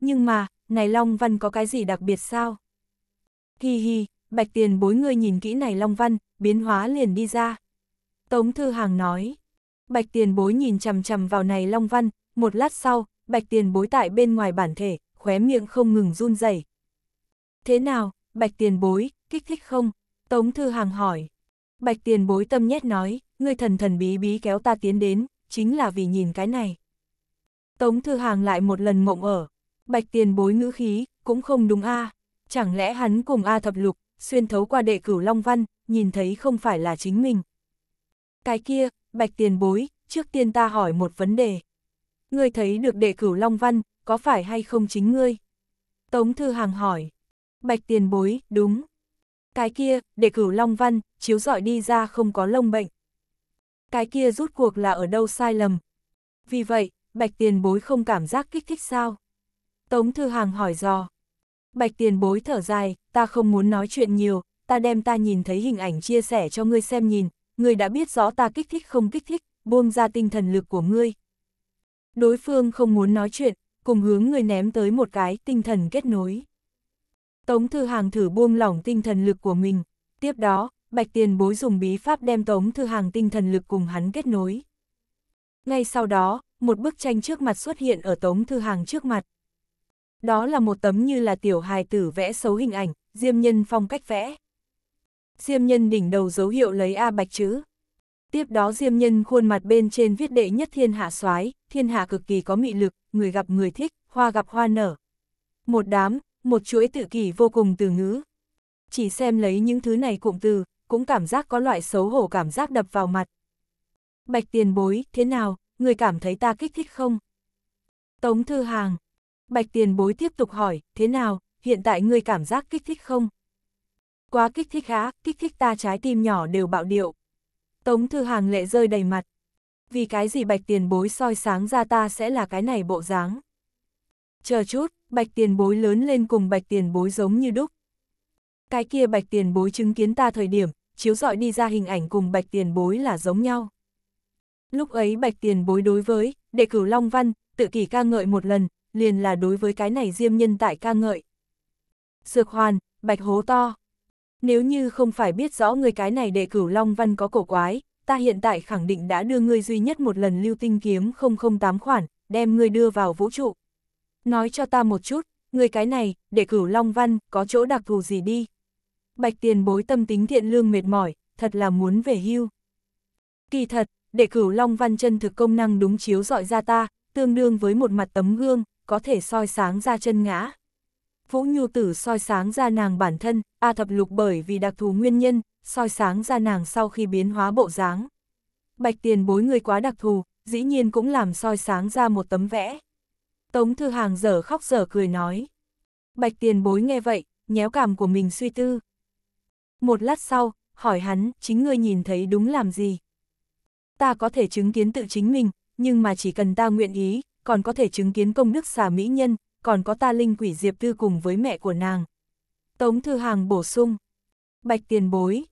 A: Nhưng mà, này Long Văn có cái gì đặc biệt sao? Hi hi, bạch tiền bối người nhìn kỹ này Long Văn, biến hóa liền đi ra. Tống Thư Hàng nói, bạch tiền bối nhìn chầm chầm vào này Long Văn, một lát sau, bạch tiền bối tại bên ngoài bản thể, khóe miệng không ngừng run rẩy. Thế nào, bạch tiền bối, kích thích không? Tống Thư Hàng hỏi. Bạch tiền bối tâm nhét nói, ngươi thần thần bí bí kéo ta tiến đến, chính là vì nhìn cái này. Tống Thư Hàng lại một lần mộng ở, bạch tiền bối ngữ khí, cũng không đúng a Chẳng lẽ hắn cùng A thập lục, xuyên thấu qua đệ cửu Long Văn, nhìn thấy không phải là chính mình. Cái kia, bạch tiền bối, trước tiên ta hỏi một vấn đề. Ngươi thấy được đệ cửu Long Văn, có phải hay không chính ngươi? Tống Thư Hàng hỏi. Bạch tiền bối, đúng. Cái kia, đệ cửu Long Văn, chiếu dọi đi ra không có lông bệnh. Cái kia rút cuộc là ở đâu sai lầm. Vì vậy, bạch tiền bối không cảm giác kích thích sao? Tống Thư Hàng hỏi dò. Bạch tiền bối thở dài, ta không muốn nói chuyện nhiều, ta đem ta nhìn thấy hình ảnh chia sẻ cho ngươi xem nhìn, ngươi đã biết rõ ta kích thích không kích thích, buông ra tinh thần lực của ngươi. Đối phương không muốn nói chuyện, cùng hướng người ném tới một cái tinh thần kết nối. Tống Thư Hàng thử buông lỏng tinh thần lực của mình, tiếp đó, Bạch Tiền Bối dùng bí pháp đem Tống Thư Hàng tinh thần lực cùng hắn kết nối. Ngay sau đó, một bức tranh trước mặt xuất hiện ở Tống Thư Hàng trước mặt. Đó là một tấm như là tiểu hài tử vẽ xấu hình ảnh, Diêm Nhân phong cách vẽ. Diêm Nhân đỉnh đầu dấu hiệu lấy A Bạch chữ. Tiếp đó Diêm Nhân khuôn mặt bên trên viết đệ nhất thiên hạ soái thiên hạ cực kỳ có mị lực, người gặp người thích, hoa gặp hoa nở. Một đám, một chuỗi tự kỷ vô cùng từ ngữ. Chỉ xem lấy những thứ này cụm từ, cũng cảm giác có loại xấu hổ cảm giác đập vào mặt. Bạch tiền bối, thế nào, người cảm thấy ta kích thích không? Tống Thư Hàng Bạch tiền bối tiếp tục hỏi, thế nào, hiện tại ngươi cảm giác kích thích không? Quá kích thích khá, kích thích ta trái tim nhỏ đều bạo điệu. Tống thư hàng lệ rơi đầy mặt. Vì cái gì bạch tiền bối soi sáng ra ta sẽ là cái này bộ dáng. Chờ chút, bạch tiền bối lớn lên cùng bạch tiền bối giống như đúc. Cái kia bạch tiền bối chứng kiến ta thời điểm, chiếu dọi đi ra hình ảnh cùng bạch tiền bối là giống nhau. Lúc ấy bạch tiền bối đối với, đệ cửu Long Văn, tự kỷ ca ngợi một lần, liền là đối với cái này diêm nhân tại ca ngợi. Dược hoàn, bạch hố to. Nếu như không phải biết rõ người cái này đệ cửu Long Văn có cổ quái, ta hiện tại khẳng định đã đưa ngươi duy nhất một lần lưu tinh kiếm 008 khoản, đem ngươi đưa vào vũ trụ. Nói cho ta một chút, người cái này, đệ cửu Long Văn, có chỗ đặc thù gì đi? Bạch tiền bối tâm tính thiện lương mệt mỏi, thật là muốn về hưu. Kỳ thật, đệ cửu Long Văn chân thực công năng đúng chiếu dọi ra ta, tương đương với một mặt tấm gương, có thể soi sáng ra chân ngã. Vũ Nhu Tử soi sáng ra nàng bản thân, A Thập Lục bởi vì đặc thù nguyên nhân, soi sáng ra nàng sau khi biến hóa bộ dáng. Bạch tiền bối người quá đặc thù, dĩ nhiên cũng làm soi sáng ra một tấm vẽ. Tống Thư Hàng dở khóc dở cười nói. Bạch tiền bối nghe vậy, nhéo cảm của mình suy tư. Một lát sau, hỏi hắn, chính ngươi nhìn thấy đúng làm gì? Ta có thể chứng kiến tự chính mình, nhưng mà chỉ cần ta nguyện ý, còn có thể chứng kiến công đức xà mỹ nhân, còn có ta linh quỷ Diệp Tư cùng với mẹ của nàng. Tống Thư Hàng bổ sung. Bạch tiền bối.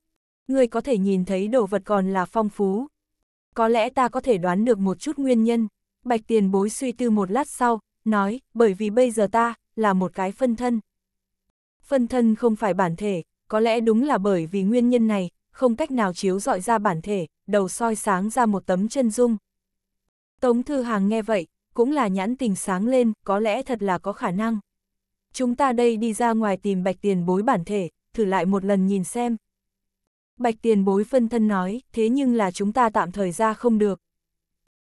A: Người có thể nhìn thấy đồ vật còn là phong phú. Có lẽ ta có thể đoán được một chút nguyên nhân. Bạch tiền bối suy tư một lát sau, nói, bởi vì bây giờ ta, là một cái phân thân. Phân thân không phải bản thể, có lẽ đúng là bởi vì nguyên nhân này, không cách nào chiếu dọi ra bản thể, đầu soi sáng ra một tấm chân dung. Tống Thư Hàng nghe vậy, cũng là nhãn tình sáng lên, có lẽ thật là có khả năng. Chúng ta đây đi ra ngoài tìm bạch tiền bối bản thể, thử lại một lần nhìn xem. Bạch tiền bối phân thân nói, thế nhưng là chúng ta tạm thời ra không được.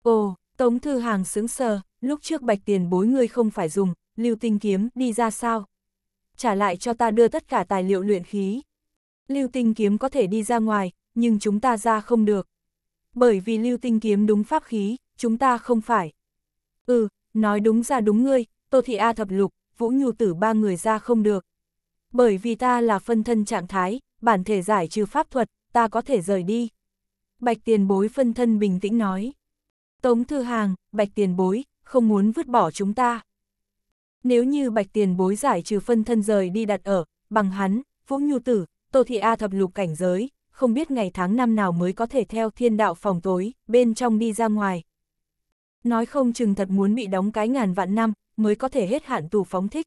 A: Ồ, Tống Thư Hàng sững sờ, lúc trước bạch tiền bối ngươi không phải dùng, lưu tinh kiếm, đi ra sao? Trả lại cho ta đưa tất cả tài liệu luyện khí. Lưu tinh kiếm có thể đi ra ngoài, nhưng chúng ta ra không được. Bởi vì lưu tinh kiếm đúng pháp khí, chúng ta không phải. Ừ, nói đúng ra đúng ngươi, Tô Thị A thập lục, Vũ Nhu tử ba người ra không được. Bởi vì ta là phân thân trạng thái, bản thể giải trừ pháp thuật, ta có thể rời đi. Bạch tiền bối phân thân bình tĩnh nói. Tống thư hàng, bạch tiền bối, không muốn vứt bỏ chúng ta. Nếu như bạch tiền bối giải trừ phân thân rời đi đặt ở, bằng hắn, Vũ Nhu tử, Tô Thị A thập lục cảnh giới, không biết ngày tháng năm nào mới có thể theo thiên đạo phòng tối, bên trong đi ra ngoài. Nói không chừng thật muốn bị đóng cái ngàn vạn năm, mới có thể hết hạn tù phóng thích.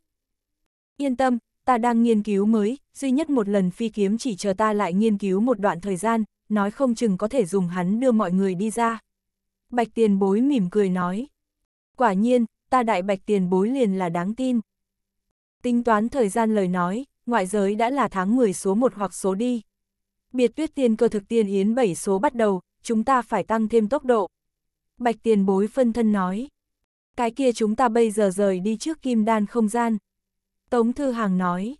A: Yên tâm, ta đang nghiên cứu mới, duy nhất một lần phi kiếm chỉ chờ ta lại nghiên cứu một đoạn thời gian, nói không chừng có thể dùng hắn đưa mọi người đi ra. Bạch tiền bối mỉm cười nói. Quả nhiên, ta đại bạch tiền bối liền là đáng tin. Tính toán thời gian lời nói, ngoại giới đã là tháng 10 số 1 hoặc số đi. Biệt tuyết tiên cơ thực tiên yến 7 số bắt đầu, chúng ta phải tăng thêm tốc độ bạch tiền bối phân thân nói. Cái kia chúng ta bây giờ rời đi trước kim đan không gian. Tống Thư Hàng nói,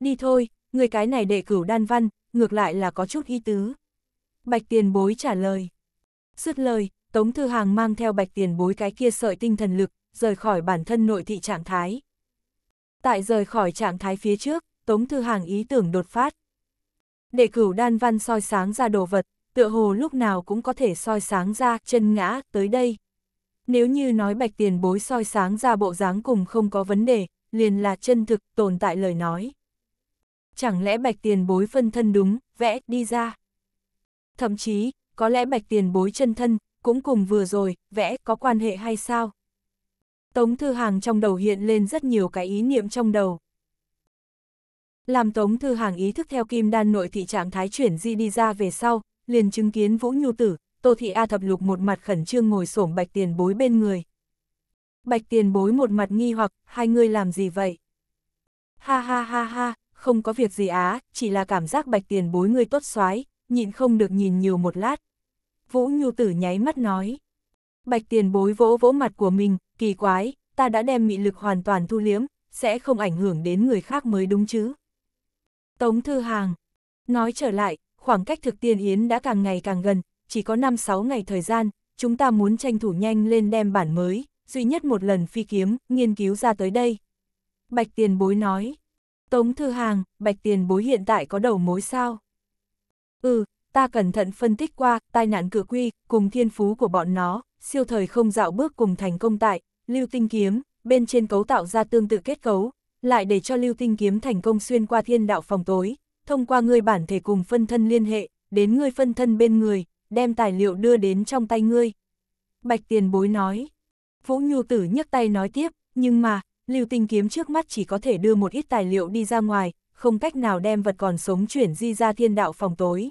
A: đi thôi, người cái này đệ cửu đan văn, ngược lại là có chút ý tứ. Bạch tiền bối trả lời. xuất lời, Tống Thư Hàng mang theo bạch tiền bối cái kia sợi tinh thần lực, rời khỏi bản thân nội thị trạng thái. Tại rời khỏi trạng thái phía trước, Tống Thư Hàng ý tưởng đột phát. Đệ cửu đan văn soi sáng ra đồ vật, tựa hồ lúc nào cũng có thể soi sáng ra chân ngã tới đây. Nếu như nói bạch tiền bối soi sáng ra bộ dáng cùng không có vấn đề, liền là chân thực tồn tại lời nói. Chẳng lẽ bạch tiền bối phân thân đúng, vẽ, đi ra. Thậm chí, có lẽ bạch tiền bối chân thân, cũng cùng vừa rồi, vẽ, có quan hệ hay sao? Tống Thư Hàng trong đầu hiện lên rất nhiều cái ý niệm trong đầu. Làm Tống Thư Hàng ý thức theo kim đan nội thị trạng thái chuyển di đi ra về sau, liền chứng kiến Vũ Nhu Tử, Tô Thị A Thập Lục một mặt khẩn trương ngồi xổm bạch tiền bối bên người. Bạch tiền bối một mặt nghi hoặc, hai người làm gì vậy? Ha ha ha ha, không có việc gì á, chỉ là cảm giác bạch tiền bối người tốt xoái, nhịn không được nhìn nhiều một lát. Vũ Nhu Tử nháy mắt nói. Bạch tiền bối vỗ vỗ mặt của mình, kỳ quái, ta đã đem mị lực hoàn toàn thu liếm, sẽ không ảnh hưởng đến người khác mới đúng chứ. Tống Thư Hàng Nói trở lại, khoảng cách thực tiên yến đã càng ngày càng gần, chỉ có 5-6 ngày thời gian, chúng ta muốn tranh thủ nhanh lên đem bản mới, duy nhất một lần phi kiếm, nghiên cứu ra tới đây. Bạch tiền bối nói, Tống Thư Hàng, bạch tiền bối hiện tại có đầu mối sao? Ừ, ta cẩn thận phân tích qua, tai nạn cửa quy, cùng thiên phú của bọn nó, siêu thời không dạo bước cùng thành công tại, lưu tinh kiếm, bên trên cấu tạo ra tương tự kết cấu, lại để cho lưu tinh kiếm thành công xuyên qua thiên đạo phòng tối, thông qua ngươi bản thể cùng phân thân liên hệ, đến ngươi phân thân bên người, đem tài liệu đưa đến trong tay ngươi. Bạch tiền bối nói. Vũ Nhu Tử nhấc tay nói tiếp, nhưng mà, lưu tinh kiếm trước mắt chỉ có thể đưa một ít tài liệu đi ra ngoài, không cách nào đem vật còn sống chuyển di ra thiên đạo phòng tối.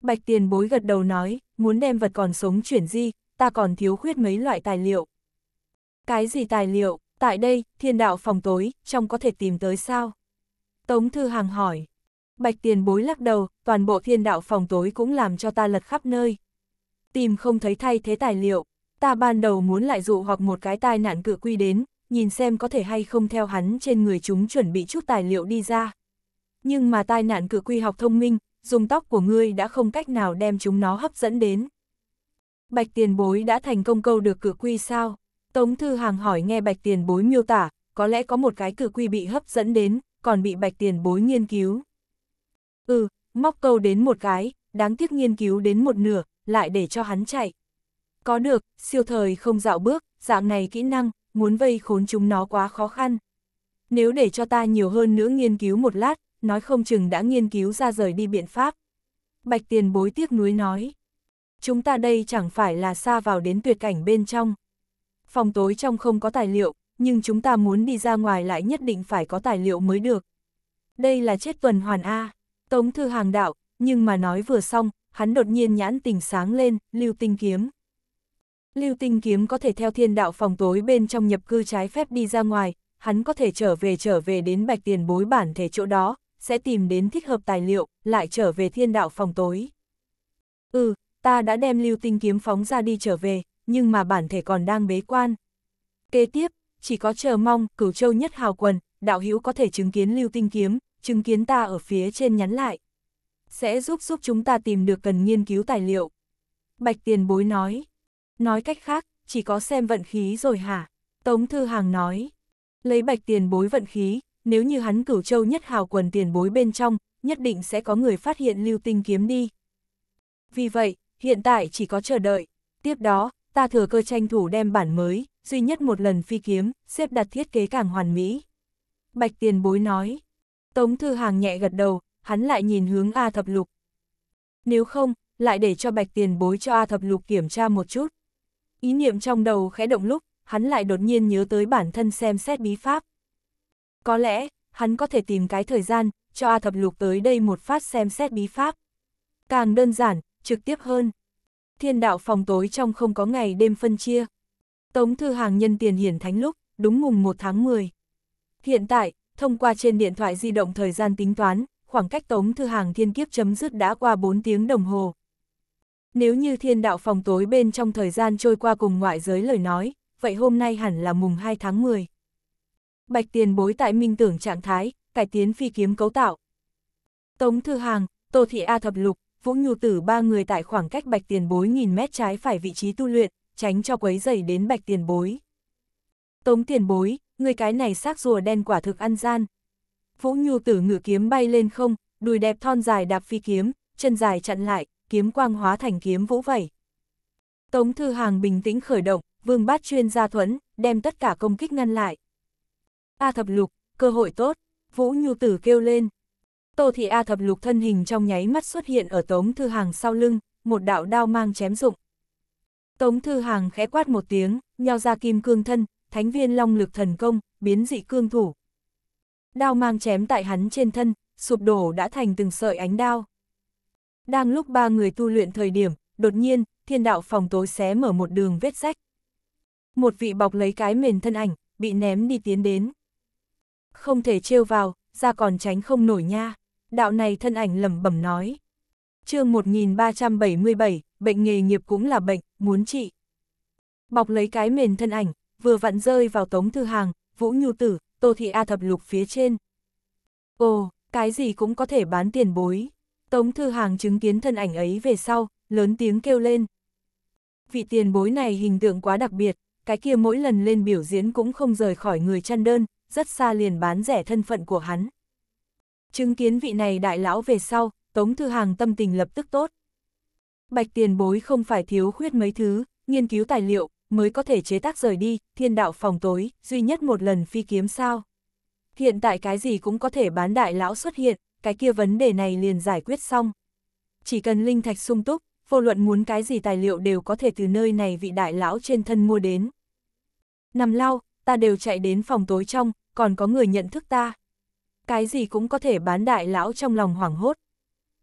A: Bạch tiền bối gật đầu nói, muốn đem vật còn sống chuyển di, ta còn thiếu khuyết mấy loại tài liệu. Cái gì tài liệu, tại đây, thiên đạo phòng tối, trong có thể tìm tới sao? Tống Thư Hàng hỏi, bạch tiền bối lắc đầu, toàn bộ thiên đạo phòng tối cũng làm cho ta lật khắp nơi. Tìm không thấy thay thế tài liệu, ta ban đầu muốn lại dụ hoặc một cái tai nạn cự quy đến, nhìn xem có thể hay không theo hắn trên người chúng chuẩn bị chút tài liệu đi ra. Nhưng mà tai nạn cự quy học thông minh, dùng tóc của ngươi đã không cách nào đem chúng nó hấp dẫn đến. Bạch tiền bối đã thành công câu được cự quy sao? Tống Thư Hàng hỏi nghe bạch tiền bối miêu tả, có lẽ có một cái cự quy bị hấp dẫn đến, còn bị bạch tiền bối nghiên cứu. Ừ, móc câu đến một cái, đáng tiếc nghiên cứu đến một nửa, lại để cho hắn chạy. Có được, siêu thời không dạo bước, dạng này kỹ năng, muốn vây khốn chúng nó quá khó khăn. Nếu để cho ta nhiều hơn nữa nghiên cứu một lát, nói không chừng đã nghiên cứu ra rời đi biện pháp. Bạch tiền bối tiếc núi nói. Chúng ta đây chẳng phải là xa vào đến tuyệt cảnh bên trong. Phòng tối trong không có tài liệu, nhưng chúng ta muốn đi ra ngoài lại nhất định phải có tài liệu mới được. Đây là chết tuần hoàn A. Tống Thư Hàng đạo, nhưng mà nói vừa xong, hắn đột nhiên nhãn tình sáng lên, lưu tinh kiếm. Lưu tinh kiếm có thể theo thiên đạo phòng tối bên trong nhập cư trái phép đi ra ngoài, hắn có thể trở về trở về đến bạch tiền bối bản thể chỗ đó, sẽ tìm đến thích hợp tài liệu, lại trở về thiên đạo phòng tối. Ừ, ta đã đem lưu tinh kiếm phóng ra đi trở về, nhưng mà bản thể còn đang bế quan. Kế tiếp, chỉ có chờ mong cửu châu nhất hào quần, đạo hữu có thể chứng kiến lưu tinh kiếm, chứng kiến ta ở phía trên nhắn lại. Sẽ giúp giúp chúng ta tìm được cần nghiên cứu tài liệu. Bạch tiền bối nói. Nói cách khác, chỉ có xem vận khí rồi hả? Tống Thư Hàng nói. Lấy bạch tiền bối vận khí, nếu như hắn cửu châu nhất hào quần tiền bối bên trong, nhất định sẽ có người phát hiện lưu tinh kiếm đi. Vì vậy, hiện tại chỉ có chờ đợi. Tiếp đó, ta thừa cơ tranh thủ đem bản mới, duy nhất một lần phi kiếm, xếp đặt thiết kế càng hoàn mỹ. Bạch tiền bối nói. Tống Thư Hàng nhẹ gật đầu, hắn lại nhìn hướng A Thập Lục. Nếu không, lại để cho Bạch Tiền bối cho A Thập Lục kiểm tra một chút. Ý niệm trong đầu khẽ động lúc, hắn lại đột nhiên nhớ tới bản thân xem xét bí pháp. Có lẽ, hắn có thể tìm cái thời gian, cho A Thập Lục tới đây một phát xem xét bí pháp. Càng đơn giản, trực tiếp hơn. Thiên đạo phòng tối trong không có ngày đêm phân chia. Tống Thư Hàng nhân tiền hiển thánh lúc, đúng mùng 1 tháng 10. Hiện tại, thông qua trên điện thoại di động thời gian tính toán, khoảng cách Tống Thư Hàng thiên kiếp chấm dứt đã qua 4 tiếng đồng hồ. Nếu như thiên đạo phòng tối bên trong thời gian trôi qua cùng ngoại giới lời nói, vậy hôm nay hẳn là mùng 2 tháng 10. Bạch tiền bối tại minh tưởng trạng thái, cải tiến phi kiếm cấu tạo. Tống Thư Hàng, Tô Thị A Thập Lục, Vũ Nhu Tử ba người tại khoảng cách bạch tiền bối nghìn mét trái phải vị trí tu luyện, tránh cho quấy dày đến bạch tiền bối. Tống tiền bối, người cái này xác rùa đen quả thực ăn gian. Vũ Nhu tử ngự kiếm bay lên không, đùi đẹp thon dài đạp phi kiếm, chân dài chặn lại, kiếm quang hóa thành kiếm vũ vẩy. Tống Thư Hàng bình tĩnh khởi động, vương bát chuyên gia thuẫn, đem tất cả công kích ngăn lại. A thập lục, cơ hội tốt, Vũ Nhu tử kêu lên. Tô thị A thập lục thân hình trong nháy mắt xuất hiện ở Tống Thư Hàng sau lưng, một đạo đao mang chém rụng. Tống Thư Hàng khẽ quát một tiếng, nhào ra kim cương thân, thánh viên long lực thần công, biến dị cương thủ. Đao mang chém tại hắn trên thân, sụp đổ đã thành từng sợi ánh đao. Đang lúc ba người tu luyện thời điểm, đột nhiên, thiên đạo phòng tối xé mở một đường vết rách. Một vị bọc lấy cái mền thân ảnh, bị ném đi tiến đến. Không thể trêu vào, ra còn tránh không nổi nha. Đạo này thân ảnh lẩm bẩm nói. chương 1377, bệnh nghề nghiệp cũng là bệnh, muốn trị. Bọc lấy cái mền thân ảnh, vừa vặn rơi vào tống thư hàng, vũ nhu tử, tô thị A thập lục phía trên. Ồ, cái gì cũng có thể bán tiền bối. Tống thư hàng chứng kiến thân ảnh ấy về sau, lớn tiếng kêu lên. Vị tiền bối này hình tượng quá đặc biệt, cái kia mỗi lần lên biểu diễn cũng không rời khỏi người chăn đơn, rất xa liền bán rẻ thân phận của hắn. Chứng kiến vị này đại lão về sau, Tống Thư Hàng tâm tình lập tức tốt. Bạch tiền bối không phải thiếu khuyết mấy thứ, nghiên cứu tài liệu, mới có thể chế tác rời đi, thiên đạo phòng tối, duy nhất một lần phi kiếm sao. Hiện tại cái gì cũng có thể bán đại lão xuất hiện, cái kia vấn đề này liền giải quyết xong. Chỉ cần linh thạch sung túc, vô luận muốn cái gì tài liệu đều có thể từ nơi này vị đại lão trên thân mua đến. Nằm lao, ta đều chạy đến phòng tối trong, còn có người nhận thức ta. Cái gì cũng có thể bán đại lão trong lòng hoảng hốt.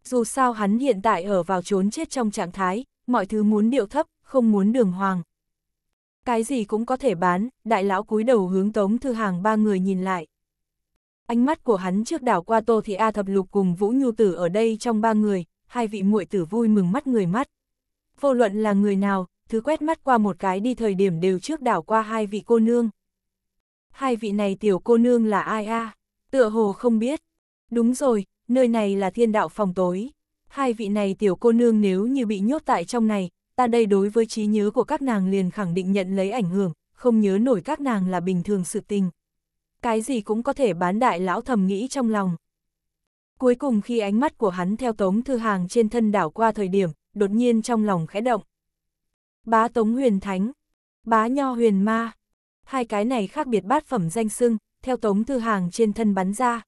A: Dù sao hắn hiện tại ở vào trốn chết trong trạng thái, mọi thứ muốn điệu thấp, không muốn đường hoàng. Cái gì cũng có thể bán, đại lão cúi đầu hướng Tống Thư Hàng ba người nhìn lại. Ánh mắt của hắn trước đảo qua Tô Thị A Thập Lục cùng Vũ Nhu Tử ở đây trong ba người, hai vị muội tử vui mừng mắt người mắt. Vô luận là người nào, thứ quét mắt qua một cái đi thời điểm đều trước đảo qua hai vị cô nương. Hai vị này tiểu cô nương là ai a? Tựa hồ không biết. Đúng rồi, nơi này là thiên đạo phòng tối. Hai vị này tiểu cô nương nếu như bị nhốt tại trong này, ta đây đối với trí nhớ của các nàng liền khẳng định nhận lấy ảnh hưởng, không nhớ nổi các nàng là bình thường sự tình. Cái gì cũng có thể bán đại lão thầm nghĩ trong lòng. Cuối cùng khi ánh mắt của hắn theo Tống Thư Hàng trên thân đảo qua thời điểm, đột nhiên trong lòng khẽ động. Bá Tống Huyền Thánh, Bá Nho Huyền Ma, hai cái này khác biệt bát phẩm danh sưng, theo Tống Thư Hàng trên thân bắn ra.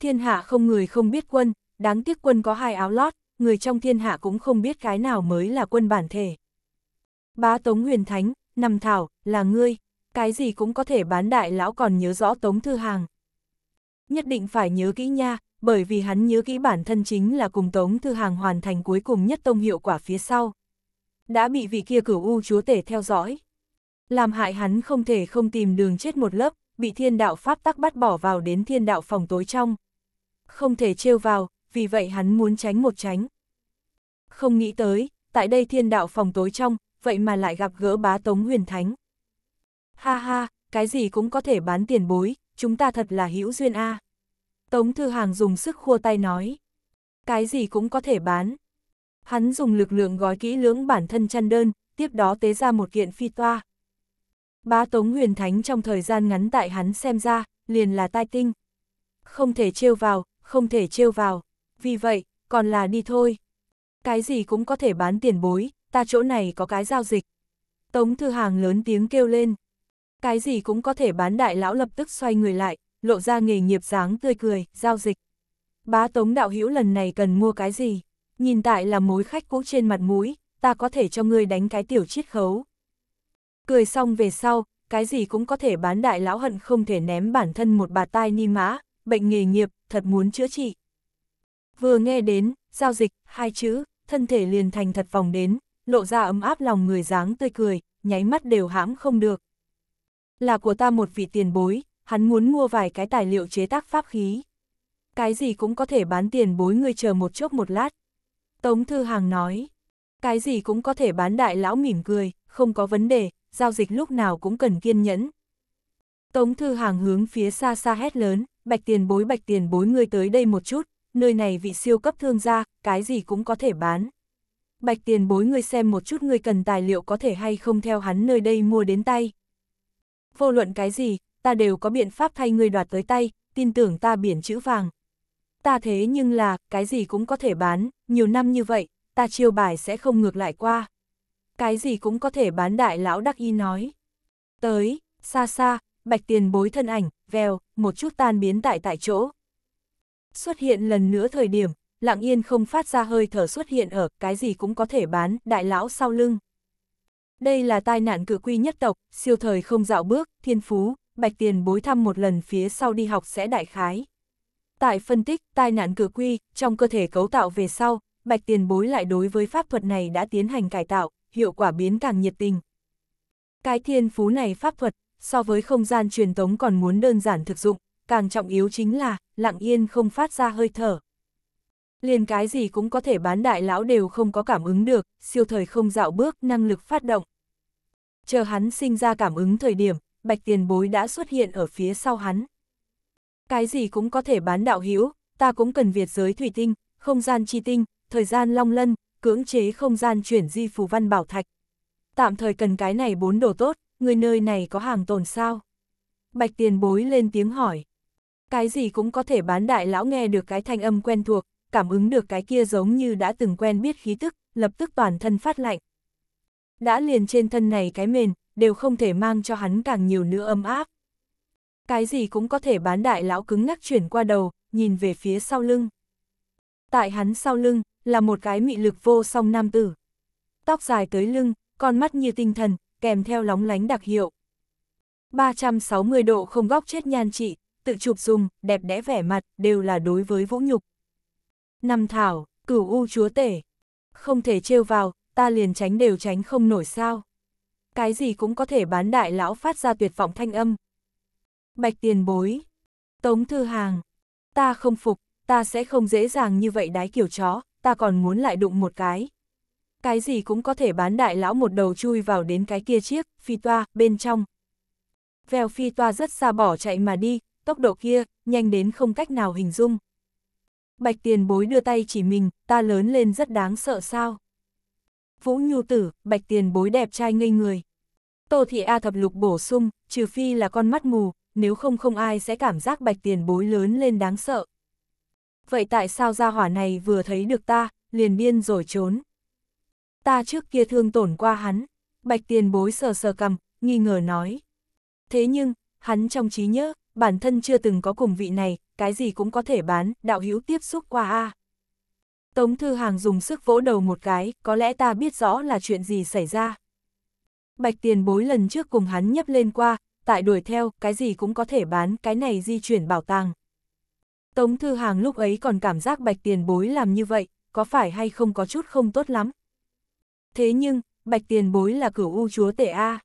A: Thiên hạ không người không biết quân, đáng tiếc quân có hai áo lót, người trong thiên hạ cũng không biết cái nào mới là quân bản thể. Bá Tống Huyền Thánh, nằm thảo, là ngươi, cái gì cũng có thể bán đại lão còn nhớ rõ Tống Thư Hàng. Nhất định phải nhớ kỹ nha, bởi vì hắn nhớ kỹ bản thân chính là cùng Tống Thư Hàng hoàn thành cuối cùng nhất tông hiệu quả phía sau. Đã bị vị kia cửu u chúa tể theo dõi. Làm hại hắn không thể không tìm đường chết một lớp, bị thiên đạo pháp tắc bắt bỏ vào đến thiên đạo phòng tối trong. Không thể trêu vào, vì vậy hắn muốn tránh một tránh. Không nghĩ tới, tại đây thiên đạo phòng tối trong, vậy mà lại gặp gỡ bá tống huyền thánh. Ha ha, cái gì cũng có thể bán tiền bối, chúng ta thật là hữu duyên a. Tống Thư Hàng dùng sức khua tay nói. Cái gì cũng có thể bán. Hắn dùng lực lượng gói kỹ lưỡng bản thân chăn đơn, tiếp đó tế ra một kiện phi toa. Bá Tống Huyền Thánh trong thời gian ngắn tại hắn xem ra, liền là tai tinh. Không thể trêu vào, không thể trêu vào. Vì vậy, còn là đi thôi cái gì cũng có thể bán tiền bối, ta chỗ này có cái giao dịch. Tống Thư Hàng lớn tiếng kêu lên. Cái gì cũng có thể bán đại lão lập tức xoay người lại, lộ ra nghề nghiệp dáng tươi cười, giao dịch. Bá Tống Đạo Hữu lần này cần mua cái gì? Nhìn tại là mối khách cũ trên mặt mũi, ta có thể cho ngươi đánh cái tiểu chiết khấu. Cười xong về sau, cái gì cũng có thể bán đại lão hận không thể ném bản thân một bà tai ni mã, bệnh nghề nghiệp, thật muốn chữa trị. Vừa nghe đến, giao dịch, hai chữ, thân thể liền thành thật vòng đến, lộ ra ấm áp lòng người dáng tươi cười, nháy mắt đều hãm không được. Là của ta một vị tiền bối, hắn muốn mua vài cái tài liệu chế tác pháp khí. Cái gì cũng có thể bán tiền bối ngươi chờ một chốc một lát. Tống Thư Hàng nói, cái gì cũng có thể bán đại lão mỉm cười, không có vấn đề, giao dịch lúc nào cũng cần kiên nhẫn. Tống Thư Hàng hướng phía xa xa hét lớn, bạch tiền bối bạch tiền bối ngươi tới đây một chút, nơi này vị siêu cấp thương gia, cái gì cũng có thể bán. Bạch tiền bối ngươi xem một chút ngươi cần tài liệu có thể hay không theo hắn nơi đây mua đến tay. Vô luận cái gì, ta đều có biện pháp thay ngươi đoạt tới tay, tin tưởng ta biển chữ vàng. Ta thế nhưng là, cái gì cũng có thể bán, nhiều năm như vậy, ta chiêu bài sẽ không ngược lại qua. Cái gì cũng có thể bán đại lão đắc y nói. Tới, xa xa, bạch tiền bối thân ảnh, vèo, một chút tan biến tại tại chỗ, Xuất hiện lần nữa thời điểm, lặng yên không phát ra hơi thở xuất hiện ở cái gì cũng có thể bán, đại lão sau lưng. Đây là tai nạn cự quy nhất tộc, siêu thời không dạo bước, thiên phú, bạch tiền bối thăm một lần phía sau đi học sẽ đại khái. Tại phân tích tai nạn cự quy, trong cơ thể cấu tạo về sau, bạch tiền bối lại đối với pháp thuật này đã tiến hành cải tạo, hiệu quả biến càng nhiệt tình. Cái thiên phú này pháp thuật, so với không gian truyền tống còn muốn đơn giản thực dụng, càng trọng yếu chính là, lặng yên không phát ra hơi thở. Liền cái gì cũng có thể bán đại lão đều không có cảm ứng được, siêu thời không dạo bước, năng lực phát động. Chờ hắn sinh ra cảm ứng thời điểm, bạch tiền bối đã xuất hiện ở phía sau hắn. Cái gì cũng có thể bán đạo hữu ta cũng cần Việt giới thủy tinh, không gian chi tinh, thời gian long lân, cưỡng chế không gian chuyển di phù văn bảo thạch. Tạm thời cần cái này bốn đồ tốt, người nơi này có hàng tồn sao? Bạch tiền bối lên tiếng hỏi cái gì cũng có thể bán đại lão nghe được cái thanh âm quen thuộc, cảm ứng được cái kia giống như đã từng quen biết khí tức, lập tức toàn thân phát lạnh. Đã liền trên thân này cái mền, đều không thể mang cho hắn càng nhiều nữa âm áp. Cái gì cũng có thể bán đại lão cứng ngắc chuyển qua đầu, nhìn về phía sau lưng. Tại hắn sau lưng, là một cái mị lực vô song nam tử. Tóc dài tới lưng, con mắt như tinh thần, kèm theo lóng lánh đặc hiệu. 360 độ không góc chết nhan trị, tự chụp dùng, đẹp đẽ vẻ mặt, đều là đối với vũ nhục. Năm thảo, cửu u chúa tể. Không thể trêu vào, ta liền tránh đều tránh không nổi sao. Cái gì cũng có thể bán đại lão phát ra tuyệt vọng thanh âm. Bạch tiền bối. Tống thư hàng. Ta không phục, ta sẽ không dễ dàng như vậy đái kiểu chó, ta còn muốn lại đụng một cái. Cái gì cũng có thể bán đại lão một đầu chui vào đến cái kia chiếc, phi toa, bên trong. Vèo phi toa rất xa bỏ chạy mà đi, tốc độ kia, nhanh đến không cách nào hình dung. Bạch tiền bối đưa tay chỉ mình, ta lớn lên rất đáng sợ sao. Vũ nhu tử, bạch tiền bối đẹp trai ngây người. Tô thị A thập lục bổ sung, trừ phi là con mắt mù, nếu không không ai sẽ cảm giác bạch tiền bối lớn lên đáng sợ. Vậy tại sao gia hỏa này vừa thấy được ta, liền điên rồi trốn? Ta trước kia thương tổn qua hắn, bạch tiền bối sờ sờ cầm, nghi ngờ nói. Thế nhưng, hắn trong trí nhớ, bản thân chưa từng có cùng vị này, cái gì cũng có thể bán, đạo hữu tiếp xúc qua a. Tống Thư Hàng dùng sức vỗ đầu một cái, có lẽ ta biết rõ là chuyện gì xảy ra. Bạch tiền bối lần trước cùng hắn nhấp lên qua, tại đuổi theo, cái gì cũng có thể bán, cái này di chuyển bảo tàng. Tống Thư Hàng lúc ấy còn cảm giác bạch tiền bối làm như vậy, có phải hay không có chút không tốt lắm. Thế nhưng, bạch tiền bối là cửu u chúa tể A.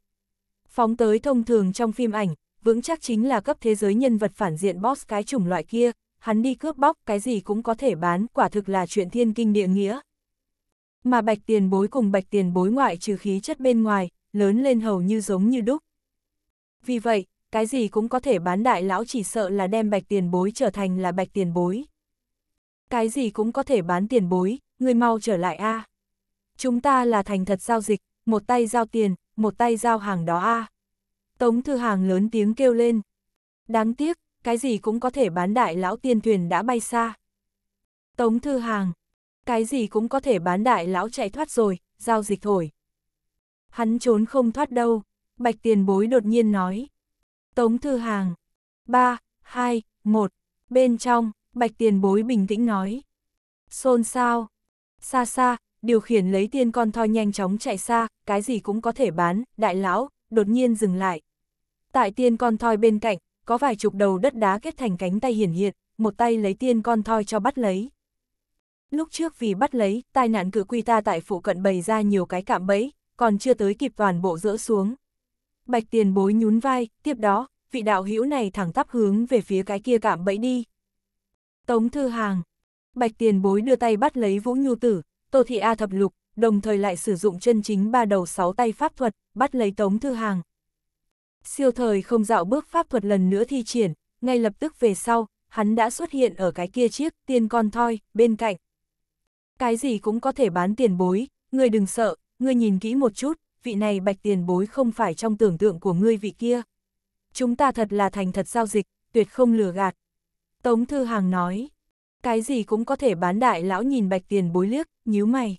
A: Phóng tới thông thường trong phim ảnh, vững chắc chính là cấp thế giới nhân vật phản diện boss cái chủng loại kia, hắn đi cướp bóc cái gì cũng có thể bán, quả thực là chuyện thiên kinh địa nghĩa. Mà bạch tiền bối cùng bạch tiền bối ngoại trừ khí chất bên ngoài, lớn lên hầu như giống như đúc. Vì vậy, cái gì cũng có thể bán đại lão chỉ sợ là đem bạch tiền bối trở thành là bạch tiền bối. Cái gì cũng có thể bán tiền bối, người mau trở lại a Chúng ta là thành thật giao dịch, một tay giao tiền, một tay giao hàng đó a à. Tống Thư Hàng lớn tiếng kêu lên. Đáng tiếc, cái gì cũng có thể bán đại lão tiên thuyền đã bay xa. Tống Thư Hàng, cái gì cũng có thể bán đại lão chạy thoát rồi, giao dịch thổi. Hắn trốn không thoát đâu, Bạch Tiền Bối đột nhiên nói. Tống Thư Hàng, 3, 2, 1, bên trong, Bạch Tiền Bối bình tĩnh nói. Xôn sao, xa xa, điều khiển lấy tiên con thoi nhanh chóng chạy xa, cái gì cũng có thể bán, đại lão, đột nhiên dừng lại, Tại tiên con thoi bên cạnh, có vài chục đầu đất đá kết thành cánh tay hiển hiện, một tay lấy tiên con thoi cho bắt lấy. Lúc trước vì bắt lấy, tai nạn cự quy ta tại phụ cận bày ra nhiều cái cạm bẫy, còn chưa tới kịp toàn bộ rỡ xuống. Bạch tiền bối nhún vai, tiếp đó, vị đạo hữu này thẳng tắp hướng về phía cái kia cạm bẫy đi. Tống thư hàng, bạch tiền bối đưa tay bắt lấy vũ nhu tử, tô thị A thập lục, đồng thời lại sử dụng chân chính ba đầu sáu tay pháp thuật, bắt lấy tống thư hàng, Siêu thời không dạo bước pháp thuật lần nữa thi triển, ngay lập tức về sau, hắn đã xuất hiện ở cái kia chiếc tiên con thoi bên cạnh. Cái gì cũng có thể bán tiền bối, ngươi đừng sợ, ngươi nhìn kỹ một chút, vị này bạch tiền bối không phải trong tưởng tượng của ngươi vị kia. Chúng ta thật là thành thật giao dịch, tuyệt không lừa gạt. Tống Thư Hàng nói, cái gì cũng có thể bán đại lão nhìn bạch tiền bối liếc, nhíu mày.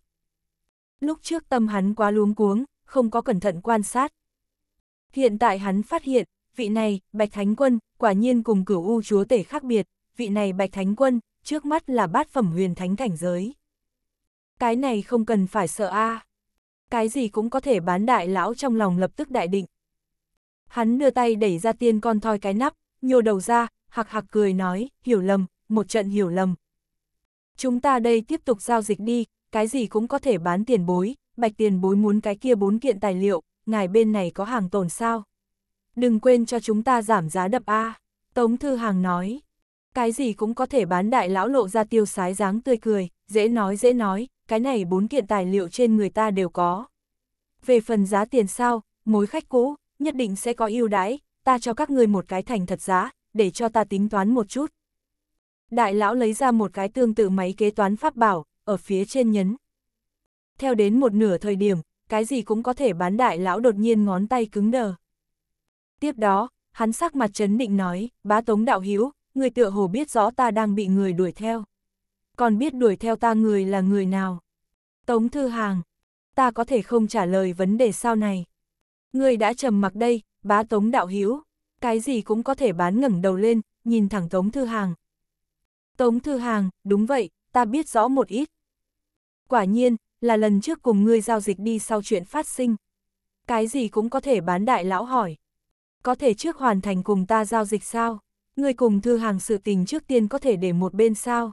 A: Lúc trước tâm hắn quá luống cuống, không có cẩn thận quan sát, Hiện tại hắn phát hiện, vị này, Bạch Thánh Quân, quả nhiên cùng cửu u chúa tể khác biệt, vị này Bạch Thánh Quân, trước mắt là bát phẩm huyền thánh cảnh giới. Cái này không cần phải sợ a à. Cái gì cũng có thể bán đại lão trong lòng lập tức đại định. Hắn đưa tay đẩy ra tiên con thoi cái nắp, nhô đầu ra, hạc hạc cười nói, hiểu lầm, một trận hiểu lầm. Chúng ta đây tiếp tục giao dịch đi, cái gì cũng có thể bán tiền bối, bạch tiền bối muốn cái kia bốn kiện tài liệu, ngài bên này có hàng tồn sao? Đừng quên cho chúng ta giảm giá đập A, Tống Thư Hàng nói. Cái gì cũng có thể bán đại lão lộ ra tiêu sái dáng tươi cười, dễ nói dễ nói, cái này bốn kiện tài liệu trên người ta đều có. Về phần giá tiền sao, mối khách cũ, nhất định sẽ có ưu đãi, ta cho các ngươi một cái thành thật giá, để cho ta tính toán một chút. Đại lão lấy ra một cái tương tự máy kế toán pháp bảo, ở phía trên nhấn. Theo đến một nửa thời điểm, cái gì cũng có thể bán đại lão đột nhiên ngón tay cứng đờ. Tiếp đó, hắn sắc mặt chấn định nói, bá tống đạo hữu người tựa hồ biết rõ ta đang bị người đuổi theo. Còn biết đuổi theo ta người là người nào? Tống Thư Hàng, ta có thể không trả lời vấn đề sau này. Người đã trầm mặc đây, bá Tống Đạo Hiếu, cái gì cũng có thể bán ngẩng đầu lên, nhìn thẳng Tống Thư Hàng. Tống Thư Hàng, đúng vậy, ta biết rõ một ít. Quả nhiên, là lần trước cùng ngươi giao dịch đi sau chuyện phát sinh. Cái gì cũng có thể bán đại lão hỏi. Có thể trước hoàn thành cùng ta giao dịch sao? Ngươi cùng thư hàng sự tình trước tiên có thể để một bên sao?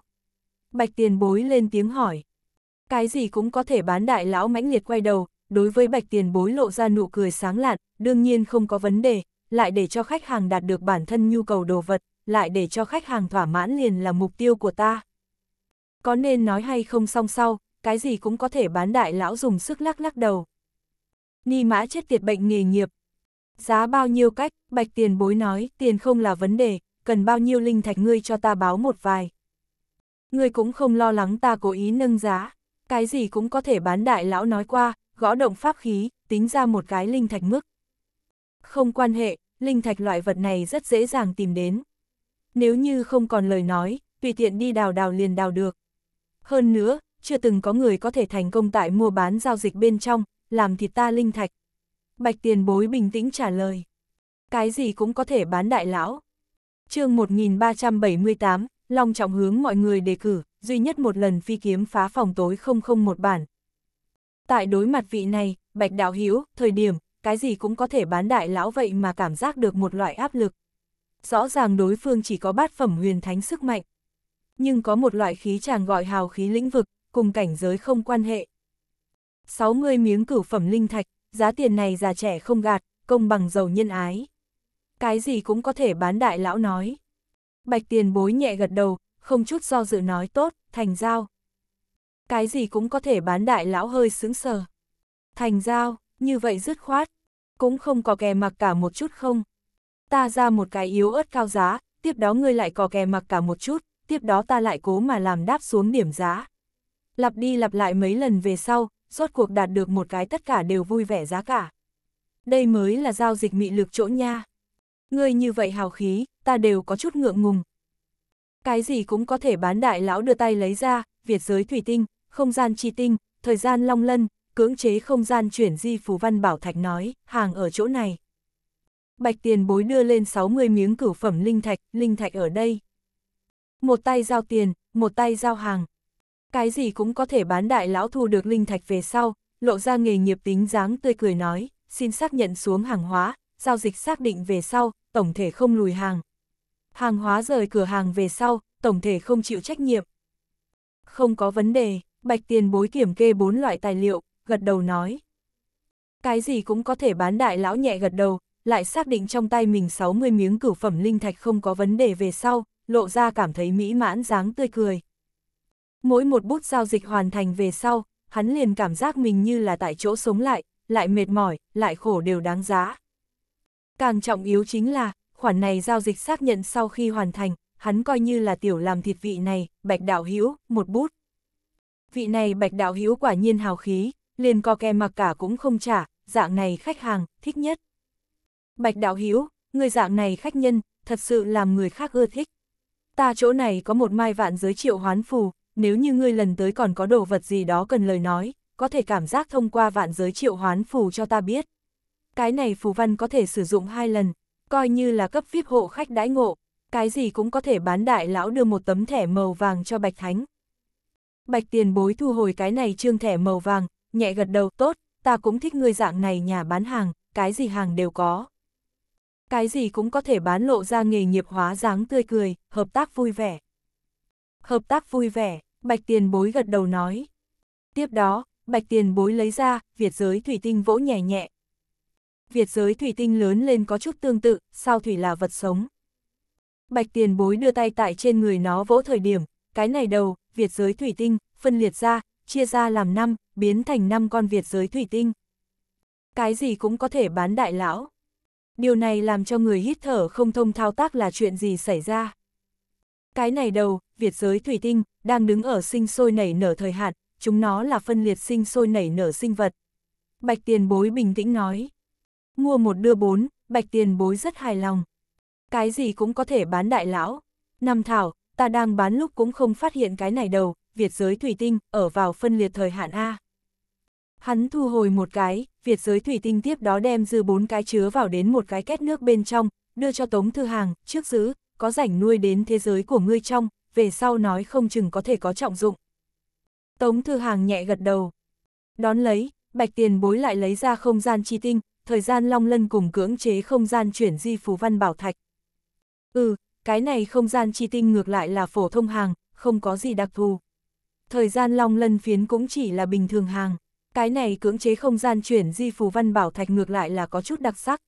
A: Bạch tiền bối lên tiếng hỏi. Cái gì cũng có thể bán đại lão mãnh liệt quay đầu, đối với bạch tiền bối lộ ra nụ cười sáng lạn, đương nhiên không có vấn đề, lại để cho khách hàng đạt được bản thân nhu cầu đồ vật, lại để cho khách hàng thỏa mãn liền là mục tiêu của ta. Có nên nói hay không song sau, cái gì cũng có thể bán đại lão dùng sức lắc lắc đầu. Ni mã chết tiệt bệnh nghề nghiệp. Giá bao nhiêu cách, bạch tiền bối nói, tiền không là vấn đề, cần bao nhiêu linh thạch ngươi cho ta báo một vài. Ngươi cũng không lo lắng ta cố ý nâng giá, cái gì cũng có thể bán đại lão nói qua, gõ động pháp khí, tính ra một cái linh thạch mức. Không quan hệ, linh thạch loại vật này rất dễ dàng tìm đến. Nếu như không còn lời nói, tùy tiện đi đào đào liền đào được. Hơn nữa, chưa từng có người có thể thành công tại mua bán giao dịch bên trong, làm thịt ta linh thạch. Bạch tiền bối bình tĩnh trả lời. Cái gì cũng có thể bán đại lão. chương 1378, Long trọng hướng mọi người đề cử, duy nhất một lần phi kiếm phá phòng tối 001 bản. Tại đối mặt vị này, Bạch Đạo Hiếu, thời điểm, cái gì cũng có thể bán đại lão vậy mà cảm giác được một loại áp lực. Rõ ràng đối phương chỉ có bát phẩm huyền thánh sức mạnh. Nhưng có một loại khí chàng gọi hào khí lĩnh vực, cùng cảnh giới không quan hệ. 60 miếng cửu phẩm linh thạch, giá tiền này già trẻ không gạt, công bằng giàu nhân ái. Cái gì cũng có thể bán đại lão nói. Bạch tiền bối nhẹ gật đầu, không chút do dự nói tốt, thành giao. Cái gì cũng có thể bán đại lão hơi sướng sờ. Thành giao, như vậy dứt khoát, cũng không có kè mặc cả một chút không. Ta ra một cái yếu ớt cao giá, tiếp đó ngươi lại có kè mặc cả một chút, tiếp đó ta lại cố mà làm đáp xuống điểm giá lặp đi lặp lại mấy lần về sau, rốt cuộc đạt được một cái tất cả đều vui vẻ giá cả. Đây mới là giao dịch mị lực chỗ nha. Ngươi như vậy hào khí, ta đều có chút ngượng ngùng. Cái gì cũng có thể bán đại lão đưa tay lấy ra, Việt giới thủy tinh, không gian chi tinh, thời gian long lân, cưỡng chế không gian chuyển di phù văn bảo thạch nói, hàng ở chỗ này. Bạch tiền bối đưa lên 60 miếng cửu phẩm linh thạch, linh thạch ở đây. Một tay giao tiền, một tay giao hàng cái gì cũng có thể bán đại lão thu được linh thạch về sau, lộ ra nghề nghiệp tính dáng tươi cười nói, xin xác nhận xuống hàng hóa, giao dịch xác định về sau, tổng thể không lùi hàng. Hàng hóa rời cửa hàng về sau, tổng thể không chịu trách nhiệm. Không có vấn đề, bạch tiền bối kiểm kê bốn loại tài liệu, gật đầu nói. Cái gì cũng có thể bán đại lão nhẹ gật đầu, lại xác định trong tay mình 60 miếng cửu phẩm linh thạch không có vấn đề về sau, lộ ra cảm thấy mỹ mãn dáng tươi cười. Mỗi một bút giao dịch hoàn thành về sau, hắn liền cảm giác mình như là tại chỗ sống lại, lại mệt mỏi, lại khổ đều đáng giá. Càng trọng yếu chính là, khoản này giao dịch xác nhận sau khi hoàn thành, hắn coi như là tiểu làm thịt vị này, bạch đạo hữu một bút. Vị này bạch đạo hữu quả nhiên hào khí, liền co ke mặc cả cũng không trả, dạng này khách hàng, thích nhất. Bạch đạo hữu người dạng này khách nhân, thật sự làm người khác ưa thích. Ta chỗ này có một mai vạn giới triệu hoán phù, nếu như ngươi lần tới còn có đồ vật gì đó cần lời nói, có thể cảm giác thông qua vạn giới triệu hoán phù cho ta biết. Cái này phù văn có thể sử dụng hai lần, coi như là cấp VIP hộ khách đãi ngộ, cái gì cũng có thể bán đại lão đưa một tấm thẻ màu vàng cho Bạch Thánh. Bạch tiền bối thu hồi cái này trương thẻ màu vàng, nhẹ gật đầu tốt, ta cũng thích người dạng này nhà bán hàng, cái gì hàng đều có. Cái gì cũng có thể bán lộ ra nghề nghiệp hóa dáng tươi cười, hợp tác vui vẻ. Hợp tác vui vẻ, Bạch tiền bối gật đầu nói. Tiếp đó, bạch tiền bối lấy ra, Việt giới thủy tinh vỗ nhẹ nhẹ. Việt giới thủy tinh lớn lên có chút tương tự, sao thủy là vật sống. Bạch tiền bối đưa tay tại trên người nó vỗ thời điểm, cái này đầu, Việt giới thủy tinh, phân liệt ra, chia ra làm năm, biến thành năm con Việt giới thủy tinh. Cái gì cũng có thể bán đại lão. Điều này làm cho người hít thở không thông thao tác là chuyện gì xảy ra. Cái này đầu, Việt giới thủy tinh, đang đứng ở sinh sôi nảy nở thời hạn, chúng nó là phân liệt sinh sôi nảy nở sinh vật. Bạch tiền bối bình tĩnh nói. Mua một đưa bốn, bạch tiền bối rất hài lòng. Cái gì cũng có thể bán đại lão. Năm thảo, ta đang bán lúc cũng không phát hiện cái này đầu, Việt giới thủy tinh, ở vào phân liệt thời hạn A. Hắn thu hồi một cái, Việt giới thủy tinh tiếp đó đem dư bốn cái chứa vào đến một cái két nước bên trong, đưa cho Tống Thư Hàng, trước giữ, có rảnh nuôi đến thế giới của ngươi trong, về sau nói không chừng có thể có trọng dụng. Tống Thư Hàng nhẹ gật đầu. Đón lấy, Bạch Tiền bối lại lấy ra không gian chi tinh, thời gian long lân cùng cưỡng chế không gian chuyển di phù văn bảo thạch. Ừ, cái này không gian chi tinh ngược lại là phổ thông hàng, không có gì đặc thù. Thời gian long lân phiến cũng chỉ là bình thường hàng. Cái này cưỡng chế không gian chuyển di phù văn bảo thạch ngược lại là có chút đặc sắc.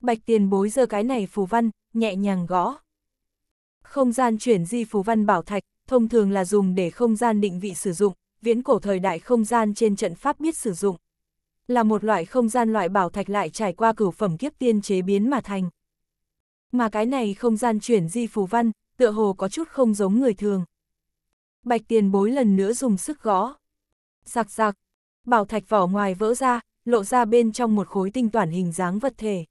A: Bạch tiền bối giờ cái này phù văn, nhẹ nhàng gõ. Không gian chuyển di phù văn bảo thạch, thông thường là dùng để không gian định vị sử dụng, viễn cổ thời đại không gian trên trận pháp biết sử dụng. Là một loại không gian loại bảo thạch lại trải qua cửu phẩm kiếp tiên chế biến mà thành. Mà cái này không gian chuyển di phù văn, tựa hồ có chút không giống người thường. Bạch tiền bối lần nữa dùng sức gõ. Giặc giặc, bảo thạch vỏ ngoài vỡ ra, lộ ra bên trong một khối tinh toàn hình dáng vật thể.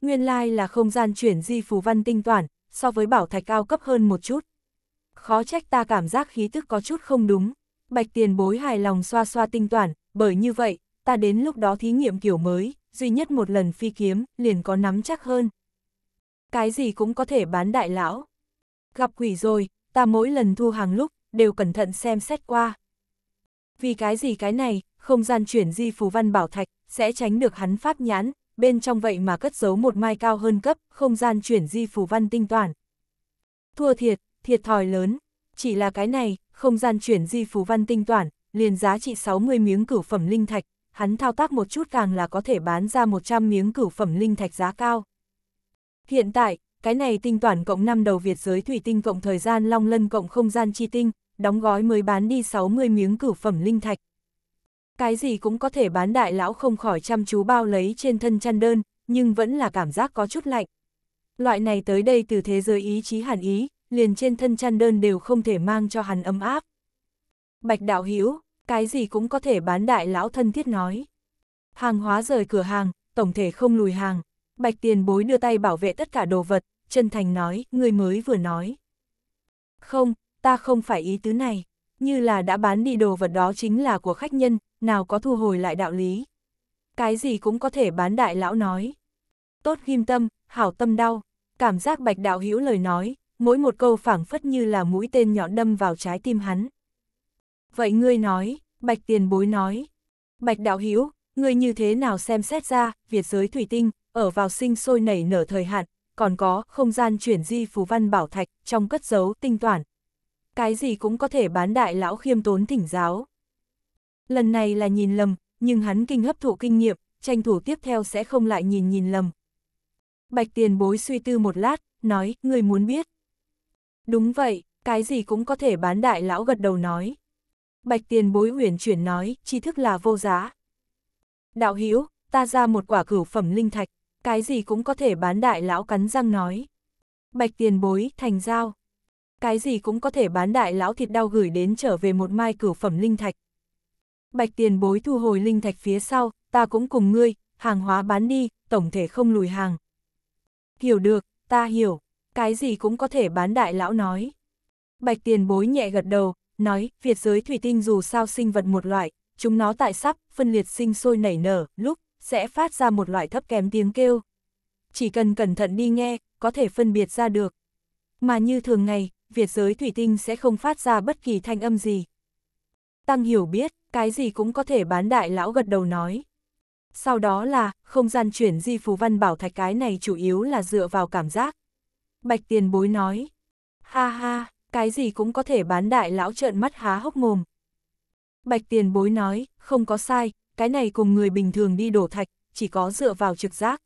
A: Nguyên lai là không gian chuyển di phù văn tinh toàn so với bảo thạch cao cấp hơn một chút. Khó trách ta cảm giác khí tức có chút không đúng. Bạch tiền bối hài lòng xoa xoa tinh toàn, bởi như vậy, ta đến lúc đó thí nghiệm kiểu mới, duy nhất một lần phi kiếm, liền có nắm chắc hơn. Cái gì cũng có thể bán đại lão. Gặp quỷ rồi, ta mỗi lần thu hàng lúc, đều cẩn thận xem xét qua. Vì cái gì cái này, không gian chuyển di phù văn bảo thạch, sẽ tránh được hắn pháp nhãn, bên trong vậy mà cất giấu một mai cao hơn cấp, không gian chuyển di phù văn tinh toàn. Thua thiệt, thiệt thòi lớn, chỉ là cái này, không gian chuyển di phù văn tinh toàn, liền giá trị 60 miếng cửu phẩm linh thạch, hắn thao tác một chút càng là có thể bán ra 100 miếng cửu phẩm linh thạch giá cao. Hiện tại, cái này tinh toàn cộng 5 đầu Việt giới thủy tinh cộng thời gian long lân cộng không gian chi tinh, đóng gói mới bán đi 60 miếng cửu phẩm linh thạch, cái gì cũng có thể bán đại lão không khỏi chăm chú bao lấy trên thân chăn đơn, nhưng vẫn là cảm giác có chút lạnh. Loại này tới đây từ thế giới ý chí hàn ý, liền trên thân chăn đơn đều không thể mang cho hàn ấm áp. Bạch đạo Hiếu cái gì cũng có thể bán đại lão thân thiết nói. Hàng hóa rời cửa hàng, tổng thể không lùi hàng. Bạch tiền bối đưa tay bảo vệ tất cả đồ vật, chân thành nói, người mới vừa nói. Không, ta không phải ý tứ này, như là đã bán đi đồ vật đó chính là của khách nhân, nào có thu hồi lại đạo lý. Cái gì cũng có thể bán đại lão nói. Tốt ghim tâm, hảo tâm đau, cảm giác bạch đạo hữu lời nói, mỗi một câu phảng phất như là mũi tên nhọn đâm vào trái tim hắn. Vậy ngươi nói, bạch tiền bối nói. Bạch đạo hữu ngươi như thế nào xem xét ra, Việt giới thủy tinh, ở vào sinh sôi nảy nở thời hạn, còn có không gian chuyển di phù văn bảo thạch trong cất giấu tinh toản. Cái gì cũng có thể bán đại lão khiêm tốn thỉnh giáo. Lần này là nhìn lầm, nhưng hắn kinh hấp thụ kinh nghiệm, tranh thủ tiếp theo sẽ không lại nhìn nhìn lầm. Bạch tiền bối suy tư một lát, nói, người muốn biết. Đúng vậy, cái gì cũng có thể bán đại lão gật đầu nói. Bạch tiền bối huyền chuyển nói, tri thức là vô giá. Đạo Hiếu, ta ra một quả cửu phẩm linh thạch, cái gì cũng có thể bán đại lão cắn răng nói. Bạch tiền bối, thành giao. Cái gì cũng có thể bán đại lão thịt đau gửi đến trở về một mai cửu phẩm linh thạch bạch tiền bối thu hồi linh thạch phía sau, ta cũng cùng ngươi, hàng hóa bán đi, tổng thể không lùi hàng. Hiểu được, ta hiểu, cái gì cũng có thể bán đại lão nói. Bạch tiền bối nhẹ gật đầu, nói, Việt giới thủy tinh dù sao sinh vật một loại, chúng nó tại sắp, phân liệt sinh sôi nảy nở, lúc, sẽ phát ra một loại thấp kém tiếng kêu. Chỉ cần cẩn thận đi nghe, có thể phân biệt ra được. Mà như thường ngày, Việt giới thủy tinh sẽ không phát ra bất kỳ thanh âm gì. Tăng hiểu biết, cái gì cũng có thể bán đại lão gật đầu nói. Sau đó là, không gian chuyển di phù văn bảo thạch cái này chủ yếu là dựa vào cảm giác. Bạch tiền bối nói. Ha ha, cái gì cũng có thể bán đại lão trợn mắt há hốc mồm. Bạch tiền bối nói, không có sai, cái này cùng người bình thường đi đổ thạch, chỉ có dựa vào trực giác.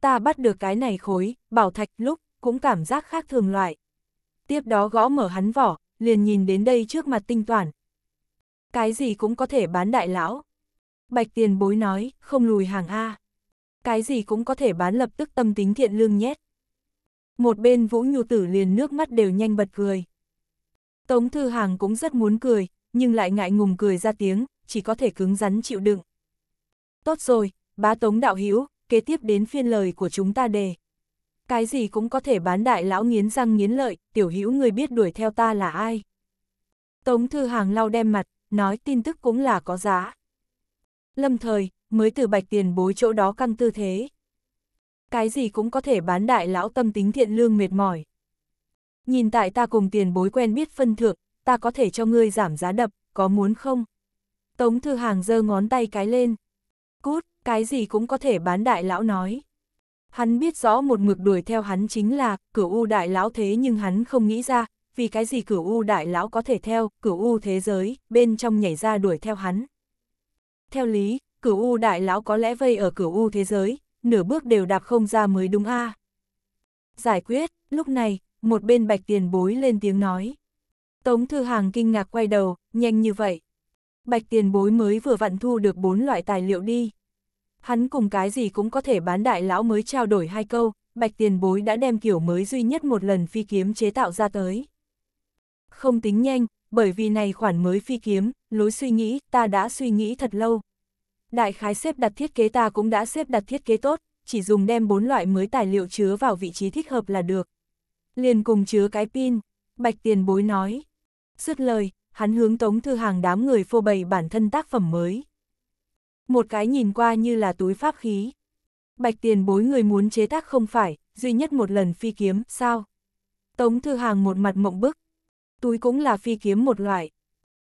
A: Ta bắt được cái này khối, bảo thạch lúc, cũng cảm giác khác thường loại. Tiếp đó gõ mở hắn vỏ, liền nhìn đến đây trước mặt tinh toàn, cái gì cũng có thể bán đại lão. Bạch tiền bối nói, không lùi hàng A. Cái gì cũng có thể bán lập tức tâm tính thiện lương nhét. Một bên vũ nhu tử liền nước mắt đều nhanh bật cười. Tống thư hàng cũng rất muốn cười, nhưng lại ngại ngùng cười ra tiếng, chỉ có thể cứng rắn chịu đựng. Tốt rồi, bá tống đạo hữu kế tiếp đến phiên lời của chúng ta đề. Cái gì cũng có thể bán đại lão nghiến răng nghiến lợi, tiểu hữu người biết đuổi theo ta là ai. Tống Thư Hàng lau đem mặt, nói tin tức cũng là có giá. Lâm thời, mới từ bạch tiền bối chỗ đó căng tư thế. Cái gì cũng có thể bán đại lão tâm tính thiện lương mệt mỏi. Nhìn tại ta cùng tiền bối quen biết phân thượng, ta có thể cho ngươi giảm giá đập, có muốn không? Tống thư hàng giơ ngón tay cái lên. Cút, cái gì cũng có thể bán đại lão nói. Hắn biết rõ một mực đuổi theo hắn chính là, cửu u đại lão thế nhưng hắn không nghĩ ra, vì cái gì cửu u đại lão có thể theo, cửu u thế giới, bên trong nhảy ra đuổi theo hắn. Theo lý, cửu u đại lão có lẽ vây ở cửu u thế giới, nửa bước đều đạp không ra mới đúng a. Giải quyết, lúc này, một bên bạch tiền bối lên tiếng nói. Tống Thư Hàng kinh ngạc quay đầu, nhanh như vậy. Bạch tiền bối mới vừa vặn thu được bốn loại tài liệu đi. Hắn cùng cái gì cũng có thể bán đại lão mới trao đổi hai câu, bạch tiền bối đã đem kiểu mới duy nhất một lần phi kiếm chế tạo ra tới không tính nhanh, bởi vì này khoản mới phi kiếm, lối suy nghĩ, ta đã suy nghĩ thật lâu. Đại khái xếp đặt thiết kế ta cũng đã xếp đặt thiết kế tốt, chỉ dùng đem bốn loại mới tài liệu chứa vào vị trí thích hợp là được. Liền cùng chứa cái pin, bạch tiền bối nói. Dứt lời, hắn hướng tống thư hàng đám người phô bày bản thân tác phẩm mới. Một cái nhìn qua như là túi pháp khí. Bạch tiền bối người muốn chế tác không phải, duy nhất một lần phi kiếm, sao? Tống thư hàng một mặt mộng bức, túi cũng là phi kiếm một loại.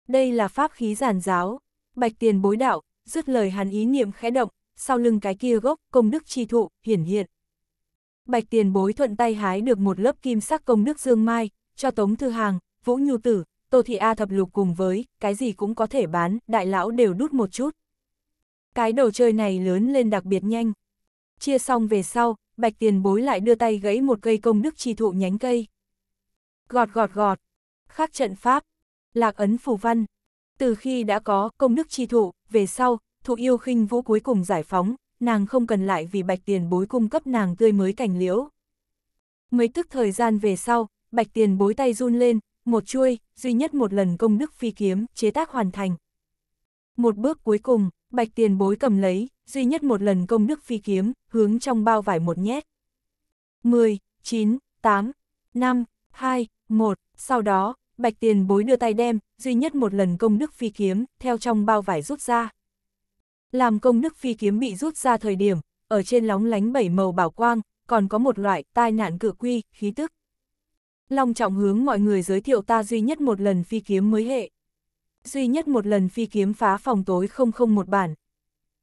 A: Đây là pháp khí giản giáo, bạch tiền bối đạo, dứt lời hắn ý niệm khẽ động, sau lưng cái kia gốc công đức chi thụ, hiển hiện. Bạch tiền bối thuận tay hái được một lớp kim sắc công đức dương mai, cho Tống Thư Hàng, Vũ Nhu Tử, Tô Thị A thập lục cùng với, cái gì cũng có thể bán, đại lão đều đút một chút. Cái đồ chơi này lớn lên đặc biệt nhanh. Chia xong về sau, bạch tiền bối lại đưa tay gãy một cây công đức chi thụ nhánh cây. Gọt gọt gọt, khác trận pháp. Lạc ấn phù văn. Từ khi đã có công đức chi thụ, về sau, thụ yêu khinh vũ cuối cùng giải phóng, nàng không cần lại vì bạch tiền bối cung cấp nàng tươi mới cảnh liễu. Mấy tức thời gian về sau, bạch tiền bối tay run lên, một chuôi, duy nhất một lần công đức phi kiếm, chế tác hoàn thành. Một bước cuối cùng, bạch tiền bối cầm lấy, duy nhất một lần công đức phi kiếm, hướng trong bao vải một nhét. 10, 9, 8, 5, 2, 1, sau đó, bạch tiền bối đưa tay đem, duy nhất một lần công đức phi kiếm, theo trong bao vải rút ra. Làm công đức phi kiếm bị rút ra thời điểm, ở trên lóng lánh bảy màu bảo quang, còn có một loại tai nạn cự quy, khí tức. Long trọng hướng mọi người giới thiệu ta duy nhất một lần phi kiếm mới hệ. Duy nhất một lần phi kiếm phá phòng tối không không một bản.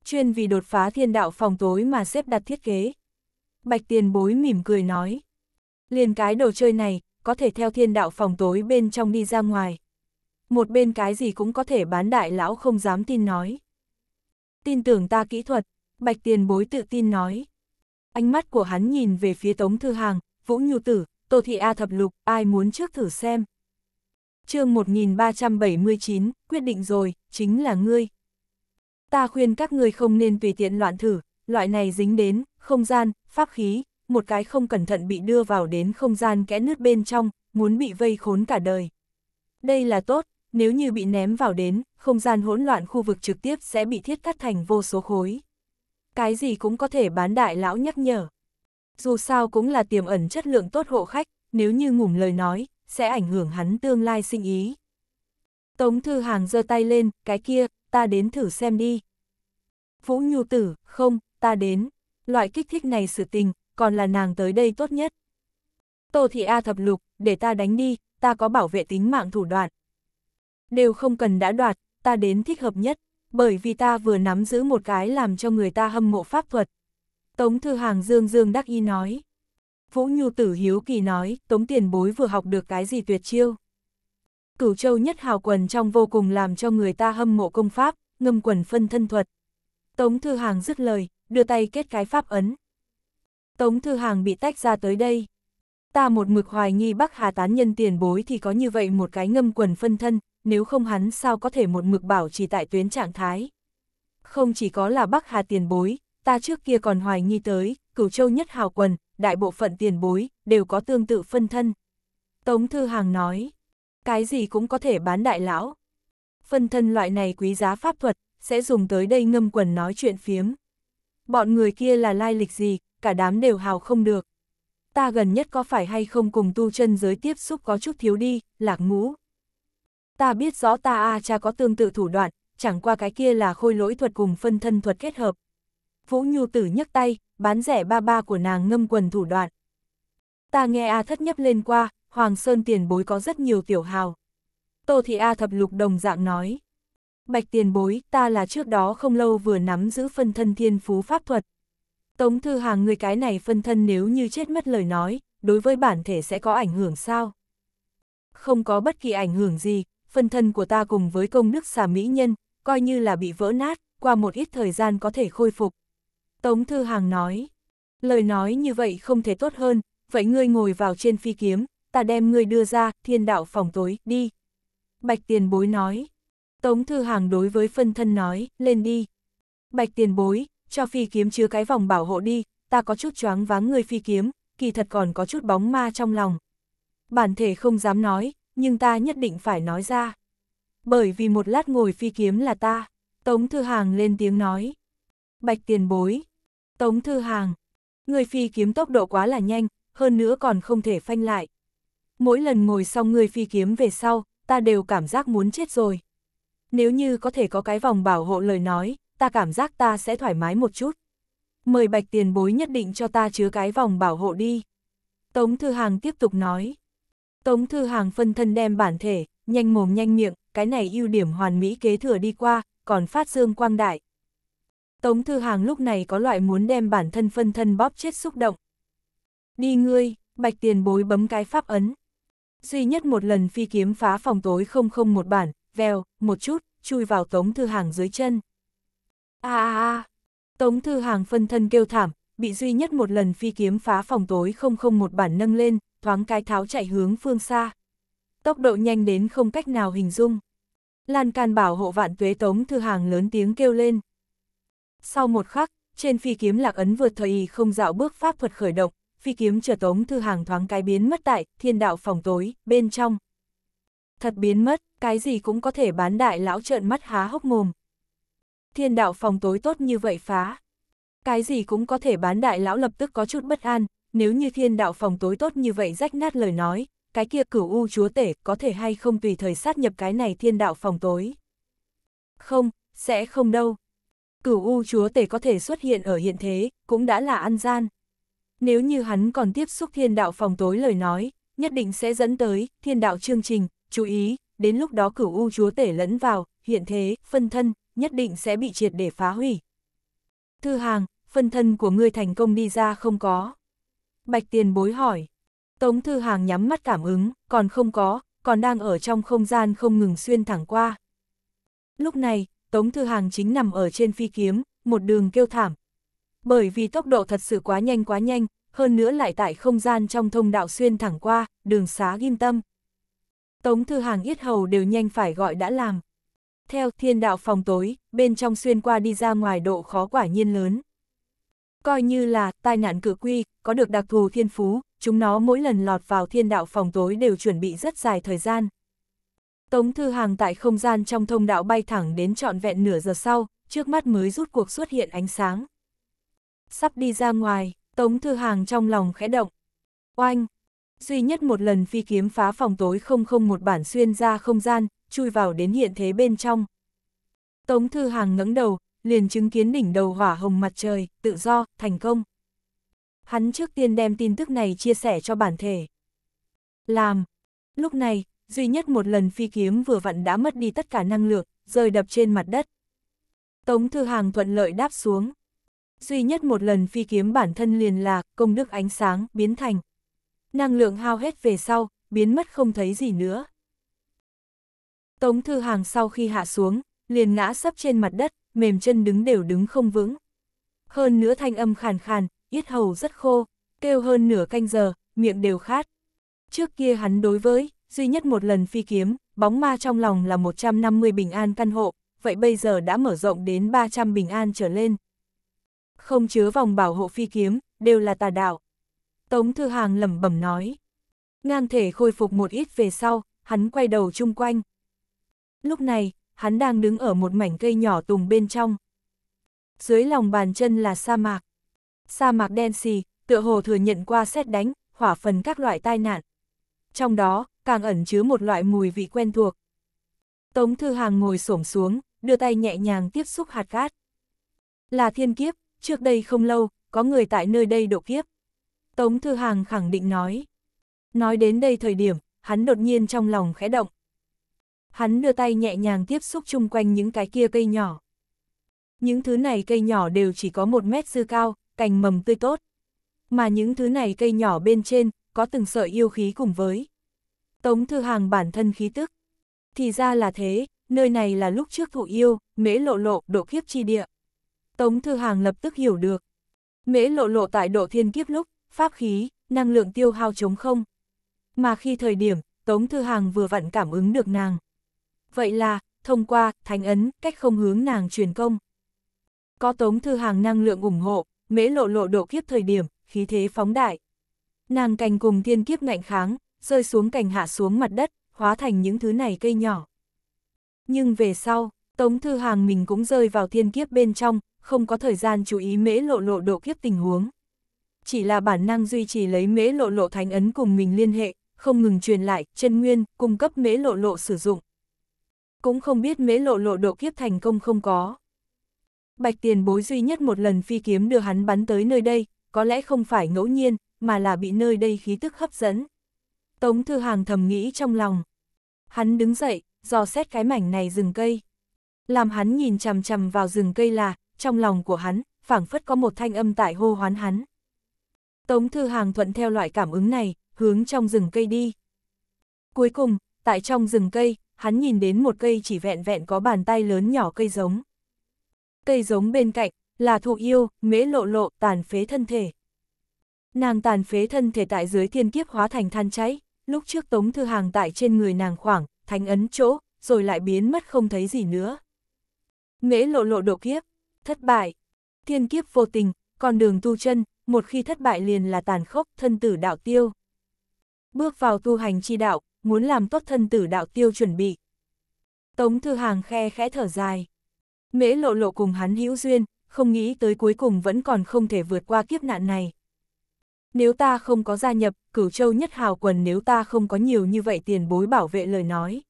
A: Chuyên vì đột phá thiên đạo phòng tối mà xếp đặt thiết kế. Bạch tiền bối mỉm cười nói. Liền cái đồ chơi này, có thể theo thiên đạo phòng tối bên trong đi ra ngoài. Một bên cái gì cũng có thể bán đại lão không dám tin nói. Tin tưởng ta kỹ thuật, bạch tiền bối tự tin nói. Ánh mắt của hắn nhìn về phía tống thư hàng, vũ nhu tử, tô thị A thập lục, ai muốn trước thử xem. chương 1379, quyết định rồi, chính là ngươi. Ta khuyên các ngươi không nên tùy tiện loạn thử, loại này dính đến, không gian, pháp khí, một cái không cẩn thận bị đưa vào đến không gian kẽ nước bên trong, muốn bị vây khốn cả đời. Đây là tốt, nếu như bị ném vào đến, không gian hỗn loạn khu vực trực tiếp sẽ bị thiết cắt thành vô số khối. Cái gì cũng có thể bán đại lão nhắc nhở. Dù sao cũng là tiềm ẩn chất lượng tốt hộ khách, nếu như ngủm lời nói, sẽ ảnh hưởng hắn tương lai sinh ý. Tống Thư Hàng giơ tay lên, cái kia, ta đến thử xem đi. Vũ Nhu Tử, không, ta đến. Loại kích thích này sự tình, còn là nàng tới đây tốt nhất. Tô thị A thập lục, để ta đánh đi, ta có bảo vệ tính mạng thủ đoạn. Đều không cần đã đoạt, ta đến thích hợp nhất, bởi vì ta vừa nắm giữ một cái làm cho người ta hâm mộ pháp thuật. Tống Thư Hàng Dương Dương đắc y nói. Vũ Nhu Tử Hiếu Kỳ nói, Tống Tiền Bối vừa học được cái gì tuyệt chiêu. Cửu Châu nhất hào quần trong vô cùng làm cho người ta hâm mộ công pháp, ngâm quần phân thân thuật. Tống Thư Hàng dứt lời, đưa tay kết cái pháp ấn. Tống Thư Hàng bị tách ra tới đây. Ta một mực hoài nghi Bắc Hà tán nhân tiền bối thì có như vậy một cái ngâm quần phân thân, nếu không hắn sao có thể một mực bảo trì tại tuyến trạng thái. Không chỉ có là Bắc Hà tiền bối, ta trước kia còn hoài nghi tới, cửu châu nhất hào quần, đại bộ phận tiền bối, đều có tương tự phân thân. Tống Thư Hàng nói, cái gì cũng có thể bán đại lão. Phân thân loại này quý giá pháp thuật, sẽ dùng tới đây ngâm quần nói chuyện phiếm. Bọn người kia là lai lịch gì, cả đám đều hào không được. Ta gần nhất có phải hay không cùng tu chân giới tiếp xúc có chút thiếu đi, lạc ngũ. Ta biết rõ ta A cha có tương tự thủ đoạn, chẳng qua cái kia là khôi lỗi thuật cùng phân thân thuật kết hợp. Vũ Nhu Tử nhấc tay, bán rẻ ba ba của nàng ngâm quần thủ đoạn. Ta nghe A thất nhấp lên qua, Hoàng Sơn tiền bối có rất nhiều tiểu hào. Tô Thị A thập lục đồng dạng nói. Bạch tiền bối, ta là trước đó không lâu vừa nắm giữ phân thân thiên phú pháp thuật. Tống Thư Hàng người cái này phân thân nếu như chết mất lời nói, đối với bản thể sẽ có ảnh hưởng sao? Không có bất kỳ ảnh hưởng gì, phân thân của ta cùng với công đức xà mỹ nhân, coi như là bị vỡ nát, qua một ít thời gian có thể khôi phục. Tống Thư Hàng nói, lời nói như vậy không thể tốt hơn, vậy ngươi ngồi vào trên phi kiếm, ta đem ngươi đưa ra, thiên đạo phòng tối, đi. Bạch tiền bối nói, Tống Thư Hàng đối với phân thân nói, lên đi. Bạch tiền bối, cho phi kiếm chứa cái vòng bảo hộ đi, ta có chút choáng váng người phi kiếm, kỳ thật còn có chút bóng ma trong lòng. Bản thể không dám nói, nhưng ta nhất định phải nói ra. Bởi vì một lát ngồi phi kiếm là ta, Tống Thư Hàng lên tiếng nói. Bạch tiền bối, Tống Thư Hàng, người phi kiếm tốc độ quá là nhanh, hơn nữa còn không thể phanh lại. Mỗi lần ngồi xong người phi kiếm về sau, ta đều cảm giác muốn chết rồi. Nếu như có thể có cái vòng bảo hộ lời nói, ta cảm giác ta sẽ thoải mái một chút. Mời bạch tiền bối nhất định cho ta chứa cái vòng bảo hộ đi. Tống Thư Hàng tiếp tục nói. Tống Thư Hàng phân thân đem bản thể, nhanh mồm nhanh miệng, cái này ưu điểm hoàn mỹ kế thừa đi qua, còn phát dương quang đại. Tống Thư Hàng lúc này có loại muốn đem bản thân phân thân bóp chết xúc động. Đi ngươi, bạch tiền bối bấm cái pháp ấn. Duy nhất một lần phi kiếm phá phòng tối không không một bản, vèo, một chút, chui vào Tống Thư Hàng dưới chân. À, à à! Tống Thư Hàng phân thân kêu thảm, bị duy nhất một lần phi kiếm phá phòng tối không không một bản nâng lên, thoáng cái tháo chạy hướng phương xa. Tốc độ nhanh đến không cách nào hình dung. Lan can bảo hộ vạn tuế Tống Thư Hàng lớn tiếng kêu lên. Sau một khắc, trên phi kiếm lạc ấn vượt thời không dạo bước pháp thuật khởi động, phi kiếm chờ Tống Thư Hàng thoáng cái biến mất tại thiên đạo phòng tối, bên trong. Thật biến mất, cái gì cũng có thể bán đại lão trợn mắt há hốc mồm thiên đạo phòng tối tốt như vậy phá. Cái gì cũng có thể bán đại lão lập tức có chút bất an, nếu như thiên đạo phòng tối tốt như vậy rách nát lời nói, cái kia cửu u chúa tể có thể hay không tùy thời sát nhập cái này thiên đạo phòng tối. Không, sẽ không đâu. Cửu u chúa tể có thể xuất hiện ở hiện thế, cũng đã là ăn gian. Nếu như hắn còn tiếp xúc thiên đạo phòng tối lời nói, nhất định sẽ dẫn tới thiên đạo chương trình, chú ý, đến lúc đó cửu u chúa tể lẫn vào, hiện thế, phân thân, nhất định sẽ bị triệt để phá hủy. Thư hàng, phân thân của ngươi thành công đi ra không có. Bạch tiền bối hỏi. Tống thư hàng nhắm mắt cảm ứng, còn không có, còn đang ở trong không gian không ngừng xuyên thẳng qua. Lúc này, Tống Thư Hàng chính nằm ở trên phi kiếm, một đường kêu thảm. Bởi vì tốc độ thật sự quá nhanh quá nhanh, hơn nữa lại tại không gian trong thông đạo xuyên thẳng qua, đường xá ghim tâm. Tống Thư Hàng yết hầu đều nhanh phải gọi đã làm. Theo thiên đạo phòng tối, bên trong xuyên qua đi ra ngoài độ khó quả nhiên lớn. Coi như là tai nạn cử quy, có được đặc thù thiên phú, chúng nó mỗi lần lọt vào thiên đạo phòng tối đều chuẩn bị rất dài thời gian. Tống Thư Hàng tại không gian trong thông đạo bay thẳng đến trọn vẹn nửa giờ sau, trước mắt mới rút cuộc xuất hiện ánh sáng. Sắp đi ra ngoài, Tống Thư Hàng trong lòng khẽ động. Oanh, duy nhất một lần phi kiếm phá phòng tối không không một bản xuyên ra không gian, chui vào đến hiện thế bên trong. Tống Thư Hàng ngẩng đầu, liền chứng kiến đỉnh đầu hỏa hồng mặt trời, tự do, thành công. Hắn trước tiên đem tin tức này chia sẻ cho bản thể. Làm. Lúc này, duy nhất một lần phi kiếm vừa vặn đã mất đi tất cả năng lượng, rơi đập trên mặt đất. Tống Thư Hàng thuận lợi đáp xuống. Duy nhất một lần phi kiếm bản thân liền là công đức ánh sáng, biến thành năng lượng hao hết về sau, biến mất không thấy gì nữa. Tống Thư Hàng sau khi hạ xuống, liền ngã sấp trên mặt đất, mềm chân đứng đều đứng không vững. Hơn nữa thanh âm khàn khàn, yết hầu rất khô, kêu hơn nửa canh giờ, miệng đều khát. Trước kia hắn đối với, duy nhất một lần phi kiếm, bóng ma trong lòng là 150 bình an căn hộ, vậy bây giờ đã mở rộng đến 300 bình an trở lên. Không chứa vòng bảo hộ phi kiếm, đều là tà đạo. Tống Thư Hàng lẩm bẩm nói. Ngang thể khôi phục một ít về sau, hắn quay đầu chung quanh. Lúc này, hắn đang đứng ở một mảnh cây nhỏ tùng bên trong. Dưới lòng bàn chân là sa mạc. Sa mạc đen xì, tựa hồ thừa nhận qua xét đánh, hỏa phần các loại tai nạn. Trong đó, càng ẩn chứa một loại mùi vị quen thuộc. Tống Thư Hàng ngồi xổm xuống, đưa tay nhẹ nhàng tiếp xúc hạt cát. Là thiên kiếp, trước đây không lâu, có người tại nơi đây độ kiếp. Tống Thư Hàng khẳng định nói. Nói đến đây thời điểm, hắn đột nhiên trong lòng khẽ động. Hắn đưa tay nhẹ nhàng tiếp xúc chung quanh những cái kia cây nhỏ. Những thứ này cây nhỏ đều chỉ có một mét dư cao, cành mầm tươi tốt. Mà những thứ này cây nhỏ bên trên, có từng sợi yêu khí cùng với. Tống Thư Hàng bản thân khí tức. Thì ra là thế, nơi này là lúc trước thụ yêu, mễ lộ lộ, độ kiếp chi địa. Tống Thư Hàng lập tức hiểu được. Mễ lộ lộ tại độ thiên kiếp lúc, pháp khí, năng lượng tiêu hao chống không. Mà khi thời điểm, Tống Thư Hàng vừa vặn cảm ứng được nàng. Vậy là, thông qua, thánh ấn, cách không hướng nàng truyền công. Có Tống Thư Hàng năng lượng ủng hộ, mễ lộ lộ độ kiếp thời điểm, khí thế phóng đại. Nàng cành cùng thiên kiếp ngạnh kháng, rơi xuống cành hạ xuống mặt đất, hóa thành những thứ này cây nhỏ. Nhưng về sau, Tống Thư Hàng mình cũng rơi vào thiên kiếp bên trong, không có thời gian chú ý mễ lộ lộ độ kiếp tình huống chỉ là bản năng duy trì lấy mễ lộ lộ thánh ấn cùng mình liên hệ, không ngừng truyền lại, chân nguyên, cung cấp mễ lộ lộ sử dụng. Cũng không biết mễ lộ lộ độ kiếp thành công không có. Bạch tiền bối duy nhất một lần phi kiếm đưa hắn bắn tới nơi đây, có lẽ không phải ngẫu nhiên, mà là bị nơi đây khí tức hấp dẫn. Tống Thư Hàng thầm nghĩ trong lòng. Hắn đứng dậy, dò xét cái mảnh này rừng cây. Làm hắn nhìn chằm chằm vào rừng cây là, trong lòng của hắn, phảng phất có một thanh âm tại hô hoán hắn. Tống Thư Hàng thuận theo loại cảm ứng này, hướng trong rừng cây đi. Cuối cùng, tại trong rừng cây, hắn nhìn đến một cây chỉ vẹn vẹn có bàn tay lớn nhỏ cây giống. Cây giống bên cạnh, là thụ yêu, mễ lộ lộ, tàn phế thân thể. Nàng tàn phế thân thể tại dưới thiên kiếp hóa thành than cháy, lúc trước Tống Thư Hàng tại trên người nàng khoảng, thánh ấn chỗ, rồi lại biến mất không thấy gì nữa. Mễ lộ lộ độ kiếp, thất bại, thiên kiếp vô tình, con đường tu chân, một khi thất bại liền là tàn khốc, thân tử đạo tiêu. Bước vào tu hành chi đạo, muốn làm tốt thân tử đạo tiêu chuẩn bị. Tống Thư Hàng khe khẽ thở dài. Mễ lộ lộ cùng hắn hữu duyên, không nghĩ tới cuối cùng vẫn còn không thể vượt qua kiếp nạn này. Nếu ta không có gia nhập, cửu châu nhất hào quần nếu ta không có nhiều như vậy tiền bối bảo vệ lời nói.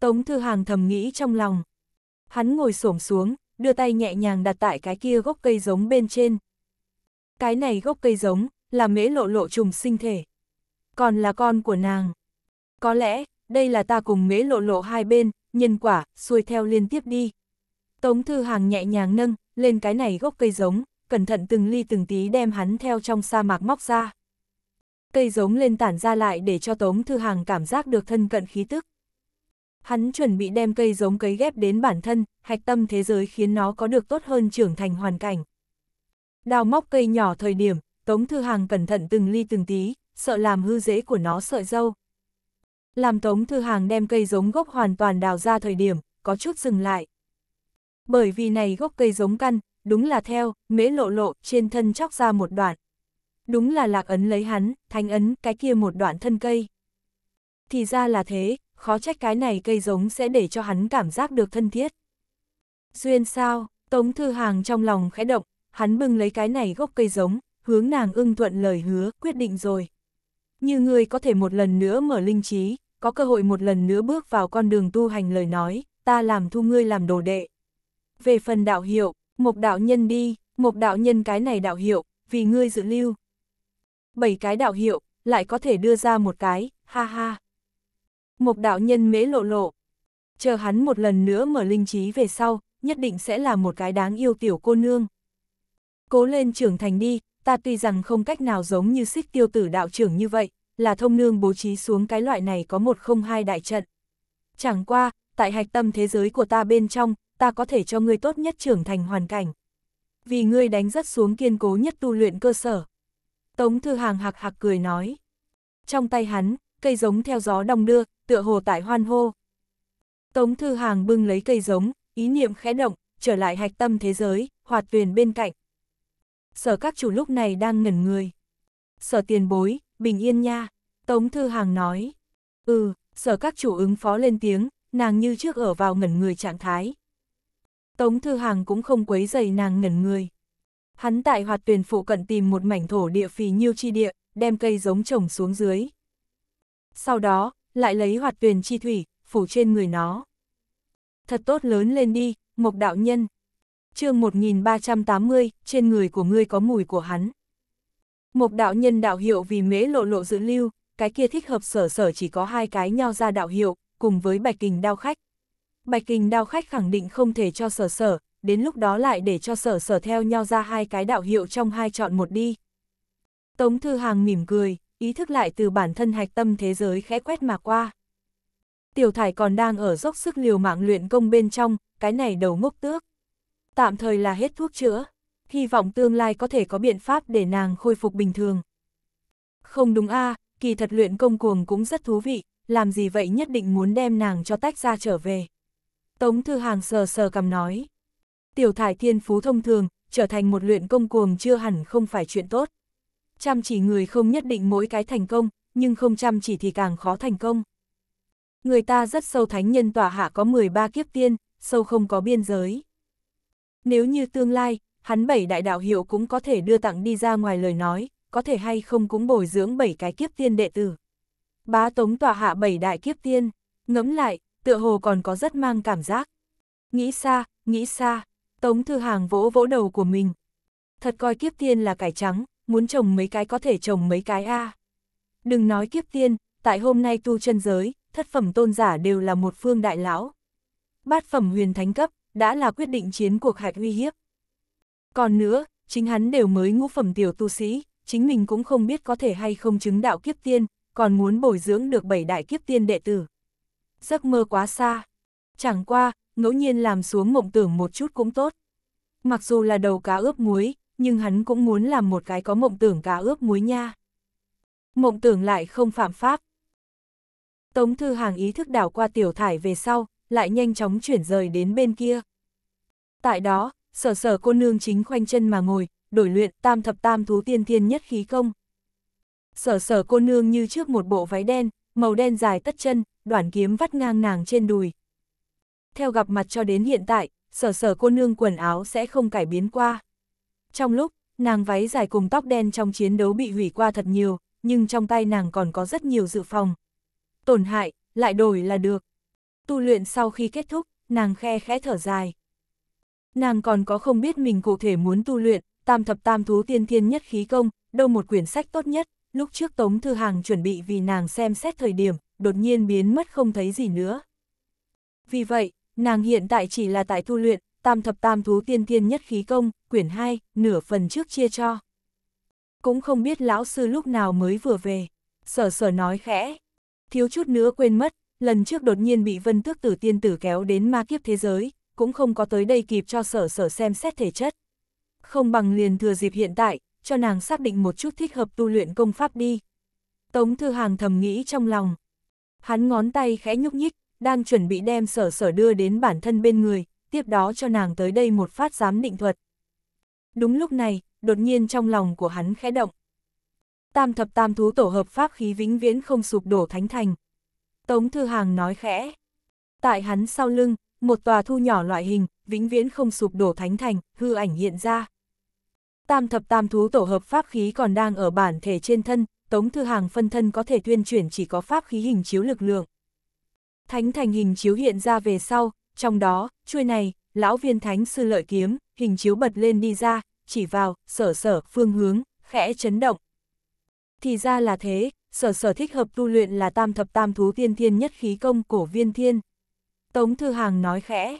A: Tống Thư Hàng thầm nghĩ trong lòng. Hắn ngồi xổm xuống, đưa tay nhẹ nhàng đặt tại cái kia gốc cây giống bên trên, cái này gốc cây giống, là mễ lộ lộ trùng sinh thể. Còn là con của nàng. Có lẽ, đây là ta cùng mễ lộ lộ hai bên, nhân quả, xuôi theo liên tiếp đi. Tống Thư Hàng nhẹ nhàng nâng, lên cái này gốc cây giống, cẩn thận từng ly từng tí đem hắn theo trong sa mạc móc ra. Cây giống lên tản ra lại để cho Tống Thư Hàng cảm giác được thân cận khí tức. Hắn chuẩn bị đem cây giống cấy ghép đến bản thân, hạch tâm thế giới khiến nó có được tốt hơn trưởng thành hoàn cảnh. Đào móc cây nhỏ thời điểm, Tống Thư Hàng cẩn thận từng ly từng tí, sợ làm hư dễ của nó sợi dâu. Làm Tống Thư Hàng đem cây giống gốc hoàn toàn đào ra thời điểm, có chút dừng lại. Bởi vì này gốc cây giống căn, đúng là theo, mễ lộ lộ, trên thân chóc ra một đoạn. Đúng là lạc ấn lấy hắn, thanh ấn, cái kia một đoạn thân cây. Thì ra là thế, khó trách cái này cây giống sẽ để cho hắn cảm giác được thân thiết. Duyên sao, Tống Thư Hàng trong lòng khẽ động, hắn bưng lấy cái này gốc cây giống, hướng nàng ưng thuận lời hứa, quyết định rồi. Như ngươi có thể một lần nữa mở linh trí, có cơ hội một lần nữa bước vào con đường tu hành lời nói, ta làm thu ngươi làm đồ đệ. Về phần đạo hiệu, một đạo nhân đi, một đạo nhân cái này đạo hiệu, vì ngươi dự lưu. Bảy cái đạo hiệu, lại có thể đưa ra một cái, ha ha. Một đạo nhân mễ lộ lộ. Chờ hắn một lần nữa mở linh trí về sau, nhất định sẽ là một cái đáng yêu tiểu cô nương cố lên trưởng thành đi, ta tuy rằng không cách nào giống như xích tiêu tử đạo trưởng như vậy, là thông nương bố trí xuống cái loại này có một không hai đại trận. Chẳng qua, tại hạch tâm thế giới của ta bên trong, ta có thể cho ngươi tốt nhất trưởng thành hoàn cảnh. Vì ngươi đánh rất xuống kiên cố nhất tu luyện cơ sở. Tống Thư Hàng hạc hạc cười nói. Trong tay hắn, cây giống theo gió đong đưa, tựa hồ tại hoan hô. Tống Thư Hàng bưng lấy cây giống, ý niệm khẽ động, trở lại hạch tâm thế giới, hoạt tuyền bên cạnh sở các chủ lúc này đang ngẩn người. Sở tiền bối, bình yên nha, Tống Thư Hàng nói. Ừ, sở các chủ ứng phó lên tiếng, nàng như trước ở vào ngẩn người trạng thái. Tống Thư Hàng cũng không quấy dày nàng ngẩn người. Hắn tại hoạt tuyển phụ cận tìm một mảnh thổ địa phì nhiêu chi địa, đem cây giống trồng xuống dưới. Sau đó, lại lấy hoạt tuyển chi thủy, phủ trên người nó. Thật tốt lớn lên đi, Mộc Đạo Nhân, chương 1380, trên người của ngươi có mùi của hắn. Một đạo nhân đạo hiệu vì mễ lộ lộ dự lưu, cái kia thích hợp sở sở chỉ có hai cái nhau ra đạo hiệu, cùng với bạch kình đao khách. Bạch kình đao khách khẳng định không thể cho sở sở, đến lúc đó lại để cho sở sở theo nhau ra hai cái đạo hiệu trong hai chọn một đi. Tống Thư Hàng mỉm cười, ý thức lại từ bản thân hạch tâm thế giới khẽ quét mà qua. Tiểu thải còn đang ở dốc sức liều mạng luyện công bên trong, cái này đầu ngốc tước tạm thời là hết thuốc chữa, hy vọng tương lai có thể có biện pháp để nàng khôi phục bình thường. Không đúng a à, kỳ thật luyện công cuồng cũng rất thú vị, làm gì vậy nhất định muốn đem nàng cho tách ra trở về. Tống Thư Hàng sờ sờ cầm nói. Tiểu thải thiên phú thông thường, trở thành một luyện công cuồng chưa hẳn không phải chuyện tốt. Chăm chỉ người không nhất định mỗi cái thành công, nhưng không chăm chỉ thì càng khó thành công. Người ta rất sâu thánh nhân tỏa hạ có 13 kiếp tiên, sâu không có biên giới. Nếu như tương lai, hắn bảy đại đạo hiệu cũng có thể đưa tặng đi ra ngoài lời nói, có thể hay không cũng bồi dưỡng bảy cái kiếp tiên đệ tử. Bá tống tọa hạ bảy đại kiếp tiên, ngẫm lại, tựa hồ còn có rất mang cảm giác. Nghĩ xa, nghĩ xa, tống thư hàng vỗ vỗ đầu của mình. Thật coi kiếp tiên là cải trắng, muốn trồng mấy cái có thể trồng mấy cái a. Đừng nói kiếp tiên, tại hôm nay tu chân giới, thất phẩm tôn giả đều là một phương đại lão. Bát phẩm huyền thánh cấp, đã là quyết định chiến cuộc hạch uy hiếp. Còn nữa, chính hắn đều mới ngũ phẩm tiểu tu sĩ, chính mình cũng không biết có thể hay không chứng đạo kiếp tiên, còn muốn bồi dưỡng được bảy đại kiếp tiên đệ tử. Giấc mơ quá xa. Chẳng qua, ngẫu nhiên làm xuống mộng tưởng một chút cũng tốt. Mặc dù là đầu cá ướp muối, nhưng hắn cũng muốn làm một cái có mộng tưởng cá ướp muối nha. Mộng tưởng lại không phạm pháp. Tống Thư Hàng ý thức đảo qua tiểu thải về sau, lại nhanh chóng chuyển rời đến bên kia. Tại đó, sở sở cô nương chính khoanh chân mà ngồi, đổi luyện tam thập tam thú tiên thiên nhất khí công. Sở sở cô nương như trước một bộ váy đen, màu đen dài tất chân, đoạn kiếm vắt ngang nàng trên đùi. Theo gặp mặt cho đến hiện tại, sở sở cô nương quần áo sẽ không cải biến qua. Trong lúc, nàng váy dài cùng tóc đen trong chiến đấu bị hủy qua thật nhiều, nhưng trong tay nàng còn có rất nhiều dự phòng. Tổn hại, lại đổi là được. Tu luyện sau khi kết thúc, nàng khe khẽ thở dài. Nàng còn có không biết mình cụ thể muốn tu luyện, tam thập tam thú tiên thiên nhất khí công, đâu một quyển sách tốt nhất, lúc trước Tống Thư Hàng chuẩn bị vì nàng xem xét thời điểm, đột nhiên biến mất không thấy gì nữa. Vì vậy, nàng hiện tại chỉ là tại tu luyện, tam thập tam thú tiên thiên nhất khí công, quyển 2, nửa phần trước chia cho. Cũng không biết lão sư lúc nào mới vừa về, sở sở nói khẽ, thiếu chút nữa quên mất, lần trước đột nhiên bị vân tước tử tiên tử kéo đến ma kiếp thế giới, cũng không có tới đây kịp cho sở sở xem xét thể chất. Không bằng liền thừa dịp hiện tại, cho nàng xác định một chút thích hợp tu luyện công pháp đi. Tống Thư Hàng thầm nghĩ trong lòng. Hắn ngón tay khẽ nhúc nhích, đang chuẩn bị đem sở sở đưa đến bản thân bên người, tiếp đó cho nàng tới đây một phát giám định thuật. Đúng lúc này, đột nhiên trong lòng của hắn khẽ động. Tam thập tam thú tổ hợp pháp khí vĩnh viễn không sụp đổ thánh thành, Tống Thư Hàng nói khẽ. Tại hắn sau lưng, một tòa thu nhỏ loại hình, vĩnh viễn không sụp đổ thánh thành, hư ảnh hiện ra. Tam thập tam thú tổ hợp pháp khí còn đang ở bản thể trên thân, Tống Thư Hàng phân thân có thể tuyên chuyển chỉ có pháp khí hình chiếu lực lượng. Thánh thành hình chiếu hiện ra về sau, trong đó, chuôi này, lão viên thánh sư lợi kiếm, hình chiếu bật lên đi ra, chỉ vào, sở sở, phương hướng, khẽ chấn động. Thì ra là thế, sở sở thích hợp tu luyện là tam thập tam thú tiên thiên nhất khí công cổ viên thiên. Tống Thư Hàng nói khẽ.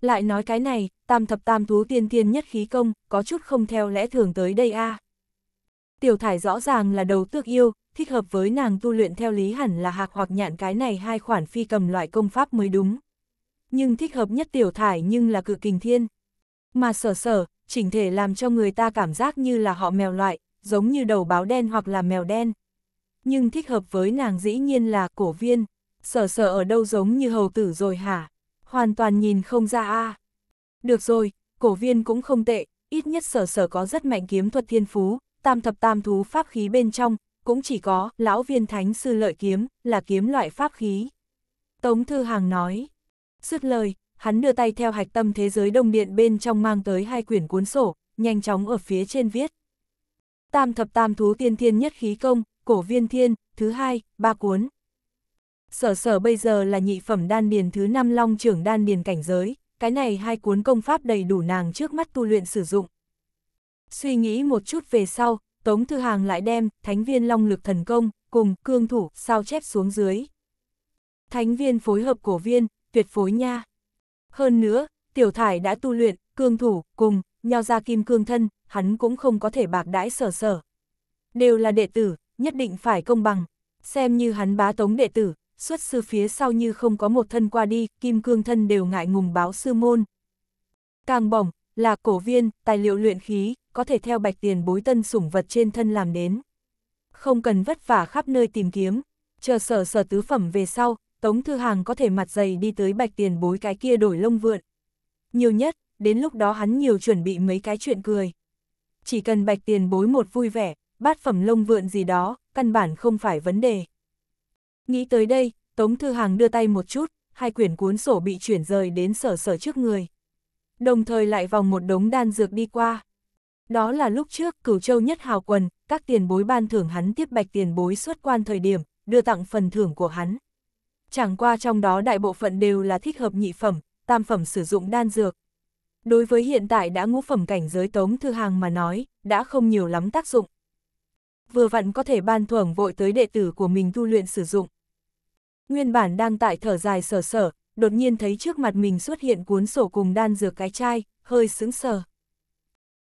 A: Lại nói cái này, tam thập tam thú tiên thiên nhất khí công, có chút không theo lẽ thường tới đây a à. Tiểu thải rõ ràng là đầu tước yêu, thích hợp với nàng tu luyện theo lý hẳn là hạc hoặc nhạn cái này hai khoản phi cầm loại công pháp mới đúng. Nhưng thích hợp nhất tiểu thải nhưng là cự kình thiên. Mà sở sở, chỉnh thể làm cho người ta cảm giác như là họ mèo loại, giống như đầu báo đen hoặc là mèo đen nhưng thích hợp với nàng dĩ nhiên là cổ viên, sở sở ở đâu giống như hầu tử rồi hả, hoàn toàn nhìn không ra a à. Được rồi, cổ viên cũng không tệ, ít nhất sở sở có rất mạnh kiếm thuật thiên phú, tam thập tam thú pháp khí bên trong, cũng chỉ có lão viên thánh sư lợi kiếm, là kiếm loại pháp khí. Tống Thư Hàng nói, dứt lời, hắn đưa tay theo hạch tâm thế giới đông điện bên trong mang tới hai quyển cuốn sổ, nhanh chóng ở phía trên viết. Tam thập tam thú tiên thiên nhất khí công, cổ viên thiên, thứ hai, ba cuốn. Sở sở bây giờ là nhị phẩm đan điền thứ năm long trưởng đan điền cảnh giới, cái này hai cuốn công pháp đầy đủ nàng trước mắt tu luyện sử dụng. Suy nghĩ một chút về sau, Tống Thư Hàng lại đem Thánh viên Long Lực Thần Công cùng Cương Thủ sao chép xuống dưới. Thánh viên phối hợp cổ viên, tuyệt phối nha. Hơn nữa, Tiểu Thải đã tu luyện Cương Thủ cùng nho ra kim cương thân, hắn cũng không có thể bạc đãi sở sở. Đều là đệ tử, nhất định phải công bằng. Xem như hắn bá tống đệ tử, xuất sư phía sau như không có một thân qua đi, kim cương thân đều ngại ngùng báo sư môn. Càng bổng, là cổ viên, tài liệu luyện khí, có thể theo bạch tiền bối tân sủng vật trên thân làm đến. Không cần vất vả khắp nơi tìm kiếm, chờ sở sở tứ phẩm về sau, Tống Thư Hàng có thể mặt dày đi tới bạch tiền bối cái kia đổi lông vượn. Nhiều nhất, đến lúc đó hắn nhiều chuẩn bị mấy cái chuyện cười. Chỉ cần bạch tiền bối một vui vẻ, bát phẩm lông vượn gì đó, căn bản không phải vấn đề. Nghĩ tới đây, Tống Thư Hàng đưa tay một chút, hai quyển cuốn sổ bị chuyển rời đến sở sở trước người. Đồng thời lại vòng một đống đan dược đi qua. Đó là lúc trước cửu châu nhất hào quần, các tiền bối ban thưởng hắn tiếp bạch tiền bối xuất quan thời điểm, đưa tặng phần thưởng của hắn. Chẳng qua trong đó đại bộ phận đều là thích hợp nhị phẩm, tam phẩm sử dụng đan dược. Đối với hiện tại đã ngũ phẩm cảnh giới tống thư hàng mà nói, đã không nhiều lắm tác dụng vừa vặn có thể ban thưởng vội tới đệ tử của mình tu luyện sử dụng. Nguyên bản đang tại thở dài sở sở, đột nhiên thấy trước mặt mình xuất hiện cuốn sổ cùng đan dược cái chai, hơi sững sờ.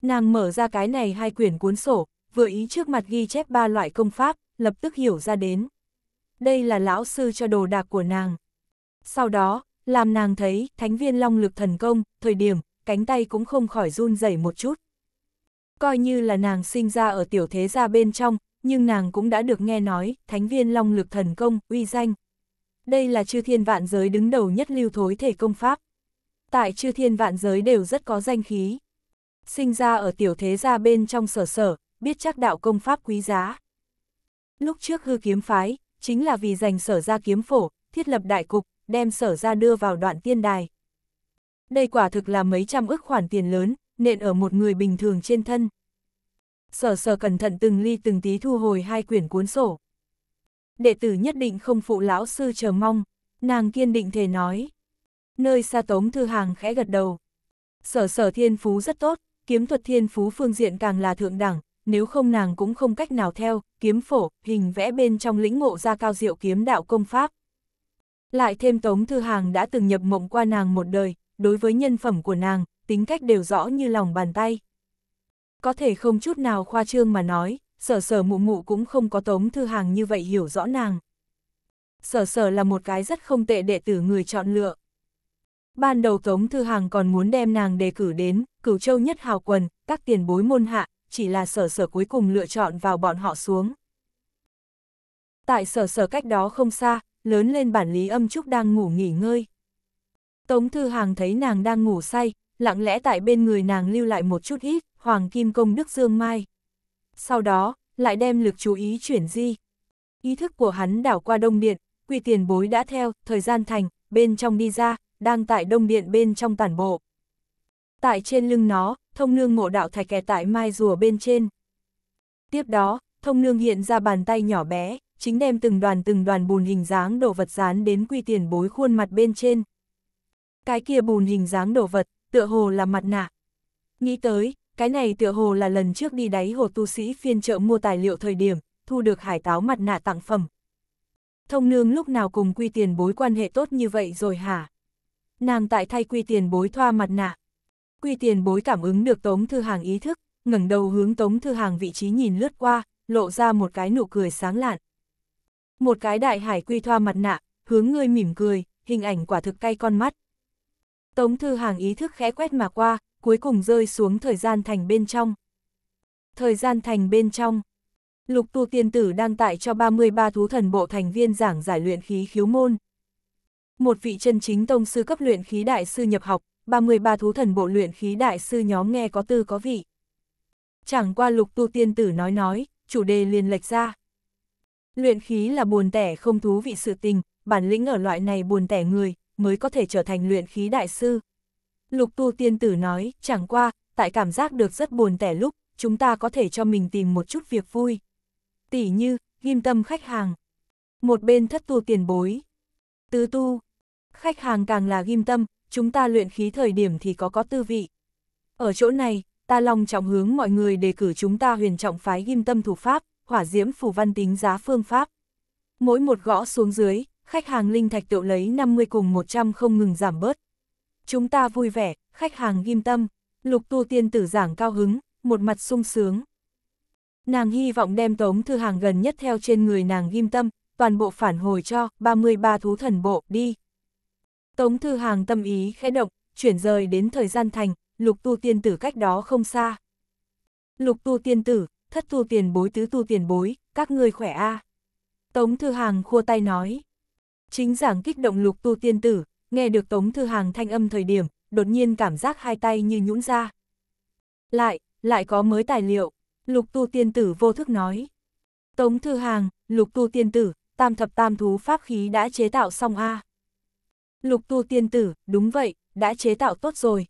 A: Nàng mở ra cái này hai quyển cuốn sổ, vừa ý trước mặt ghi chép ba loại công pháp, lập tức hiểu ra đến. Đây là lão sư cho đồ đạc của nàng. Sau đó, làm nàng thấy thánh viên long lực thần công, thời điểm, cánh tay cũng không khỏi run rẩy một chút coi như là nàng sinh ra ở tiểu thế gia bên trong, nhưng nàng cũng đã được nghe nói, thánh viên long lực thần công, uy danh. Đây là chư thiên vạn giới đứng đầu nhất lưu thối thể công pháp. Tại chư thiên vạn giới đều rất có danh khí. Sinh ra ở tiểu thế gia bên trong sở sở, biết chắc đạo công pháp quý giá. Lúc trước hư kiếm phái, chính là vì giành sở ra kiếm phổ, thiết lập đại cục, đem sở ra đưa vào đoạn tiên đài. Đây quả thực là mấy trăm ức khoản tiền lớn, nện ở một người bình thường trên thân. Sở sở cẩn thận từng ly từng tí thu hồi hai quyển cuốn sổ. Đệ tử nhất định không phụ lão sư chờ mong, nàng kiên định thể nói. Nơi xa tống thư hàng khẽ gật đầu. Sở sở thiên phú rất tốt, kiếm thuật thiên phú phương diện càng là thượng đẳng, nếu không nàng cũng không cách nào theo, kiếm phổ, hình vẽ bên trong lĩnh ngộ ra cao diệu kiếm đạo công pháp. Lại thêm Tống Thư Hàng đã từng nhập mộng qua nàng một đời, đối với nhân phẩm của nàng, tính cách đều rõ như lòng bàn tay. Có thể không chút nào khoa trương mà nói, sở sở mụ mụ cũng không có tống thư hàng như vậy hiểu rõ nàng. Sở sở là một cái rất không tệ đệ tử người chọn lựa. Ban đầu Tống Thư Hàng còn muốn đem nàng đề cử đến, cửu châu nhất hào quần, các tiền bối môn hạ, chỉ là sở sở cuối cùng lựa chọn vào bọn họ xuống. Tại sở sở cách đó không xa, lớn lên bản lý âm trúc đang ngủ nghỉ ngơi. Tống Thư Hàng thấy nàng đang ngủ say, lặng lẽ tại bên người nàng lưu lại một chút ít, hoàng kim công đức dương mai. Sau đó, lại đem lực chú ý chuyển di. Ý thức của hắn đảo qua đông điện, quy tiền bối đã theo, thời gian thành, bên trong đi ra, đang tại đông điện bên trong tản bộ. Tại trên lưng nó, thông nương ngộ đạo thạch kẻ tại mai rùa bên trên. Tiếp đó, thông nương hiện ra bàn tay nhỏ bé, chính đem từng đoàn từng đoàn bùn hình dáng đồ vật dán đến quy tiền bối khuôn mặt bên trên. Cái kia bùn hình dáng đồ vật, tựa hồ là mặt nạ. Nghĩ tới, cái này tựa hồ là lần trước đi đáy hồ tu sĩ phiên chợ mua tài liệu thời điểm, thu được hải táo mặt nạ tặng phẩm. Thông nương lúc nào cùng quy tiền bối quan hệ tốt như vậy rồi hả? Nàng tại thay quy tiền bối thoa mặt nạ. Quy tiền bối cảm ứng được Tống Thư Hàng ý thức, ngẩng đầu hướng Tống Thư Hàng vị trí nhìn lướt qua, lộ ra một cái nụ cười sáng lạn. Một cái đại hải quy thoa mặt nạ, hướng ngươi mỉm cười, hình ảnh quả thực cay con mắt. Tống Thư Hàng ý thức khẽ quét mà qua, cuối cùng rơi xuống thời gian thành bên trong. Thời gian thành bên trong Lục tu tiên tử đang tại cho 33 thú thần bộ thành viên giảng giải luyện khí khiếu môn. Một vị chân chính tông sư cấp luyện khí đại sư nhập học, 33 thú thần bộ luyện khí đại sư nhóm nghe có tư có vị. Chẳng qua lục tu tiên tử nói nói, chủ đề liền lệch ra. Luyện khí là buồn tẻ không thú vị sự tình, bản lĩnh ở loại này buồn tẻ người, mới có thể trở thành luyện khí đại sư. Lục tu tiên tử nói, chẳng qua, tại cảm giác được rất buồn tẻ lúc, chúng ta có thể cho mình tìm một chút việc vui. Tỷ như, ghim tâm khách hàng. Một bên thất tu tiền bối. Tứ tu. Khách hàng càng là ghim tâm, chúng ta luyện khí thời điểm thì có có tư vị. Ở chỗ này, ta lòng trọng hướng mọi người đề cử chúng ta huyền trọng phái ghim tâm thủ pháp, hỏa diễm phù văn tính giá phương pháp. Mỗi một gõ xuống dưới, khách hàng linh thạch tự lấy 50 cùng 100 không ngừng giảm bớt. Chúng ta vui vẻ, khách hàng ghim tâm, lục tu tiên tử giảng cao hứng, một mặt sung sướng. Nàng hy vọng đem tống thư hàng gần nhất theo trên người nàng ghim tâm, toàn bộ phản hồi cho 33 thú thần bộ đi. Tống thư hàng tâm ý khẽ động, chuyển rời đến thời gian thành, lục tu tiên tử cách đó không xa. Lục tu tiên tử, thất tu tiền bối tứ tu tiền bối, các ngươi khỏe a à. Tống thư hàng khua tay nói. Chính giảng kích động lục tu tiên tử, nghe được Tống Thư Hàng thanh âm thời điểm, đột nhiên cảm giác hai tay như nhũn ra. Lại, lại có mới tài liệu, lục tu tiên tử vô thức nói. Tống Thư Hàng, lục tu tiên tử, tam thập tam thú pháp khí đã chế tạo xong a Lục tu tiên tử, đúng vậy, đã chế tạo tốt rồi.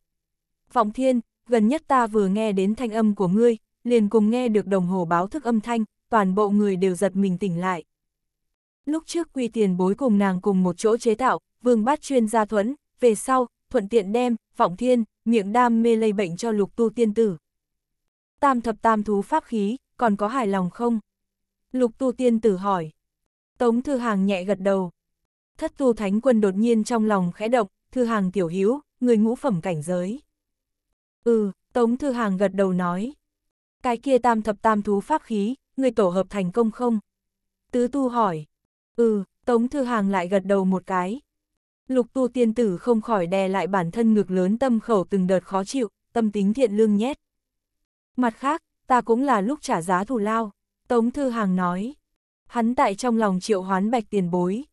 A: Vọng thiên, gần nhất ta vừa nghe đến thanh âm của ngươi, liền cùng nghe được đồng hồ báo thức âm thanh, toàn bộ người đều giật mình tỉnh lại. Lúc trước quy tiền bối cùng nàng cùng một chỗ chế tạo, vương bát chuyên gia thuẫn, về sau, thuận tiện đem, vọng thiên, miệng đam mê lây bệnh cho lục tu tiên tử. Tam thập tam thú pháp khí, còn có hài lòng không? Lục tu tiên tử hỏi. Tống thư hàng nhẹ gật đầu. Thất tu thánh quân đột nhiên trong lòng khẽ động, thư hàng tiểu hữu người ngũ phẩm cảnh giới. Ừ, Tống thư hàng gật đầu nói. Cái kia tam thập tam thú pháp khí, người tổ hợp thành công không? Tứ tu hỏi. Ừ, Tống Thư Hàng lại gật đầu một cái. Lục tu tiên tử không khỏi đè lại bản thân ngực lớn tâm khẩu từng đợt khó chịu, tâm tính thiện lương nhét. Mặt khác, ta cũng là lúc trả giá thù lao, Tống Thư Hàng nói. Hắn tại trong lòng triệu hoán bạch tiền bối.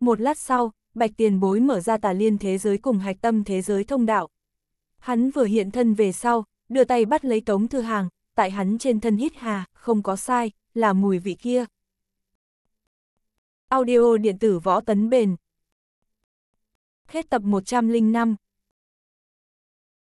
A: Một lát sau, bạch tiền bối mở ra tà liên thế giới cùng hạch tâm thế giới thông đạo. Hắn vừa hiện thân về sau, đưa tay bắt lấy Tống Thư Hàng, tại hắn trên thân hít hà, không có sai, là mùi vị kia, Audio điện tử võ tấn bền. Hết tập 105